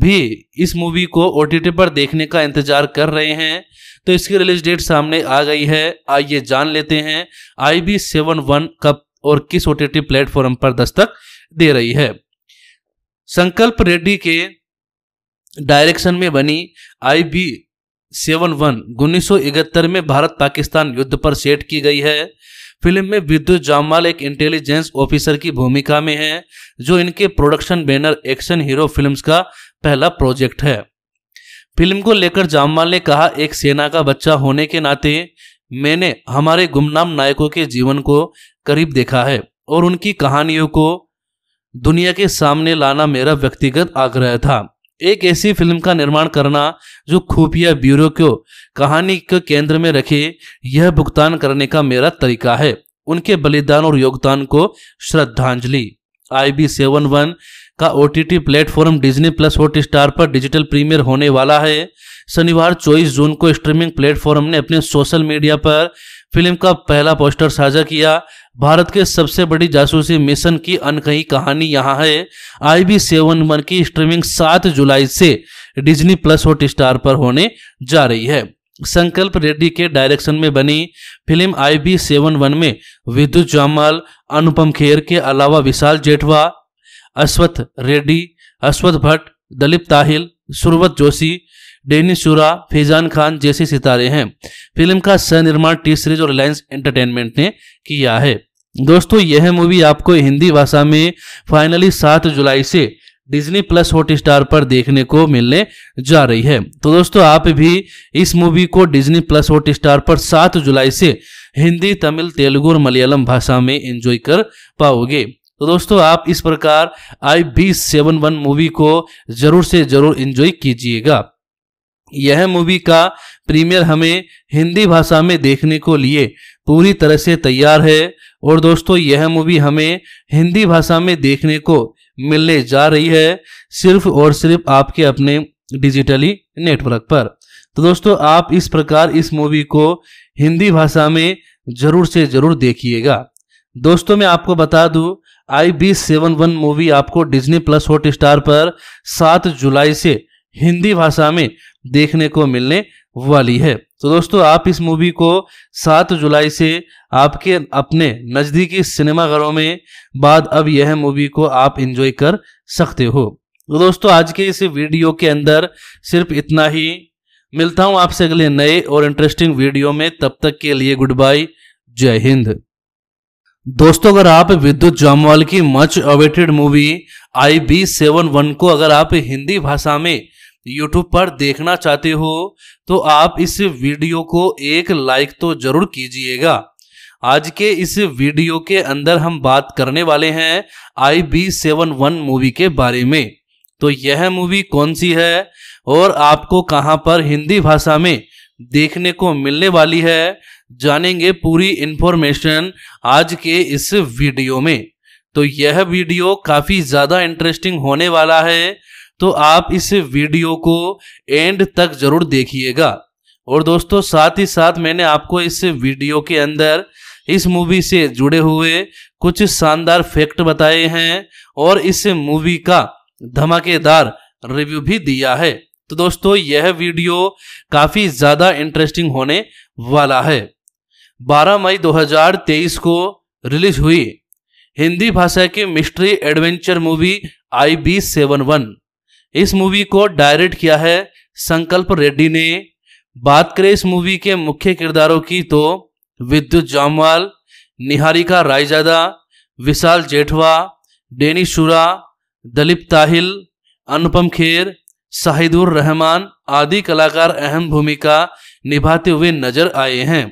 Speaker 1: भी इस मूवी को ओ पर देखने का इंतजार कर रहे हैं तो इसकी रिलीज डेट सामने आ गई है आइए जान लेते हैं आई बी सेवन वन कब और किस ओ टी प्लेटफॉर्म पर दस्तक दे रही है संकल्प रेड्डी के डायरेक्शन में बनी आई बी सेवन वन उन्नीस में भारत पाकिस्तान युद्ध पर सेट की गई है फिल्म में विद्युत जामवाल एक इंटेलिजेंस ऑफिसर की भूमिका में है जो इनके production banner action hero films का पहला प्रोजेक्ट है फिल्म को लेकर जामवाल ने कहा एक सेना का बच्चा होने के नाते मैंने हमारे गुमनाम नायकों के जीवन को करीब देखा है और उनकी कहानियों को दुनिया के सामने लाना मेरा व्यक्तिगत आग्रह था एक ऐसी फिल्म का निर्माण करना जो खुफिया ब्यूरो को कहानी के केंद्र में रखे यह भुगतान करने का मेरा तरीका है उनके बलिदान और योगदान को श्रद्धांजलि आई बी सेवन वन का O T T platform Disney plus Hotstar पर डिजिटल प्रीमियर होने वाला है शनिवार 24 जून को स्ट्रीमिंग प्लेटफॉर्म ने अपने सोशल मीडिया पर फिल्म का पहला पोस्टर साझा किया भारत के सबसे बड़ी जासूसी मिशन की अनकही कहानी यहाँ है आई बी सेवन वन की स्ट्रीमिंग 7 जुलाई से डिज्नी प्लस हॉट स्टार पर होने जा रही है संकल्प रेड्डी के डायरेक्शन में बनी film I B seven one में विद्युत जामाल अनुपम खेर के अलावा विशाल जेठवा अश्वथ रेड्डी अश्वथ भट्ट दलीप ताहिल सुरवत जोशी डेनिस शुरा फैजान खान जैसे सितारे हैं फिल्म का सनिर्माण निर्माण टी सीरीज और रिलायंस एंटरटेनमेंट ने किया है दोस्तों यह मूवी आपको हिंदी भाषा में फाइनली सात जुलाई से डिज्नी प्लस हॉट स्टार पर देखने को मिलने जा रही है तो दोस्तों आप भी इस मूवी को डिज्नी प्लस हॉट स्टार पर सात जुलाई से हिंदी तमिल तेलुगु और मलयालम भाषा में एंजॉय कर पाओगे तो दोस्तों आप इस प्रकार I B seven one movie को जरूर से जरूर एंजॉय कीजिएगा यह मूवी का प्रीमियर हमें हिंदी भाषा में देखने को लिए पूरी तरह से तैयार है और दोस्तों यह मूवी हमें हिंदी भाषा में देखने को मिलने जा रही है सिर्फ और सिर्फ आपके अपने डिजिटली नेटवर्क पर तो दोस्तों आप इस प्रकार इस मूवी को हिंदी भाषा में जरूर से जरूर देखिएगा दोस्तों मैं आपको बता दूं I B seven one movie आपको डिज्नी प्लस हॉट स्टार पर सात जुलाई से हिंदी भाषा में देखने को मिलने वाली है तो दोस्तों आप इस मूवी को 7 जुलाई से आपके अपने नज़दीकी सिनेमाघरों में बाद अब यह मूवी को आप इंजॉय कर सकते हो तो दोस्तों आज के इस वीडियो के अंदर सिर्फ इतना ही मिलता हूं आपसे अगले नए और इंटरेस्टिंग वीडियो में तब तक के लिए गुड बाय जय हिंद दोस्तों अगर आप विद्युत जामवाल की much awaited movie I B seven one को अगर आप हिंदी भाषा में यूट्यूब पर देखना चाहते हो तो आप इस वीडियो को एक लाइक तो जरूर कीजिएगा आज के इस वीडियो के अंदर हम बात करने वाले हैं I B seven one movie के बारे में तो यह मूवी कौन सी है और आपको कहां पर हिंदी भाषा में देखने को मिलने वाली है जानेंगे पूरी इन्फॉर्मेशन आज के इस वीडियो में तो यह वीडियो काफ़ी ज़्यादा इंटरेस्टिंग होने वाला है तो आप इस वीडियो को एंड तक जरूर देखिएगा और दोस्तों साथ ही साथ मैंने आपको इस वीडियो के अंदर इस मूवी से जुड़े हुए कुछ शानदार फैक्ट बताए हैं और इस मूवी का धमाकेदार रिव्यू भी दिया है तो दोस्तों यह वीडियो काफ़ी ज़्यादा इंटरेस्टिंग होने वाला है 12 मई 2023 को रिलीज हुई हिंदी भाषा की mystery adventure movie I B seven one इस मूवी को डायरेक्ट किया है संकल्प रेड्डी ने बात करें इस मूवी के मुख्य किरदारों की तो विद्युत जामवाल निहारिका रायजादा विशाल जेठवा डेनी शुरा दलीप ताहिल अनुपम खेर शाहिदुर रहमान आदि कलाकार अहम भूमिका निभाते हुए नजर आए हैं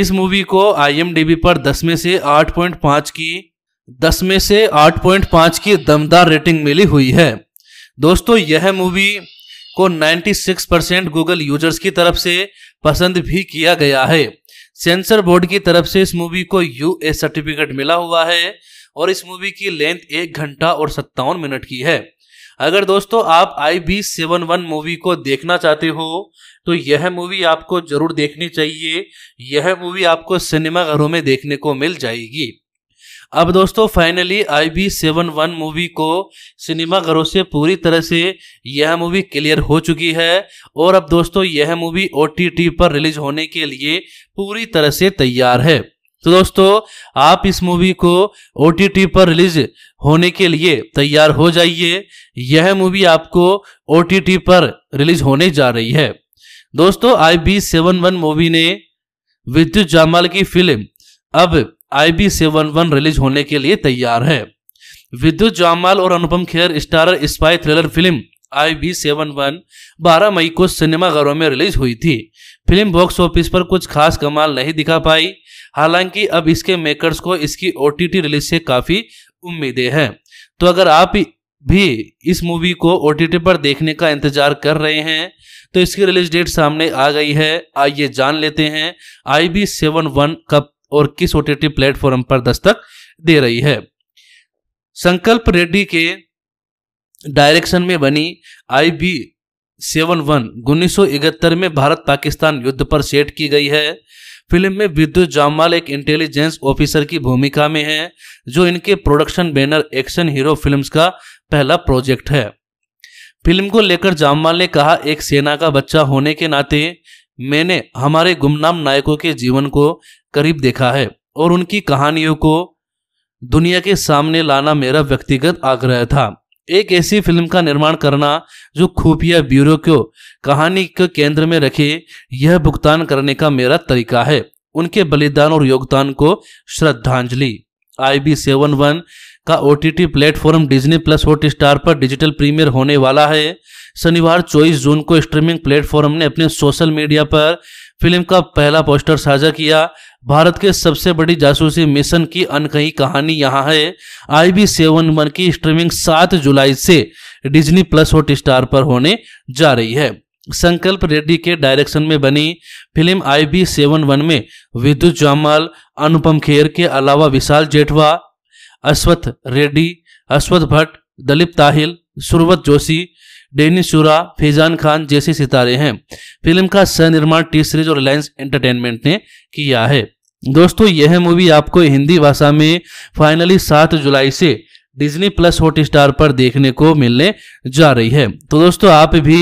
Speaker 1: इस मूवी को आईएमडीबी पर 10 में से 8.5 की 10 में से 8.5 की दमदार रेटिंग मिली हुई है दोस्तों यह मूवी को 96 परसेंट गूगल यूजर्स की तरफ से पसंद भी किया गया है सेंसर बोर्ड की तरफ से इस मूवी को यू ए सर्टिफिकेट मिला हुआ है और इस मूवी की लेंथ एक घंटा और सत्तावन मिनट की है अगर दोस्तों आप I B seven one movie को देखना चाहते हो तो यह मूवी आपको जरूर देखनी चाहिए यह मूवी आपको सिनेमाघरों में देखने को मिल जाएगी अब दोस्तों finally I B seven one movie को सिनेमाघरों से पूरी तरह से यह मूवी क्लियर हो चुकी है और अब दोस्तों यह मूवी ओ पर रिलीज होने के लिए पूरी तरह से तैयार है तो दोस्तों आप इस मूवी को ओ पर रिलीज होने के लिए तैयार हो जाइए यह मूवी आपको ओ पर रिलीज होने जा रही है दोस्तों I B seven one movie ने विद्युत जामाल की फिल्म अब आई सेवन वन रिलीज होने के लिए तैयार है विद्युत जामाल और Anupam Kher starrer spy thriller film I B seven one बारह मई को सिनेमाघरों में रिलीज हुई थी फिल्म बॉक्स ऑफिस पर कुछ खास कमाल नहीं दिखा पाई हालांकि अब इसके मेकर्स को इसकी ओ रिलीज से काफ़ी उम्मीदें हैं तो अगर आप भी इस मूवी को ओ पर देखने का इंतजार कर रहे हैं तो इसकी रिलीज डेट सामने आ गई है आइए जान लेते हैं आई बी सेवन वन कब और किस ओ टी प्लेटफॉर्म पर दस्तक दे रही है संकल्प रेड्डी के डायरेक्शन में बनी आई बी सेवन वन उन्नीस में भारत पाकिस्तान युद्ध पर सेट की गई है फिल्म में विद्युत जामवाल एक इंटेलिजेंस ऑफिसर की भूमिका में है जो इनके production banner action hero films का पहला प्रोजेक्ट है फिल्म को लेकर जामवाल ने कहा एक सेना का बच्चा होने के नाते मैंने हमारे गुमनाम नायकों के जीवन को करीब देखा है और उनकी कहानियों को दुनिया के सामने लाना मेरा व्यक्तिगत आग्रह था एक ऐसी फिल्म का निर्माण करना जो खुफिया ब्यूरो को कहानी के केंद्र में रखे यह भुगतान करने का मेरा तरीका है उनके बलिदान और योगदान को श्रद्धांजलि आई बी सेवन वन का O T T platform Disney plus Hotstar पर डिजिटल प्रीमियर होने वाला है शनिवार 24 जून को स्ट्रीमिंग प्लेटफॉर्म ने अपने सोशल मीडिया पर फिल्म का पहला पोस्टर साझा किया भारत के सबसे बड़ी जासूसी मिशन की अनकही कहानी यहाँ है आई बी सेवन वन की स्ट्रीमिंग सात जुलाई से डिज्नी प्लस हॉट स्टार पर होने जा रही है संकल्प रेड्डी के डायरेक्शन में बनी film I B seven one में विद्युत जामाल अनुपम खेर के अलावा विशाल जेठवा अश्वथ रेड्डी अश्वथ भट्ट दलीप ताहिल सुरवत जोशी डेनिस शुरा फिजान खान जैसे सितारे हैं फिल्म का सनिर्माण निर्माण टी सीरीज और रिलायंस एंटरटेनमेंट ने किया है दोस्तों यह मूवी आपको हिंदी भाषा में फाइनली सात जुलाई से डिज्नी प्लस हॉट स्टार पर देखने को मिलने जा रही है तो दोस्तों आप भी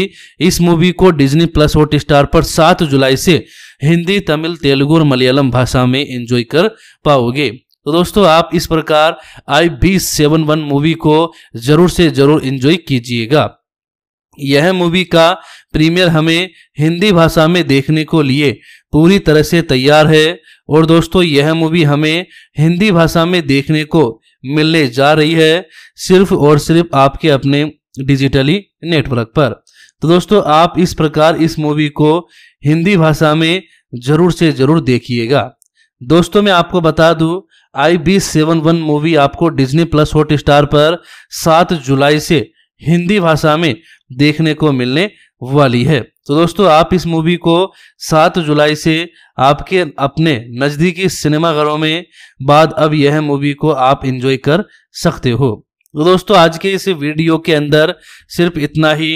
Speaker 1: इस मूवी को डिज्नी प्लस हॉट स्टार पर 7 जुलाई से हिंदी तमिल तेलुगु और मलयालम भाषा में एंजॉय कर पाओगे तो दोस्तों आप इस प्रकार I B seven one movie को जरूर से जरूर एंजॉय कीजिएगा यह मूवी का प्रीमियर हमें हिंदी भाषा में देखने को लिए पूरी तरह से तैयार है और दोस्तों यह मूवी हमें हिंदी भाषा में देखने को मिलने जा रही है सिर्फ और सिर्फ आपके अपने डिजिटली नेटवर्क पर तो दोस्तों आप इस प्रकार इस मूवी को हिंदी भाषा में जरूर से जरूर देखिएगा दोस्तों मैं आपको बता दूं I B seven one movie आपको डिज्नी प्लस हॉट स्टार पर सात जुलाई से हिंदी भाषा में देखने को मिलने वाली है तो दोस्तों आप इस मूवी को 7 जुलाई से आपके अपने नज़दीकी सिनेमाघरों में बाद अब यह मूवी को आप इंजॉय कर सकते हो तो दोस्तों आज के इस वीडियो के अंदर सिर्फ इतना ही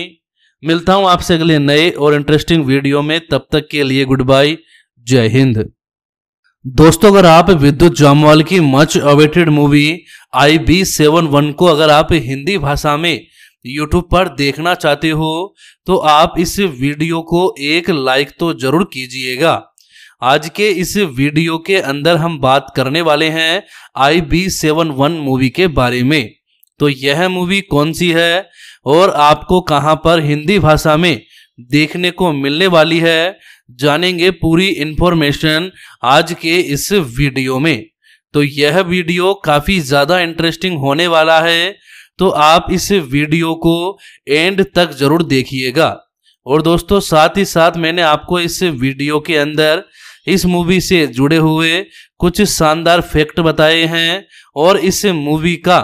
Speaker 1: मिलता हूं आपसे अगले नए और इंटरेस्टिंग वीडियो में तब तक के लिए गुड बाय जय हिंद दोस्तों अगर आप विद्युत जामवाल की much awaited movie I B seven one को अगर आप हिंदी भाषा में YouTube पर देखना चाहते हो तो आप इस वीडियो को एक लाइक तो जरूर कीजिएगा आज के इस वीडियो के अंदर हम बात करने वाले हैं I B seven one movie के बारे में तो यह मूवी कौन सी है और आपको कहां पर हिंदी भाषा में देखने को मिलने वाली है जानेंगे पूरी इन्फॉर्मेशन आज के इस वीडियो में तो यह वीडियो काफ़ी ज़्यादा इंटरेस्टिंग होने वाला है तो आप इस वीडियो को एंड तक जरूर देखिएगा और दोस्तों साथ ही साथ मैंने आपको इस वीडियो के अंदर इस मूवी से जुड़े हुए कुछ शानदार फैक्ट बताए हैं और इस मूवी का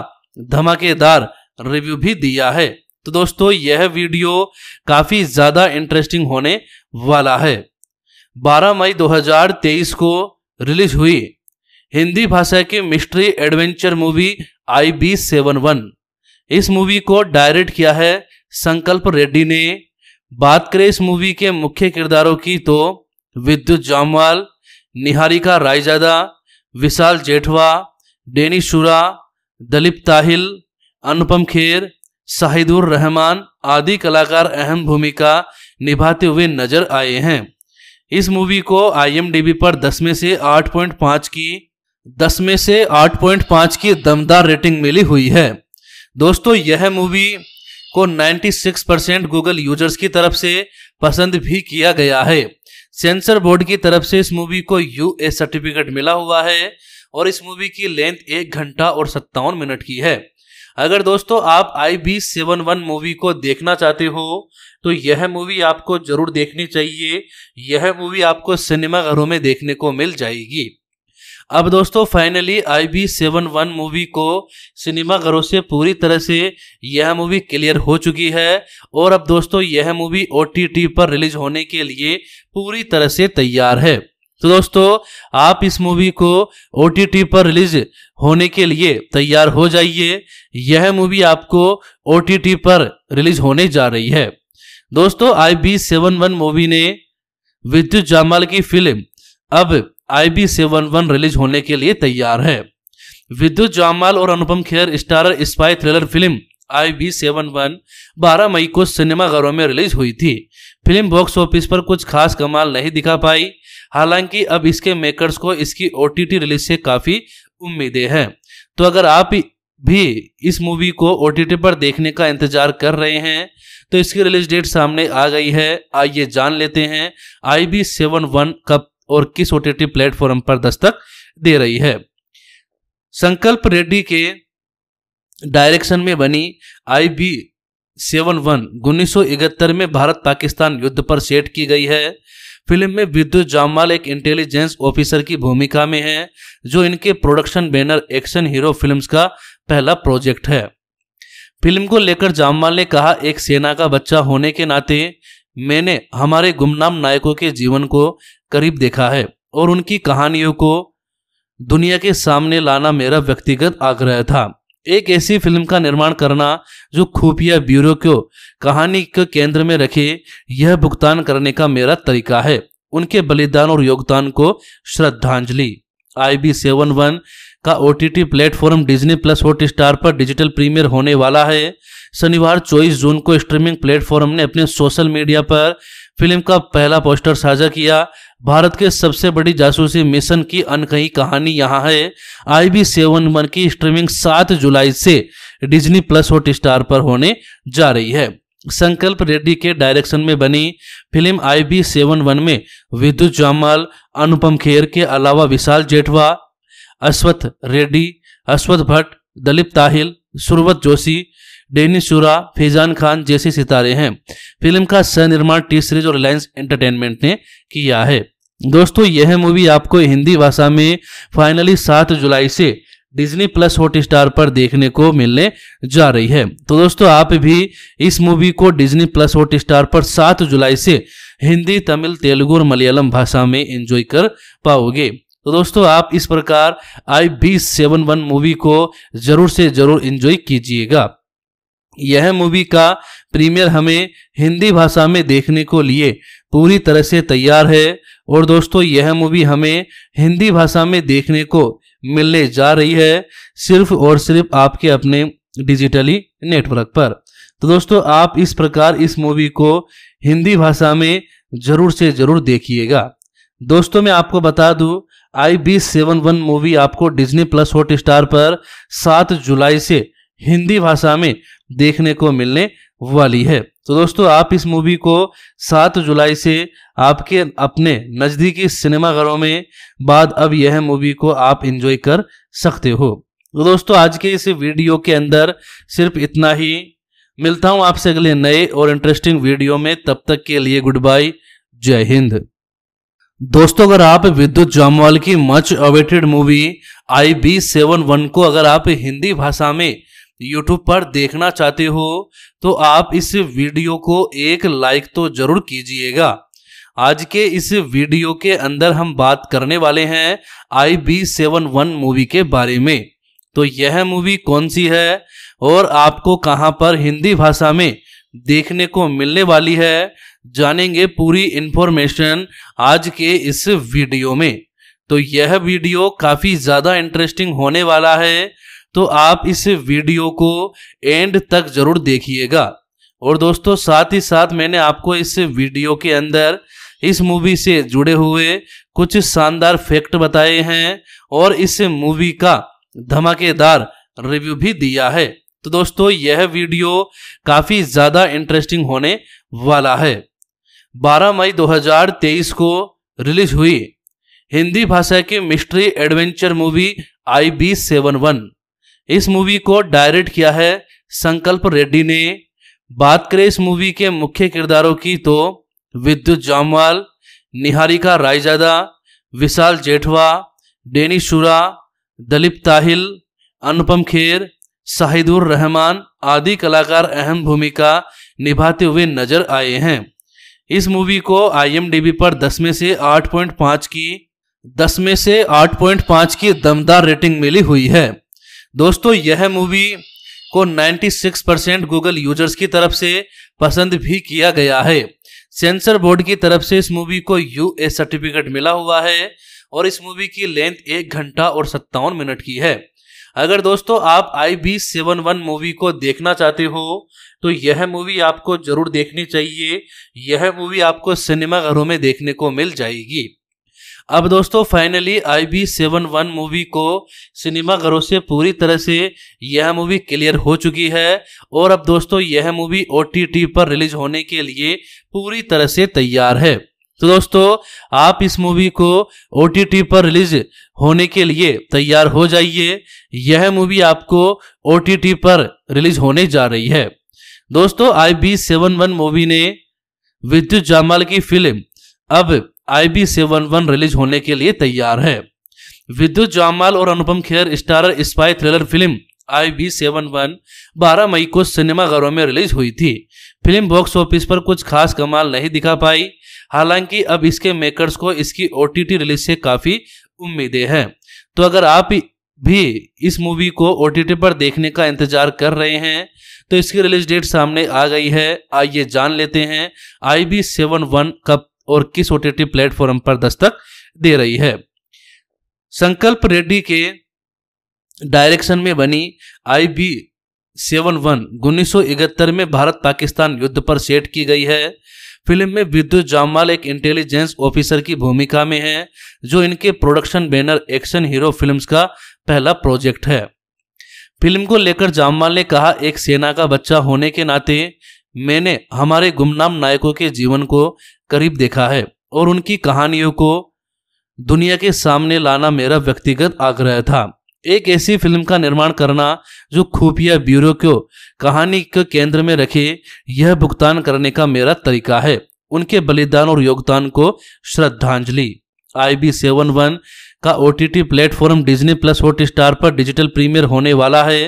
Speaker 1: धमाकेदार रिव्यू भी दिया है तो दोस्तों यह वीडियो काफ़ी ज़्यादा इंटरेस्टिंग होने वाला है 12 मई 2023 को रिलीज हुई हिंदी भाषा की mystery adventure movie I B seven one इस मूवी को डायरेक्ट किया है संकल्प रेड्डी ने बात करें इस मूवी के मुख्य किरदारों की तो विद्युत जामवाल निहारिका रायजादा विशाल जेठवा डेनी शुरा दलीप ताहिल अनुपम खेर शाहिदुर रहमान आदि कलाकार अहम भूमिका निभाते हुए नजर आए हैं इस मूवी को आईएमडीबी पर 10 में से 8.5 की 10 में से 8.5 की दमदार रेटिंग मिली हुई है दोस्तों यह मूवी को 96 परसेंट गूगल यूजर्स की तरफ से पसंद भी किया गया है सेंसर बोर्ड की तरफ से इस मूवी को यू ए सर्टिफिकेट मिला हुआ है और इस मूवी की लेंथ एक घंटा और सत्तावन मिनट की है अगर दोस्तों आप I B seven one movie को देखना चाहते हो तो यह मूवी आपको जरूर देखनी चाहिए यह मूवी आपको सिनेमाघरों में देखने को मिल जाएगी अब दोस्तों finally I B seven one movie को सिनेमा घरों से पूरी तरह से यह मूवी क्लियर हो चुकी है और अब दोस्तों यह मूवी ओ पर रिलीज होने के लिए पूरी तरह से तैयार है तो दोस्तों आप इस मूवी को ओ पर रिलीज होने के लिए तैयार हो जाइए यह मूवी आपको ओ पर रिलीज होने जा रही है दोस्तों I B seven one movie ने विद्युत जामाल की फिल्म अब आई सेवन वन रिलीज होने के लिए तैयार है विद्युत जामाल और Anupam Kher starrer spy thriller film I B seven one बारह मई को सिनेमाघरों में रिलीज हुई थी फिल्म बॉक्स ऑफिस पर कुछ खास कमाल नहीं दिखा पाई हालांकि अब इसके मेकर्स को इसकी ओ रिलीज से काफ़ी उम्मीदें हैं तो अगर आप भी इस मूवी को ओ पर देखने का इंतजार कर रहे हैं तो इसकी रिलीज डेट सामने आ गई है आइए जान लेते हैं आई बी सेवन वन कब और किस ओ प्लेटफॉर्म पर दस्तक दे रही है संकल्प रेड्डी के डायरेक्शन में बनी आई बी सेवन वन उन्नीस में भारत पाकिस्तान युद्ध पर सेट की गई है फिल्म में विद्युत जामवाल एक इंटेलिजेंस ऑफिसर की भूमिका में है जो इनके production banner action hero films का पहला प्रोजेक्ट है फिल्म को लेकर जामवाल ने कहा एक सेना का बच्चा होने के नाते मैंने हमारे गुमनाम नायकों के जीवन को करीब देखा है और उनकी कहानियों को दुनिया के सामने लाना मेरा व्यक्तिगत आग्रह था एक ऐसी फिल्म का निर्माण करना जो खुफिया ब्यूरो को कहानी के केंद्र में रखे यह भुगतान करने का मेरा तरीका है उनके बलिदान और योगदान को श्रद्धांजलि आई बी सेवन वन का O T T platform Disney plus Hotstar पर डिजिटल प्रीमियर होने वाला है शनिवार 24 जून को स्ट्रीमिंग प्लेटफॉर्म ने अपने सोशल मीडिया पर फिल्म का पहला पोस्टर साझा किया भारत के सबसे बड़ी जासूसी मिशन की अनकही कहानी यहाँ है आई बी सेवन वन की स्ट्रीमिंग 7 जुलाई से डिज्नी प्लस हॉट स्टार पर होने जा रही है संकल्प रेड्डी के डायरेक्शन में बनी film I B seven one में विद्युत जामाल अनुपम खेर के अलावा विशाल जेठवा अश्वथ रेड्डी अश्वथ भट्ट दलीप ताहिल सुरवत जोशी डेनी शुरा फैजान खान जैसे सितारे हैं फिल्म का स निर्माण टी सीरीज और रिलायंस एंटरटेनमेंट ने किया है दोस्तों यह मूवी आपको हिंदी भाषा में फाइनली सात जुलाई से डिज्नी प्लस हॉट स्टार पर देखने को मिलने जा रही है तो दोस्तों आप भी इस मूवी को डिज्नी प्लस हॉट स्टार पर 7 जुलाई से हिंदी तमिल तेलुगु और मलयालम भाषा में एंजॉय कर पाओगे तो दोस्तों आप इस प्रकार I B seven one movie को जरूर से जरूर एंजॉय कीजिएगा यह मूवी का प्रीमियर हमें हिंदी भाषा में देखने को लिए पूरी तरह से तैयार है और दोस्तों यह मूवी हमें हिंदी भाषा में देखने को मिलने जा रही है सिर्फ और सिर्फ आपके अपने डिजिटली नेटवर्क पर तो दोस्तों आप इस प्रकार इस मूवी को हिंदी भाषा में जरूर से जरूर देखिएगा दोस्तों मैं आपको बता दूं I B seven one movie आपको डिज्नी प्लस हॉट स्टार पर सात जुलाई से हिंदी भाषा में देखने को मिलने वाली है तो दोस्तों आप इस मूवी को 7 जुलाई से आपके अपने नज़दीकी सिनेमाघरों में बाद अब यह मूवी को आप इंजॉय कर सकते हो तो दोस्तों आज के इस वीडियो के अंदर सिर्फ इतना ही मिलता हूं आपसे अगले नए और इंटरेस्टिंग वीडियो में तब तक के लिए गुड बाय जय हिंद दोस्तों अगर आप विद्युत जामवाल की much awaited movie I B seven one को अगर आप हिंदी भाषा में यूट्यूब पर देखना चाहते हो तो आप इस वीडियो को एक लाइक तो जरूर कीजिएगा आज के इस वीडियो के अंदर हम बात करने वाले हैं I B seven one movie के बारे में तो यह मूवी कौन सी है और आपको कहां पर हिंदी भाषा में देखने को मिलने वाली है जानेंगे पूरी इन्फॉर्मेशन आज के इस वीडियो में तो यह वीडियो काफ़ी ज़्यादा इंटरेस्टिंग होने वाला है तो आप इस वीडियो को एंड तक जरूर देखिएगा और दोस्तों साथ ही साथ मैंने आपको इस वीडियो के अंदर इस मूवी से जुड़े हुए कुछ शानदार फैक्ट बताए हैं और इस मूवी का धमाकेदार रिव्यू भी दिया है तो दोस्तों यह वीडियो काफ़ी ज़्यादा इंटरेस्टिंग होने वाला है 12 मई 2023 को रिलीज हुई हिंदी भाषा की mystery adventure movie I B seven one इस मूवी को डायरेक्ट किया है संकल्प रेड्डी ने बात करें इस मूवी के मुख्य किरदारों की तो विद्युत जामवाल निहारिका रायजादा विशाल जेठवा डेनी शुरा दलीप ताहिल अनुपम खेर शाहिदुर रहमान आदि कलाकार अहम भूमिका निभाते हुए नजर आए हैं इस मूवी को आईएमडीबी पर 10 में से 8.5 की 10 में से 8.5 की दमदार रेटिंग मिली हुई है दोस्तों यह मूवी को 96 परसेंट गूगल यूजर्स की तरफ से पसंद भी किया गया है सेंसर बोर्ड की तरफ से इस मूवी को यू सर्टिफिकेट मिला हुआ है और इस मूवी की लेंथ एक घंटा और सत्तावन मिनट की है अगर दोस्तों आप I B seven one movie को देखना चाहते हो तो यह मूवी आपको जरूर देखनी चाहिए यह मूवी आपको सिनेमा घरों में देखने को मिल जाएगी अब दोस्तों finally I B seven one movie को सिनेमा घरों से पूरी तरह से यह मूवी क्लियर हो चुकी है और अब दोस्तों यह मूवी ओ पर रिलीज होने के लिए पूरी तरह से तैयार है तो दोस्तों आप इस मूवी को ओ पर रिलीज होने के लिए तैयार हो जाइए यह मूवी आपको ओ पर रिलीज होने जा रही है दोस्तों I B seven one movie ने विद्युत जामाल की फिल्म अब आई बी रिलीज होने के लिए तैयार है विद्युत जामाल और Anupam Kher starrer spy thriller film I B seven one बारह मई को सिनेमाघरों में रिलीज हुई थी फिल्म बॉक्स ऑफिस पर कुछ खास कमाल नहीं दिखा पाई हालांकि अब इसके मेकर्स को इसकी ओ रिलीज से काफ़ी उम्मीदें हैं तो अगर आप भी इस मूवी को ओ पर देखने का इंतजार कर रहे हैं तो इसकी रिलीज डेट सामने आ गई है आइए जान लेते हैं आई बी सेवन वन का और किस ओ प्लेटफॉर्म पर दस्तक दे रही है संकल्प रेड्डी के डायरेक्शन में बनी आई बी सेवन वन उन्नीस में भारत पाकिस्तान युद्ध पर सेट की गई है फिल्म में विद्युत जामवाल एक इंटेलिजेंस ऑफिसर की भूमिका में है जो इनके production banner action hero films का पहला प्रोजेक्ट है फिल्म को लेकर जामवाल ने कहा एक सेना का बच्चा होने के नाते मैंने हमारे गुमनाम नायकों के जीवन को करीब देखा है और उनकी कहानियों को दुनिया के सामने लाना मेरा व्यक्तिगत आग्रह था एक ऐसी फिल्म का निर्माण करना जो खुफिया ब्यूरो को कहानी के केंद्र में रखे यह भुगतान करने का मेरा तरीका है उनके बलिदान और योगदान को श्रद्धांजलि आई बी सेवन वन का O T T platform Disney plus Hotstar पर डिजिटल प्रीमियर होने वाला है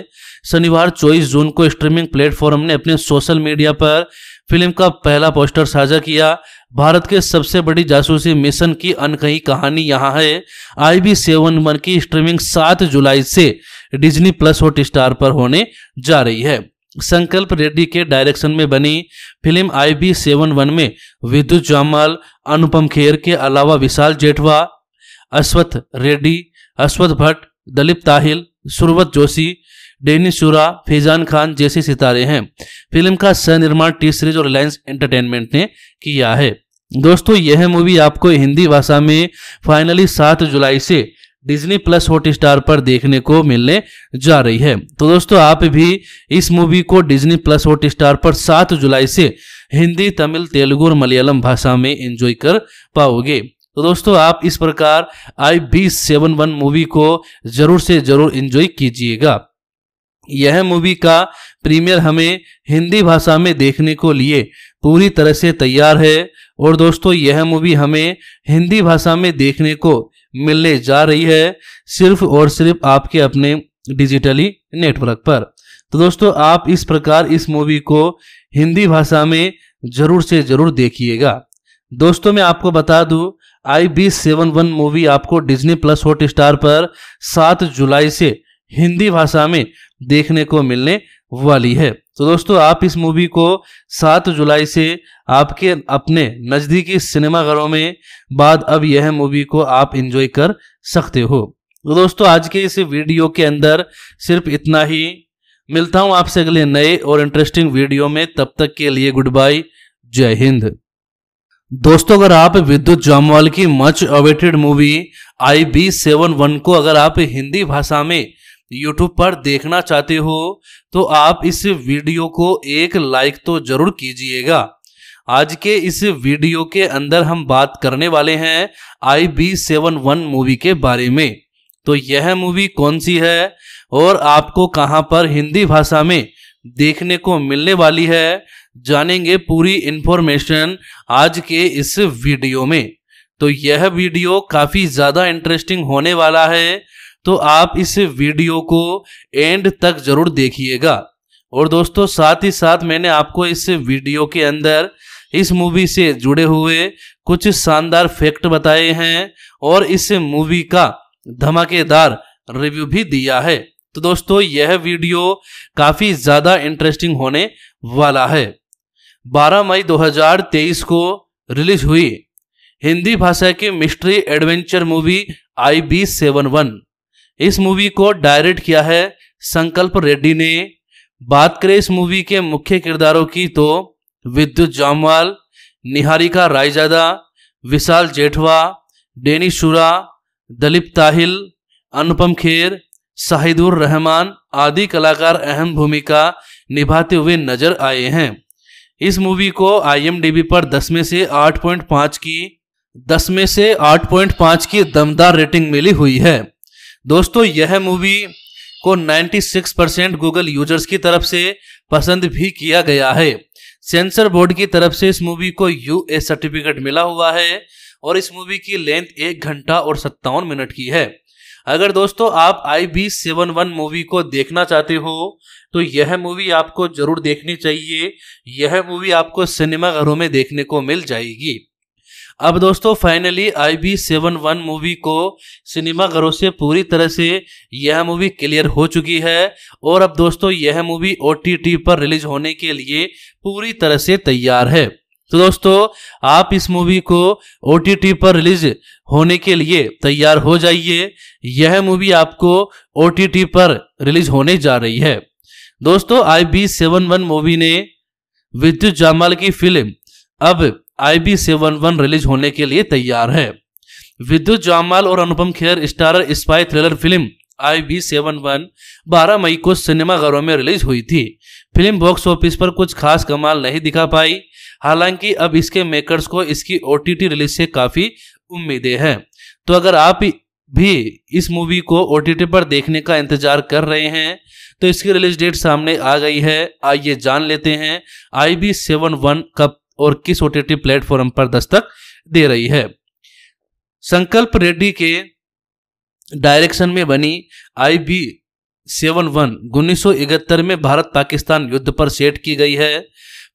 Speaker 1: शनिवार 24 जून को स्ट्रीमिंग प्लेटफॉर्म ने अपने सोशल मीडिया पर फिल्म का पहला पोस्टर साझा किया भारत के सबसे बड़ी जासूसी मिशन की अनकही कहानी यहाँ है आई बी सेवन वन की स्ट्रीमिंग 7 जुलाई से डिज्नी प्लस हॉट स्टार पर होने जा रही है संकल्प रेड्डी के डायरेक्शन में बनी film I B seven one में विद्युत जामाल अनुपम खेर के अलावा विशाल जेठवा अश्वथ रेड्डी अश्वथ भट्ट दलीप ताहिल सुरवत जोशी डेनिस शुरा फैजान खान जैसे सितारे हैं फिल्म का स निर्माण टी सीरीज और रिलायंस एंटरटेनमेंट ने किया है दोस्तों यह मूवी आपको हिंदी भाषा में फाइनली सात जुलाई से डिज्नी प्लस हॉट स्टार पर देखने को मिलने जा रही है तो दोस्तों आप भी इस मूवी को डिज्नी प्लस हॉट स्टार पर 7 जुलाई से हिंदी तमिल तेलुगु और मलयालम भाषा में एंजॉय कर पाओगे तो दोस्तों आप इस प्रकार I B seven one movie को जरूर से जरूर एंजॉय कीजिएगा यह मूवी का प्रीमियर हमें हिंदी भाषा में देखने को लिए पूरी तरह से तैयार है और दोस्तों यह मूवी हमें हिंदी भाषा में देखने को मिलने जा रही है सिर्फ और सिर्फ आपके अपने डिजिटली नेटवर्क पर तो दोस्तों आप इस प्रकार इस मूवी को हिंदी भाषा में जरूर से जरूर देखिएगा दोस्तों मैं आपको बता दूं I B seven one movie आपको डिज्नी प्लस हॉट स्टार पर सात जुलाई से हिंदी भाषा में देखने को मिलने वाली है तो दोस्तों आप इस मूवी को 7 जुलाई से आपके अपने नज़दीकी सिनेमाघरों में बाद अब यह मूवी को आप इंजॉय कर सकते हो तो दोस्तों आज के इस वीडियो के अंदर सिर्फ इतना ही मिलता हूं आपसे अगले नए और इंटरेस्टिंग वीडियो में तब तक के लिए गुड बाय जय हिंद दोस्तों अगर आप विद्युत जामवाल की much awaited movie I B seven one को अगर आप हिंदी भाषा में यूट्यूब पर देखना चाहते हो तो आप इस वीडियो को एक लाइक तो जरूर कीजिएगा आज के इस वीडियो के अंदर हम बात करने वाले हैं I B seven one movie के बारे में तो यह मूवी कौन सी है और आपको कहां पर हिंदी भाषा में देखने को मिलने वाली है जानेंगे पूरी इन्फॉर्मेशन आज के इस वीडियो में तो यह वीडियो काफ़ी ज़्यादा इंटरेस्टिंग होने वाला है तो आप इस वीडियो को एंड तक जरूर देखिएगा और दोस्तों साथ ही साथ मैंने आपको इस वीडियो के अंदर इस मूवी से जुड़े हुए कुछ शानदार फैक्ट बताए हैं और इस मूवी का धमाकेदार रिव्यू भी दिया है तो दोस्तों यह वीडियो काफ़ी ज़्यादा इंटरेस्टिंग होने वाला है 12 मई 2023 को रिलीज हुई हिंदी भाषा की mystery adventure movie I B seven one इस मूवी को डायरेक्ट किया है संकल्प रेड्डी ने बात करें इस मूवी के मुख्य किरदारों की तो विद्युत जामवाल निहारिका रायजादा विशाल जेठवा डेनी शुरा दलीप ताहिल अनुपम खेर शाहिदुर रहमान आदि कलाकार अहम भूमिका निभाते हुए नजर आए हैं इस मूवी को आईएमडीबी पर 10 में से 8.5 की 10 में से 8.5 की दमदार रेटिंग मिली हुई है दोस्तों यह मूवी को 96 परसेंट गूगल यूजर्स की तरफ से पसंद भी किया गया है सेंसर बोर्ड की तरफ से इस मूवी को यू ए सर्टिफिकेट मिला हुआ है और इस मूवी की लेंथ एक घंटा और सत्तावन मिनट की है अगर दोस्तों आप I B seven one movie को देखना चाहते हो तो यह मूवी आपको जरूर देखनी चाहिए यह मूवी आपको सिनेमाघरों में देखने को मिल जाएगी अब दोस्तों finally I B seven one movie को सिनेमाघरों से पूरी तरह से यह मूवी क्लियर हो चुकी है और अब दोस्तों यह मूवी ओ पर रिलीज होने के लिए पूरी तरह से तैयार है तो दोस्तों आप इस मूवी को ओ पर रिलीज होने के लिए तैयार हो जाइए यह मूवी आपको ओ पर रिलीज होने जा रही है दोस्तों I B seven one movie ने विद्युत जामाल की फिल्म अब I B seven one release होने के लिए तैयार है विद्युत जामाल और Anupam Kher starrer spy thriller film I B seven one बारह मई को सिनेमाघरों में रिलीज हुई थी फिल्म बॉक्स ऑफिस पर कुछ खास कमाल नहीं दिखा पाई हालांकि अब इसके मेकर्स को इसकी ओ रिलीज से काफ़ी उम्मीदें हैं तो अगर आप भी इस मूवी को ओ पर देखने का इंतजार कर रहे हैं तो इसकी रिलीज डेट सामने आ गई है आइए जान लेते हैं आई बी सेवन वन कब और किस ओ प्लेटफॉर्म पर दस्तक दे रही है संकल्प रेड्डी के डायरेक्शन में बनी आई बी सेवन वन उन्नीस में भारत पाकिस्तान युद्ध पर सेट की गई है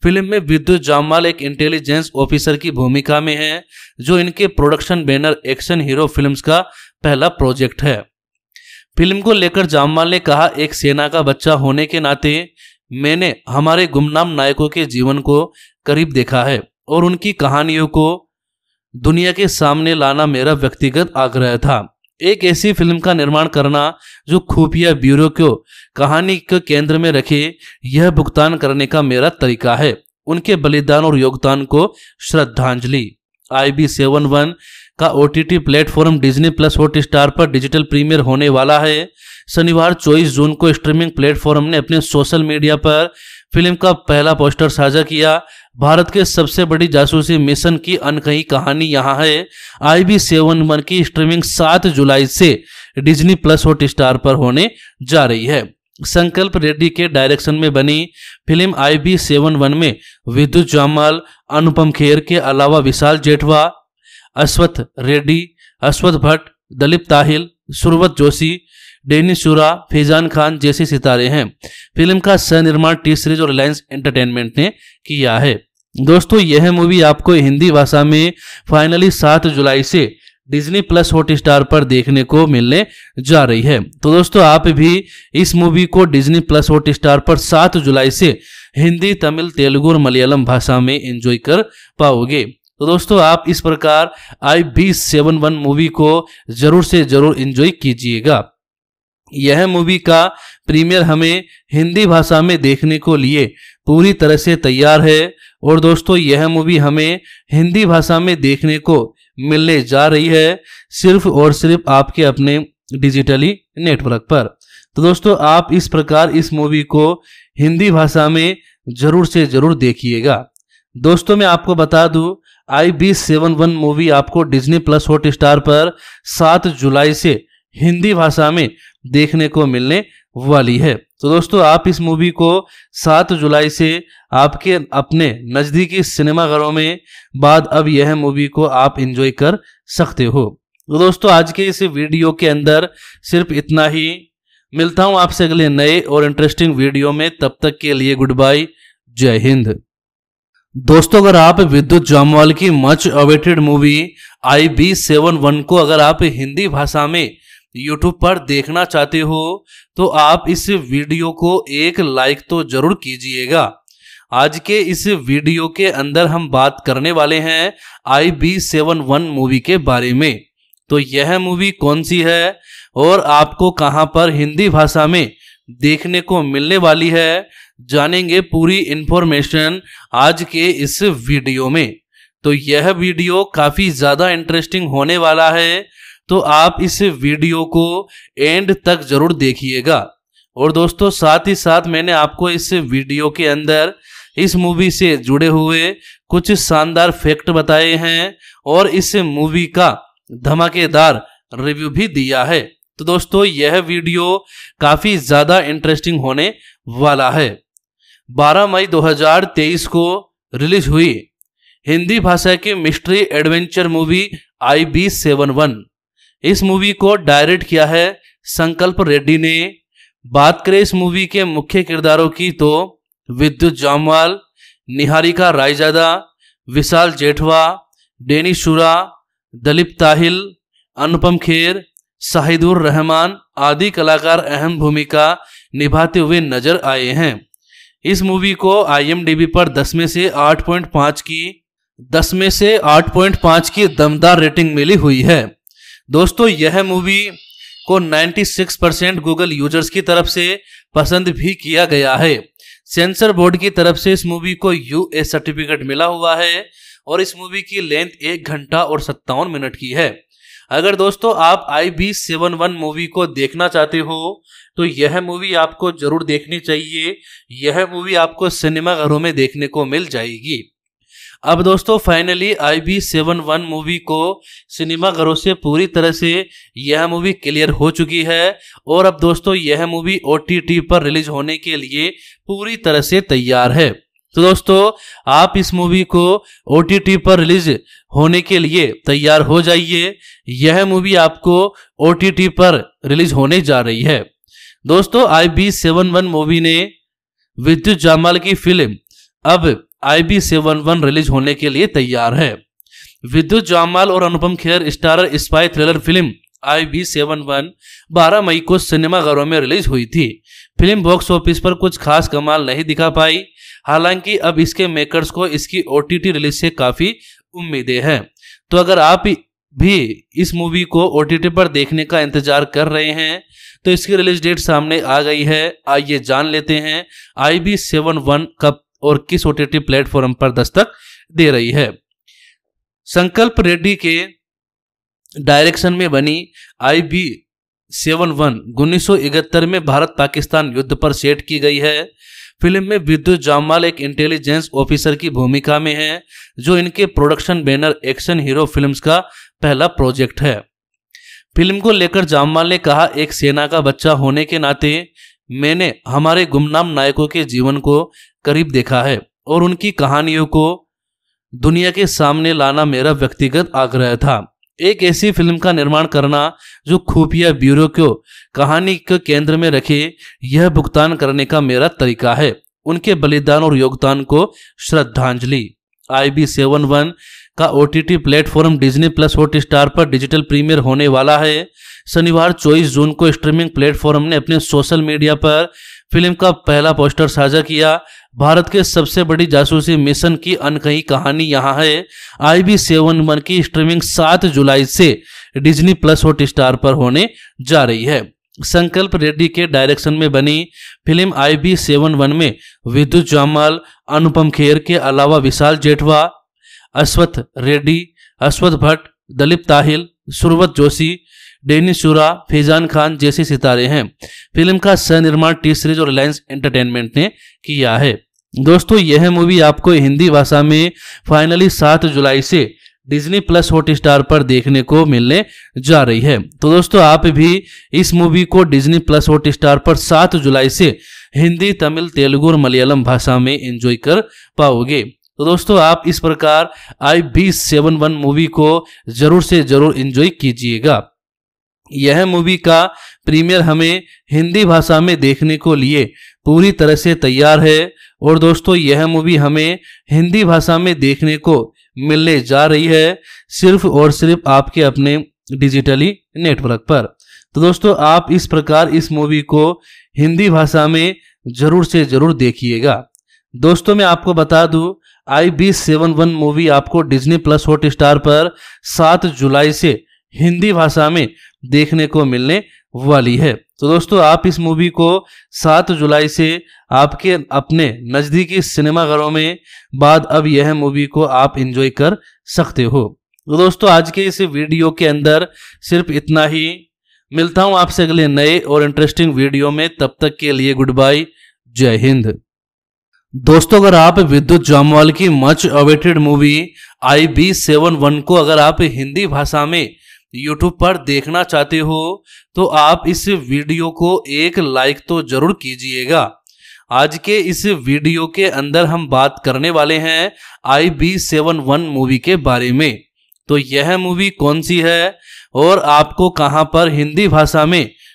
Speaker 1: फिल्म में विद्युत जामवाल एक इंटेलिजेंस ऑफिसर की भूमिका में है जो इनके production banner action hero films का पहला प्रोजेक्ट है फिल्म को लेकर जामवाल ने कहा एक सेना का बच्चा होने के नाते मैंने हमारे गुमनाम नायकों के जीवन को करीब देखा है और उनकी कहानियों को दुनिया के सामने लाना मेरा व्यक्तिगत आग्रह था एक ऐसी फिल्म का निर्माण करना जो खुफिया ब्यूरो को कहानी के केंद्र में रखे यह भुगतान करने का मेरा तरीका है उनके बलिदान और योगदान को श्रद्धांजलि आई बी सेवन वन का O T platform Disney plus Hotstar पर डिजिटल प्रीमियर होने वाला है शनिवार 24 जून को स्ट्रीमिंग प्लेटफॉर्म ने अपने सोशल मीडिया पर फिल्म का पहला पोस्टर साझा किया भारत के सबसे बड़ी जासूसी मिशन की अनकही कहानी यहाँ है आई बी सेवन वन की स्ट्रीमिंग 7 जुलाई से डिज्नी प्लस हॉट स्टार पर होने जा रही है संकल्प रेड्डी के डायरेक्शन में बनी film I B seven one में विद्युत जामाल अनुपम खेर के अलावा विशाल जेठवा अश्वथ रेड्डी अश्वथ भट्ट दलीप ताहिल सुरवत जोशी डेनी शुरा फैजान खान जैसे सितारे हैं फिल्म का सह निर्माण टी सीरीज और रिलायंस एंटरटेनमेंट ने किया है दोस्तों यह मूवी आपको हिंदी भाषा में फाइनली सात जुलाई से डिज्नी प्लस हॉट स्टार पर देखने को मिलने जा रही है तो दोस्तों आप भी इस मूवी को डिज्नी प्लस हॉट स्टार पर सात जुलाई से हिंदी तमिल तेलुगु और मलयालम भाषा में एंजॉय कर पाओगे तो दोस्तों आप इस प्रकार I B seven one movie को जरूर से जरूर इंजॉय कीजिएगा यह मूवी का प्रीमियर हमें हिंदी भाषा में देखने को लिए पूरी तरह से तैयार है और दोस्तों यह मूवी हमें हिंदी भाषा में देखने को मिलने जा रही है सिर्फ और सिर्फ आपके अपने डिजिटली नेटवर्क पर तो दोस्तों आप इस प्रकार इस मूवी को हिंदी भाषा में जरूर से जरूर देखिएगा दोस्तों मैं आपको बता दूं I B seven one movie आपको डिज्नी प्लस हॉट स्टार पर सात जुलाई से हिंदी भाषा में देखने को मिलने वाली है तो दोस्तों आप इस मूवी को 7 जुलाई से आपके अपने नज़दीकी सिनेमाघरों में बाद अब यह मूवी को आप एंजॉय कर सकते हो तो दोस्तों आज के इस वीडियो के अंदर सिर्फ इतना ही मिलता हूं आपसे अगले नए और इंटरेस्टिंग वीडियो में तब तक के लिए गुड बाय जय हिंद दोस्तों अगर आप विद्युत जामवाल की much awaited movie I B seven one को अगर आप हिंदी भाषा में YouTube पर देखना चाहते हो तो आप इस वीडियो को एक लाइक तो जरूर कीजिएगा आज के इस वीडियो के अंदर हम बात करने वाले हैं I B seven one movie के बारे में तो यह मूवी कौन सी है और आपको कहाँ पर हिंदी भाषा में देखने को मिलने वाली है जानेंगे पूरी इंफॉर्मेशन आज के इस वीडियो में तो यह वीडियो काफ़ी ज़्यादा इंटरेस्टिंग होने वाला है तो आप इस वीडियो को एंड तक ज़रूर देखिएगा और दोस्तों साथ ही साथ मैंने आपको इस वीडियो के अंदर इस मूवी से जुड़े हुए कुछ शानदार फैक्ट बताए हैं और इस मूवी का धमाकेदार रिव्यू भी दिया है तो दोस्तों यह वीडियो काफ़ी ज़्यादा इंटरेस्टिंग होने वाला है 12 मई 2023 को रिलीज हुई हिंदी भाषा की mystery adventure movie I B seven one इस मूवी को डायरेक्ट किया है संकल्प रेड्डी ने बात करें इस मूवी के मुख्य किरदारों की तो विद्युत जामवाल निहारिका रायजादा विशाल जेठवा डेनी शुरा दलीप ताहिल अनुपम खेर शाहिदुर रहमान आदि कलाकार अहम भूमिका निभाते हुए नजर आए हैं इस मूवी को आईएमडीबी पर 10 में से 8.5 की 10 में से 8.5 की दमदार रेटिंग मिली हुई है दोस्तों यह मूवी को 96 परसेंट गूगल यूजर्स की तरफ से पसंद भी किया गया है सेंसर बोर्ड की तरफ से इस मूवी को यू सर्टिफिकेट मिला हुआ है और इस मूवी की लेंथ एक घंटा और सत्तावन मिनट की है अगर दोस्तों आप I B seven one movie को देखना चाहते हो तो यह मूवी आपको जरूर देखनी चाहिए यह मूवी आपको सिनेमाघरों में देखने को मिल जाएगी अब दोस्तों finally I B seven one movie को सिनेमाघरों से पूरी तरह से यह मूवी क्लियर हो चुकी है और अब दोस्तों यह मूवी ओ पर रिलीज होने के लिए पूरी तरह से तैयार है तो दोस्तों आप इस मूवी को ओ पर रिलीज होने के लिए तैयार हो जाइए यह मूवी आपको ओ पर रिलीज होने जा रही है दोस्तों I B seven one movie ने विद्युत जामाल की फिल्म अब I B seven one release होने के लिए तैयार है विद्युत जामाल और Anupam Kher starrer spy thriller film I B seven one बारह मई को सिनेमाघरों में रिलीज हुई थी फिल्म बॉक्स ऑफिस पर कुछ खास कमाल नहीं दिखा पाई हालांकि अब इसके मेकर्स को इसकी ओ रिलीज से काफ़ी उम्मीदें हैं तो अगर आप भी इस मूवी को ओ पर देखने का इंतजार कर रहे हैं तो इसकी रिलीज डेट सामने आ गई है आइए जान लेते हैं आई बी सेवन वन कब और किस ओ प्लेटफॉर्म पर दस्तक दे रही है संकल्प रेड्डी के डायरेक्शन में बनी आई बी सेवन वन उन्नीस में भारत पाकिस्तान युद्ध पर सेट की गई है फिल्म में विद्युत जामवाल एक इंटेलिजेंस ऑफिसर की भूमिका में है जो इनके production banner action hero films का पहला प्रोजेक्ट है फिल्म को लेकर जामवाल ने कहा एक सेना का बच्चा होने के नाते मैंने हमारे गुमनाम नायकों के जीवन को करीब देखा है और उनकी कहानियों को दुनिया के सामने लाना मेरा व्यक्तिगत आग्रह था एक ऐसी फिल्म का निर्माण करना जो खुफिया ब्यूरो को कहानी के केंद्र में रखे यह भुगतान करने का मेरा तरीका है उनके बलिदान और योगदान को श्रद्धांजलि आई बी सेवन वन का O T platform Disney plus Hotstar पर डिजिटल प्रीमियर होने वाला है शनिवार 24 जून को स्ट्रीमिंग प्लेटफॉर्म ने अपने सोशल मीडिया पर फिल्म का पहला पोस्टर साझा किया भारत के सबसे बड़ी जासूसी मिशन की अनकही कहानी यहाँ है आई बी सेवन वन की स्ट्रीमिंग सात जुलाई से डिज्नी प्लस हॉट स्टार पर होने जा रही है संकल्प रेड्डी के डायरेक्शन में बनी film I B seven one में विद्युत जामाल अनुपम खेर के अलावा विशाल जेठवा अश्वथ रेड्डी अश्वथ भट्ट दलीप ताहिल सुरवत जोशी डेनी शुरा फैजान खान जैसे सितारे हैं फिल्म का सह निर्माण टी सीरीज और रिलायंस एंटरटेनमेंट ने किया है दोस्तों यह मूवी आपको हिंदी भाषा में फाइनली सात जुलाई से डिज्नी प्लस हॉट स्टार पर देखने को मिलने जा रही है तो दोस्तों आप भी इस मूवी को डिज्नी प्लस हॉट स्टार पर सात जुलाई से हिंदी तमिल तेलुगु और मलयालम भाषा में एंजॉय कर पाओगे तो दोस्तों आप इस प्रकार I B seven one movie को जरूर से जरूर इंजॉय कीजिएगा यह मूवी का प्रीमियर हमें हिंदी भाषा में देखने को लिए पूरी तरह से तैयार है और दोस्तों यह मूवी हमें हिंदी भाषा में देखने को मिलने जा रही है सिर्फ और सिर्फ आपके अपने डिजिटली नेटवर्क पर तो दोस्तों आप इस प्रकार इस मूवी को हिंदी भाषा में जरूर से जरूर देखिएगा दोस्तों मैं आपको बता दूं I B seven one movie आपको डिज्नी प्लस हॉट स्टार पर सात जुलाई से हिंदी भाषा में देखने को मिलने वाली है तो दोस्तों आप इस मूवी को 7 जुलाई से आपके अपने नज़दीकी सिनेमाघरों में बाद अब यह मूवी को आप इंजॉय कर सकते हो तो दोस्तों आज के इस वीडियो के अंदर सिर्फ इतना ही मिलता हूं आपसे अगले नए और इंटरेस्टिंग वीडियो में तब तक के लिए गुड बाय जय हिंद दोस्तों अगर आप विद्युत जामवाल की much awaited movie I B seven one को अगर आप हिंदी भाषा में YouTube पर देखना चाहते हो तो आप इस वीडियो को एक लाइक तो जरूर कीजिएगा आज के इस वीडियो के अंदर हम बात करने वाले हैं I B seven one movie के बारे में तो यह मूवी कौन सी है और आपको कहाँ पर हिंदी भाषा में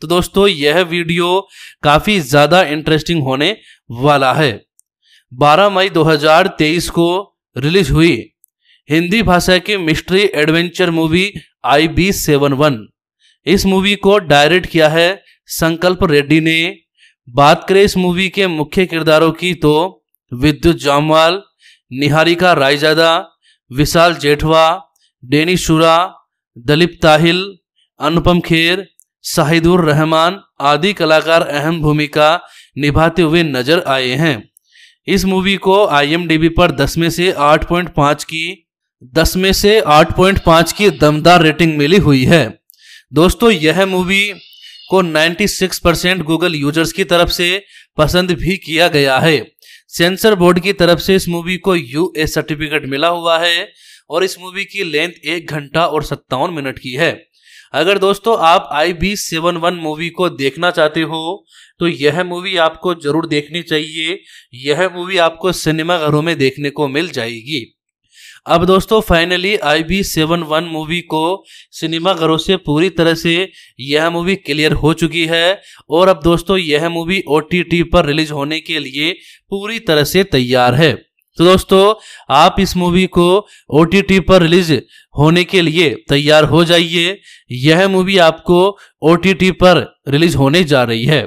Speaker 1: तो दोस्तों यह वीडियो काफी ज्यादा इंटरेस्टिंग होने वाला है 12 मई 2023 को रिलीज हुई हिंदी भाषा की mystery adventure movie I B seven one इस मूवी को डायरेक्ट किया है संकल्प रेड्डी ने बात करें इस मूवी के मुख्य किरदारों की तो विद्युत जामवाल निहारिका रायजादा विशाल जेठवा डेनी शुरा दलीप ताहिल अनुपम खेर शाहिदुर रहमान आदि कलाकार अहम भूमिका निभाते हुए नजर आए हैं इस मूवी को आईएमडीबी पर 10 में से 8.5 की 10 में से 8.5 की दमदार रेटिंग मिली हुई है दोस्तों यह मूवी को 96 परसेंट गूगल यूजर्स की तरफ से पसंद भी किया गया है सेंसर बोर्ड की तरफ से इस मूवी को यू सर्टिफिकेट मिला हुआ है और इस मूवी की लेंथ एक घंटा और सत्तावन मिनट की है अगर दोस्तों आप I B seven one movie को देखना चाहते हो तो यह मूवी आपको जरूर देखनी चाहिए यह मूवी आपको सिनेमाघरों में देखने को मिल जाएगी अब दोस्तों finally I B seven one movie को सिनेमाघरों से पूरी तरह से यह मूवी क्लियर हो चुकी है और अब दोस्तों यह मूवी ओ पर रिलीज होने के लिए पूरी तरह से तैयार है तो दोस्तों आप इस मूवी को ओ पर रिलीज होने के लिए तैयार हो जाइए यह मूवी आपको ओ पर रिलीज होने जा रही है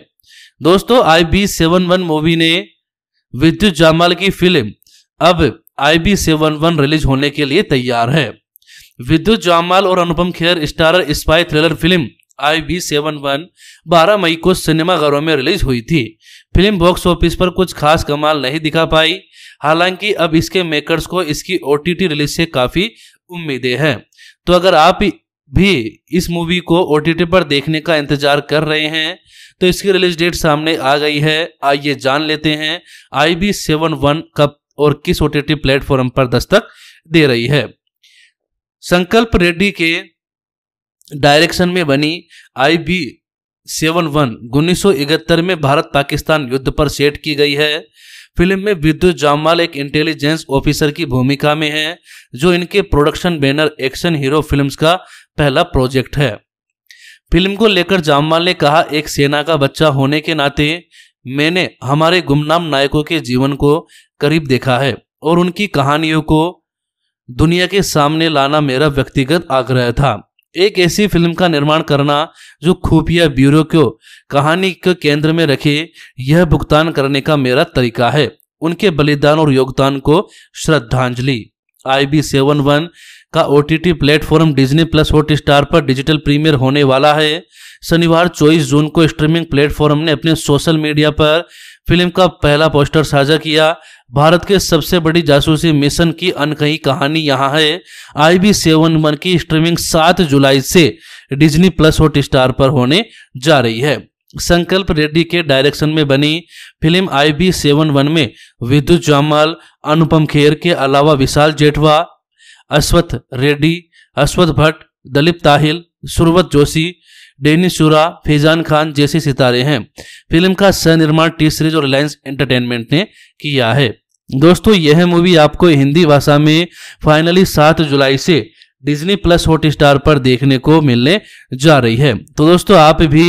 Speaker 1: दोस्तों I B seven one movie ने विद्युत जामाल की फिल्म अब I B seven one release होने के लिए तैयार है विद्युत जामाल और Anupam Kher starrer spy thriller film I B seven one बारह मई को सिनेमाघरों में रिलीज हुई थी फिल्म बॉक्स ऑफिस पर कुछ खास कमाल नहीं दिखा पाई हालांकि अब इसके मेकर्स को इसकी ओ रिलीज से काफ़ी उम्मीदें हैं तो अगर आप भी इस मूवी को ओ पर देखने का इंतजार कर रहे हैं तो इसकी रिलीज डेट सामने आ गई है आइए जान लेते हैं आई बी सेवन वन कब और किस ओ टी प्लेटफॉर्म पर दस्तक दे रही है संकल्प रेड्डी के डायरेक्शन में बनी आई बी सेवन वन उन्नीस में भारत पाकिस्तान युद्ध पर सेट की गई है फिल्म में विद्युत जामवाल एक इंटेलिजेंस ऑफिसर की भूमिका में है जो इनके production banner action hero films का पहला प्रोजेक्ट है फिल्म को लेकर जामवाल ने कहा एक सेना का बच्चा होने के नाते मैंने हमारे गुमनाम नायकों के जीवन को करीब देखा है और उनकी कहानियों को दुनिया के सामने लाना मेरा व्यक्तिगत आग्रह था एक ऐसी फिल्म का निर्माण करना जो खुफिया ब्यूरो को कहानी के केंद्र में रखे यह भुगतान करने का मेरा तरीका है उनके बलिदान और योगदान को श्रद्धांजलि आई बी सेवन वन का O T T platform Disney plus Hotstar पर डिजिटल प्रीमियर होने वाला है शनिवार 24 जून को स्ट्रीमिंग प्लेटफॉर्म ने अपने सोशल मीडिया पर फिल्म का पहला पोस्टर साझा किया भारत के सबसे बड़ी जासूसी मिशन की अनकही कहानी यहाँ है आई बी सेवन वन की स्ट्रीमिंग सात जुलाई से डिज्नी प्लस हॉट स्टार पर होने जा रही है संकल्प रेड्डी के डायरेक्शन में बनी film I B seven one में विद्युत जामाल अनुपम खेर के अलावा विशाल जेठवा अश्वथ रेड्डी अश्वथ भट्ट दलीप ताहिल सुरवत जोशी डेनिस शुरा फैजान खान जैसे सितारे हैं फिल्म का सनिर्माण टी सीरीज और रिलायंस एंटरटेनमेंट ने किया है दोस्तों यह मूवी आपको हिंदी भाषा में फाइनली सात जुलाई से डिज्नी प्लस हॉट स्टार पर देखने को मिलने जा रही है तो दोस्तों आप भी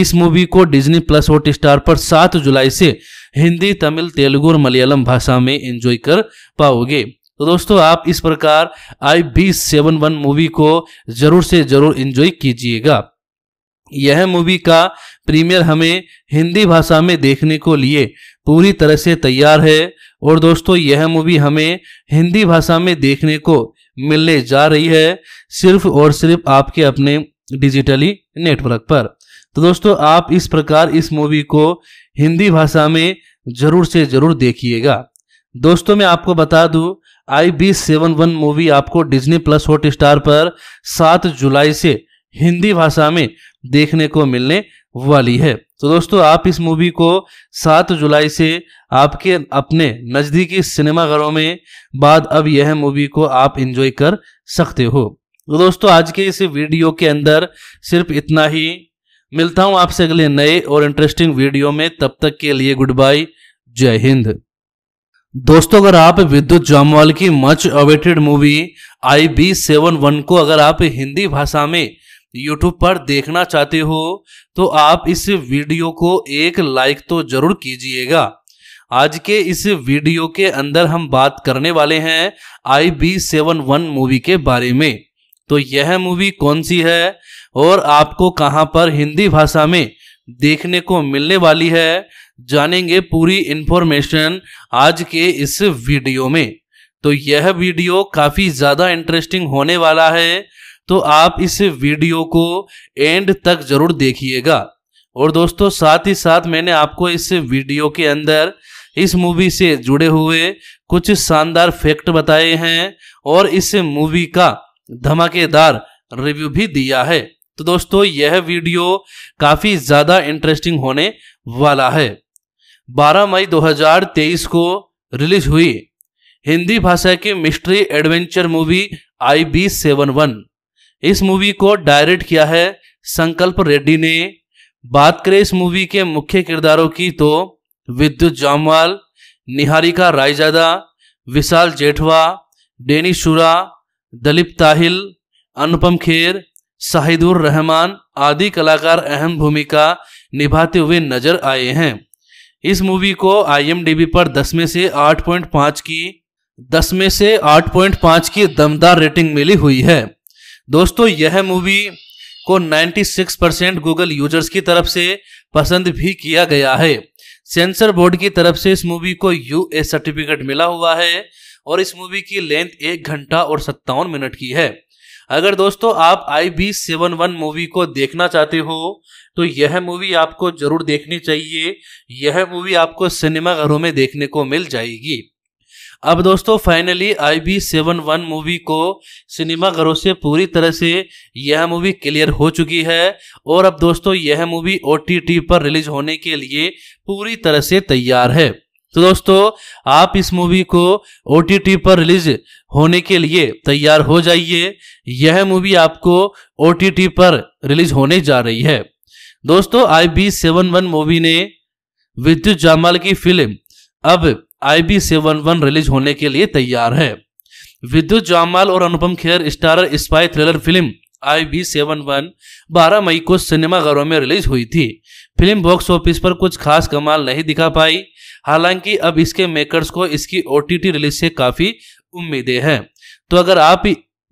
Speaker 1: इस मूवी को डिज्नी प्लस हॉट स्टार पर सात जुलाई से हिंदी तमिल तेलुगु और मलयालम भाषा में एंजॉय कर पाओगे तो दोस्तों आप इस प्रकार I B seven one movie को जरूर से जरूर एंजॉय कीजिएगा यह मूवी का प्रीमियर हमें हिंदी भाषा में देखने को लिए पूरी तरह से तैयार है और दोस्तों यह मूवी हमें हिंदी भाषा में देखने को मिलने जा रही है सिर्फ और सिर्फ आपके अपने डिजिटली नेटवर्क पर तो दोस्तों आप इस प्रकार इस मूवी को हिंदी भाषा में जरूर से जरूर देखिएगा दोस्तों मैं आपको बता दूं I B seven one movie आपको डिज्नी प्लस हॉट स्टार पर सात जुलाई से हिंदी भाषा में देखने को मिलने वाली है तो दोस्तों आप इस मूवी को 7 जुलाई से आपके अपने नज़दीकी सिनेमाघरों में बाद अब यह मूवी को आप इंजॉय कर सकते हो तो दोस्तों आज के इस वीडियो के अंदर सिर्फ इतना ही मिलता हूं आपसे अगले नए और इंटरेस्टिंग वीडियो में तब तक के लिए गुड बाय जय हिंद दोस्तों अगर आप विद्युत जामवाल की much awaited movie I B seven one को अगर आप हिंदी भाषा में YouTube पर देखना चाहते हो तो आप इस वीडियो को एक लाइक तो जरूर कीजिएगा आज के इस वीडियो के अंदर हम बात करने वाले हैं I B seven one movie के बारे में तो यह मूवी कौन सी है और आपको कहां पर हिंदी भाषा में देखने को मिलने वाली है जानेंगे पूरी इन्फॉर्मेशन आज के इस वीडियो में तो यह वीडियो काफ़ी ज़्यादा इंटरेस्टिंग होने वाला है तो आप इस वीडियो को एंड तक जरूर देखिएगा और दोस्तों साथ ही साथ मैंने आपको इस वीडियो के अंदर इस मूवी से जुड़े हुए कुछ शानदार फैक्ट बताए हैं और इस मूवी का धमाकेदार रिव्यू भी दिया है तो दोस्तों यह वीडियो काफ़ी ज़्यादा इंटरेस्टिंग होने वाला है 12 मई 2023 को रिलीज हुई हिंदी भाषा की mystery adventure movie I B seven one इस मूवी को डायरेक्ट किया है संकल्प रेड्डी ने बात करें इस मूवी के मुख्य किरदारों की तो विद्युत जामवाल निहारिका रायजादा विशाल जेठवा डेनी शुरा दलीप ताहिल अनुपम खेर शाहिदुर रहमान आदि कलाकार अहम भूमिका निभाते हुए नजर आए हैं इस मूवी को आईएमडीबी पर 10 में से 8.5 की 10 में से 8.5 की दमदार रेटिंग मिली हुई है दोस्तों यह मूवी को 96 परसेंट गूगल यूजर्स की तरफ से पसंद भी किया गया है सेंसर बोर्ड की तरफ से इस मूवी को यूए सर्टिफिकेट मिला हुआ है और इस मूवी की लेंथ एक घंटा और सत्तावन मिनट की है अगर दोस्तों आप I B seven one movie को देखना चाहते हो तो यह मूवी आपको जरूर देखनी चाहिए यह मूवी आपको सिनेमाघरों में देखने को मिल जाएगी अब दोस्तों finally I B seven one movie को सिनेमाघरों से पूरी तरह से यह मूवी क्लियर हो चुकी है और अब दोस्तों यह मूवी ओ पर रिलीज होने के लिए पूरी तरह से तैयार है तो दोस्तों आप इस मूवी को ओ पर रिलीज होने के लिए तैयार हो जाइए यह मूवी आपको ओ पर रिलीज होने जा रही है दोस्तों I B seven one movie ने विद्युत जामाल की फिल्म अब I B seven one release होने के लिए तैयार है विद्युत जामाल और Anupam Kher starrer spy thriller film I B seven one बारह मई को सिनेमाघरों में रिलीज हुई थी फिल्म बॉक्स ऑफिस पर कुछ खास कमाल नहीं दिखा पाई हालांकि अब इसके मेकर्स को इसकी ओ रिलीज से काफ़ी उम्मीदें हैं तो अगर आप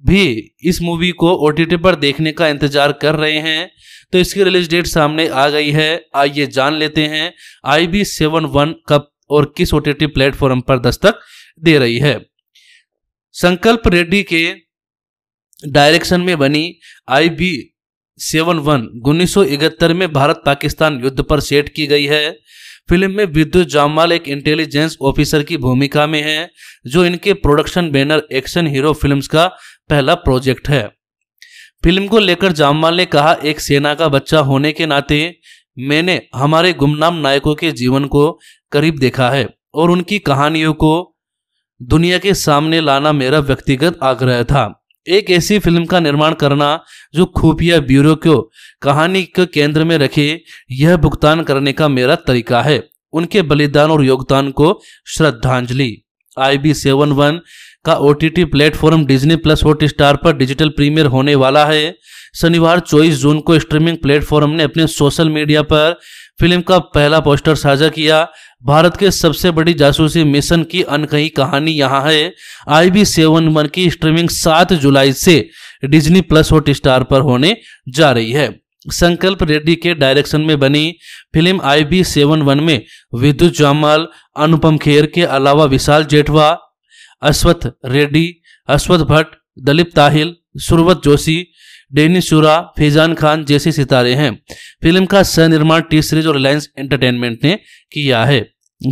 Speaker 1: भी इस मूवी को ओ पर देखने का इंतजार कर रहे हैं तो इसकी रिलीज डेट सामने आ गई है आइए जान लेते हैं आई बी सेवन वन कब और किस ओ टी प्लेटफॉर्म पर दस्तक दे रही है संकल्प रेड्डी के डायरेक्शन में बनी आई बी सेवन वन उन्नीस में भारत पाकिस्तान युद्ध पर सेट की गई है फिल्म में विद्युत जामवाल एक इंटेलिजेंस ऑफिसर की भूमिका में है जो इनके production banner action hero films का पहला प्रोजेक्ट है फिल्म को लेकर जामवाल ने कहा एक सेना का बच्चा होने के नाते मैंने हमारे गुमनाम नायकों के जीवन को करीब देखा है और उनकी कहानियों को दुनिया के सामने लाना मेरा व्यक्तिगत आग्रह था एक ऐसी फिल्म का निर्माण करना जो खुफिया ब्यूरो को कहानी के केंद्र में रखे यह भुगतान करने का मेरा तरीका है उनके बलिदान और योगदान को श्रद्धांजलि आई बी सेवन वन का O T T platform Disney plus Hotstar पर डिजिटल प्रीमियर होने वाला है शनिवार 24 जून को स्ट्रीमिंग प्लेटफॉर्म ने अपने सोशल मीडिया पर फिल्म का पहला पोस्टर साझा किया भारत के सबसे बड़ी जासूसी मिशन की अनकही कहानी यहाँ है आई बी सेवन वन की स्ट्रीमिंग सात जुलाई से डिज्नी प्लस हॉट स्टार पर होने जा रही है संकल्प रेड्डी के डायरेक्शन में बनी film I B seven one में विद्युत जामाल अनुपम खेर के अलावा विशाल जेठवा अश्वथ रेड्डी अश्वथ भट्ट दलीप ताहिल सुरवत जोशी डेनिस शुरा फैजान खान जैसे सितारे हैं फिल्म का सनिर्माण टी सीरीज और रिलायंस एंटरटेनमेंट ने किया है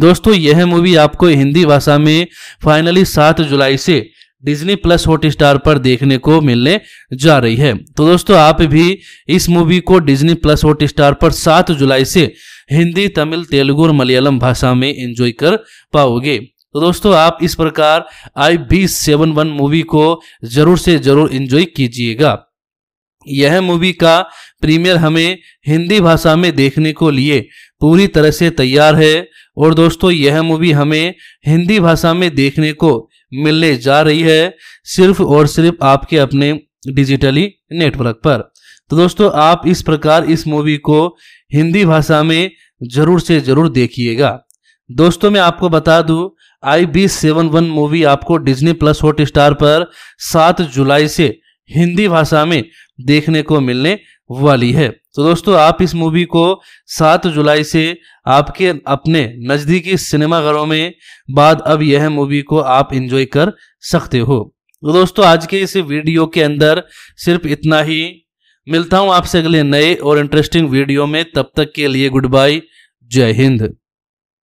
Speaker 1: दोस्तों यह मूवी आपको हिंदी भाषा में फाइनली सात जुलाई से डिज्नी प्लस हॉट स्टार पर देखने को मिलने जा रही है तो दोस्तों आप भी इस मूवी को डिज्नी प्लस हॉट स्टार पर सात जुलाई से हिंदी तमिल तेलुगु और मलयालम भाषा में एंजॉय कर पाओगे तो दोस्तों आप इस प्रकार I B seven one movie को जरूर से जरूर एंजॉय कीजिएगा यह मूवी का प्रीमियर हमें हिंदी भाषा में देखने को लिए पूरी तरह से तैयार है और दोस्तों यह मूवी हमें हिंदी भाषा में देखने को मिलने जा रही है सिर्फ और सिर्फ आपके अपने डिजिटली नेटवर्क पर तो दोस्तों आप इस प्रकार इस मूवी को हिंदी भाषा में ज़रूर से ज़रूर देखिएगा दोस्तों मैं आपको बता दूं I B seven one movie आपको डिज्नी प्लस हॉट स्टार पर सात जुलाई से हिंदी भाषा में देखने को मिलने वाली है तो दोस्तों आप इस मूवी को 7 जुलाई से आपके अपने नज़दीकी सिनेमाघरों में बाद अब यह मूवी को आप इंजॉय कर सकते हो तो दोस्तों आज के इस वीडियो के अंदर सिर्फ इतना ही मिलता हूं आपसे अगले नए और इंटरेस्टिंग वीडियो में तब तक के लिए गुड बाय जय हिंद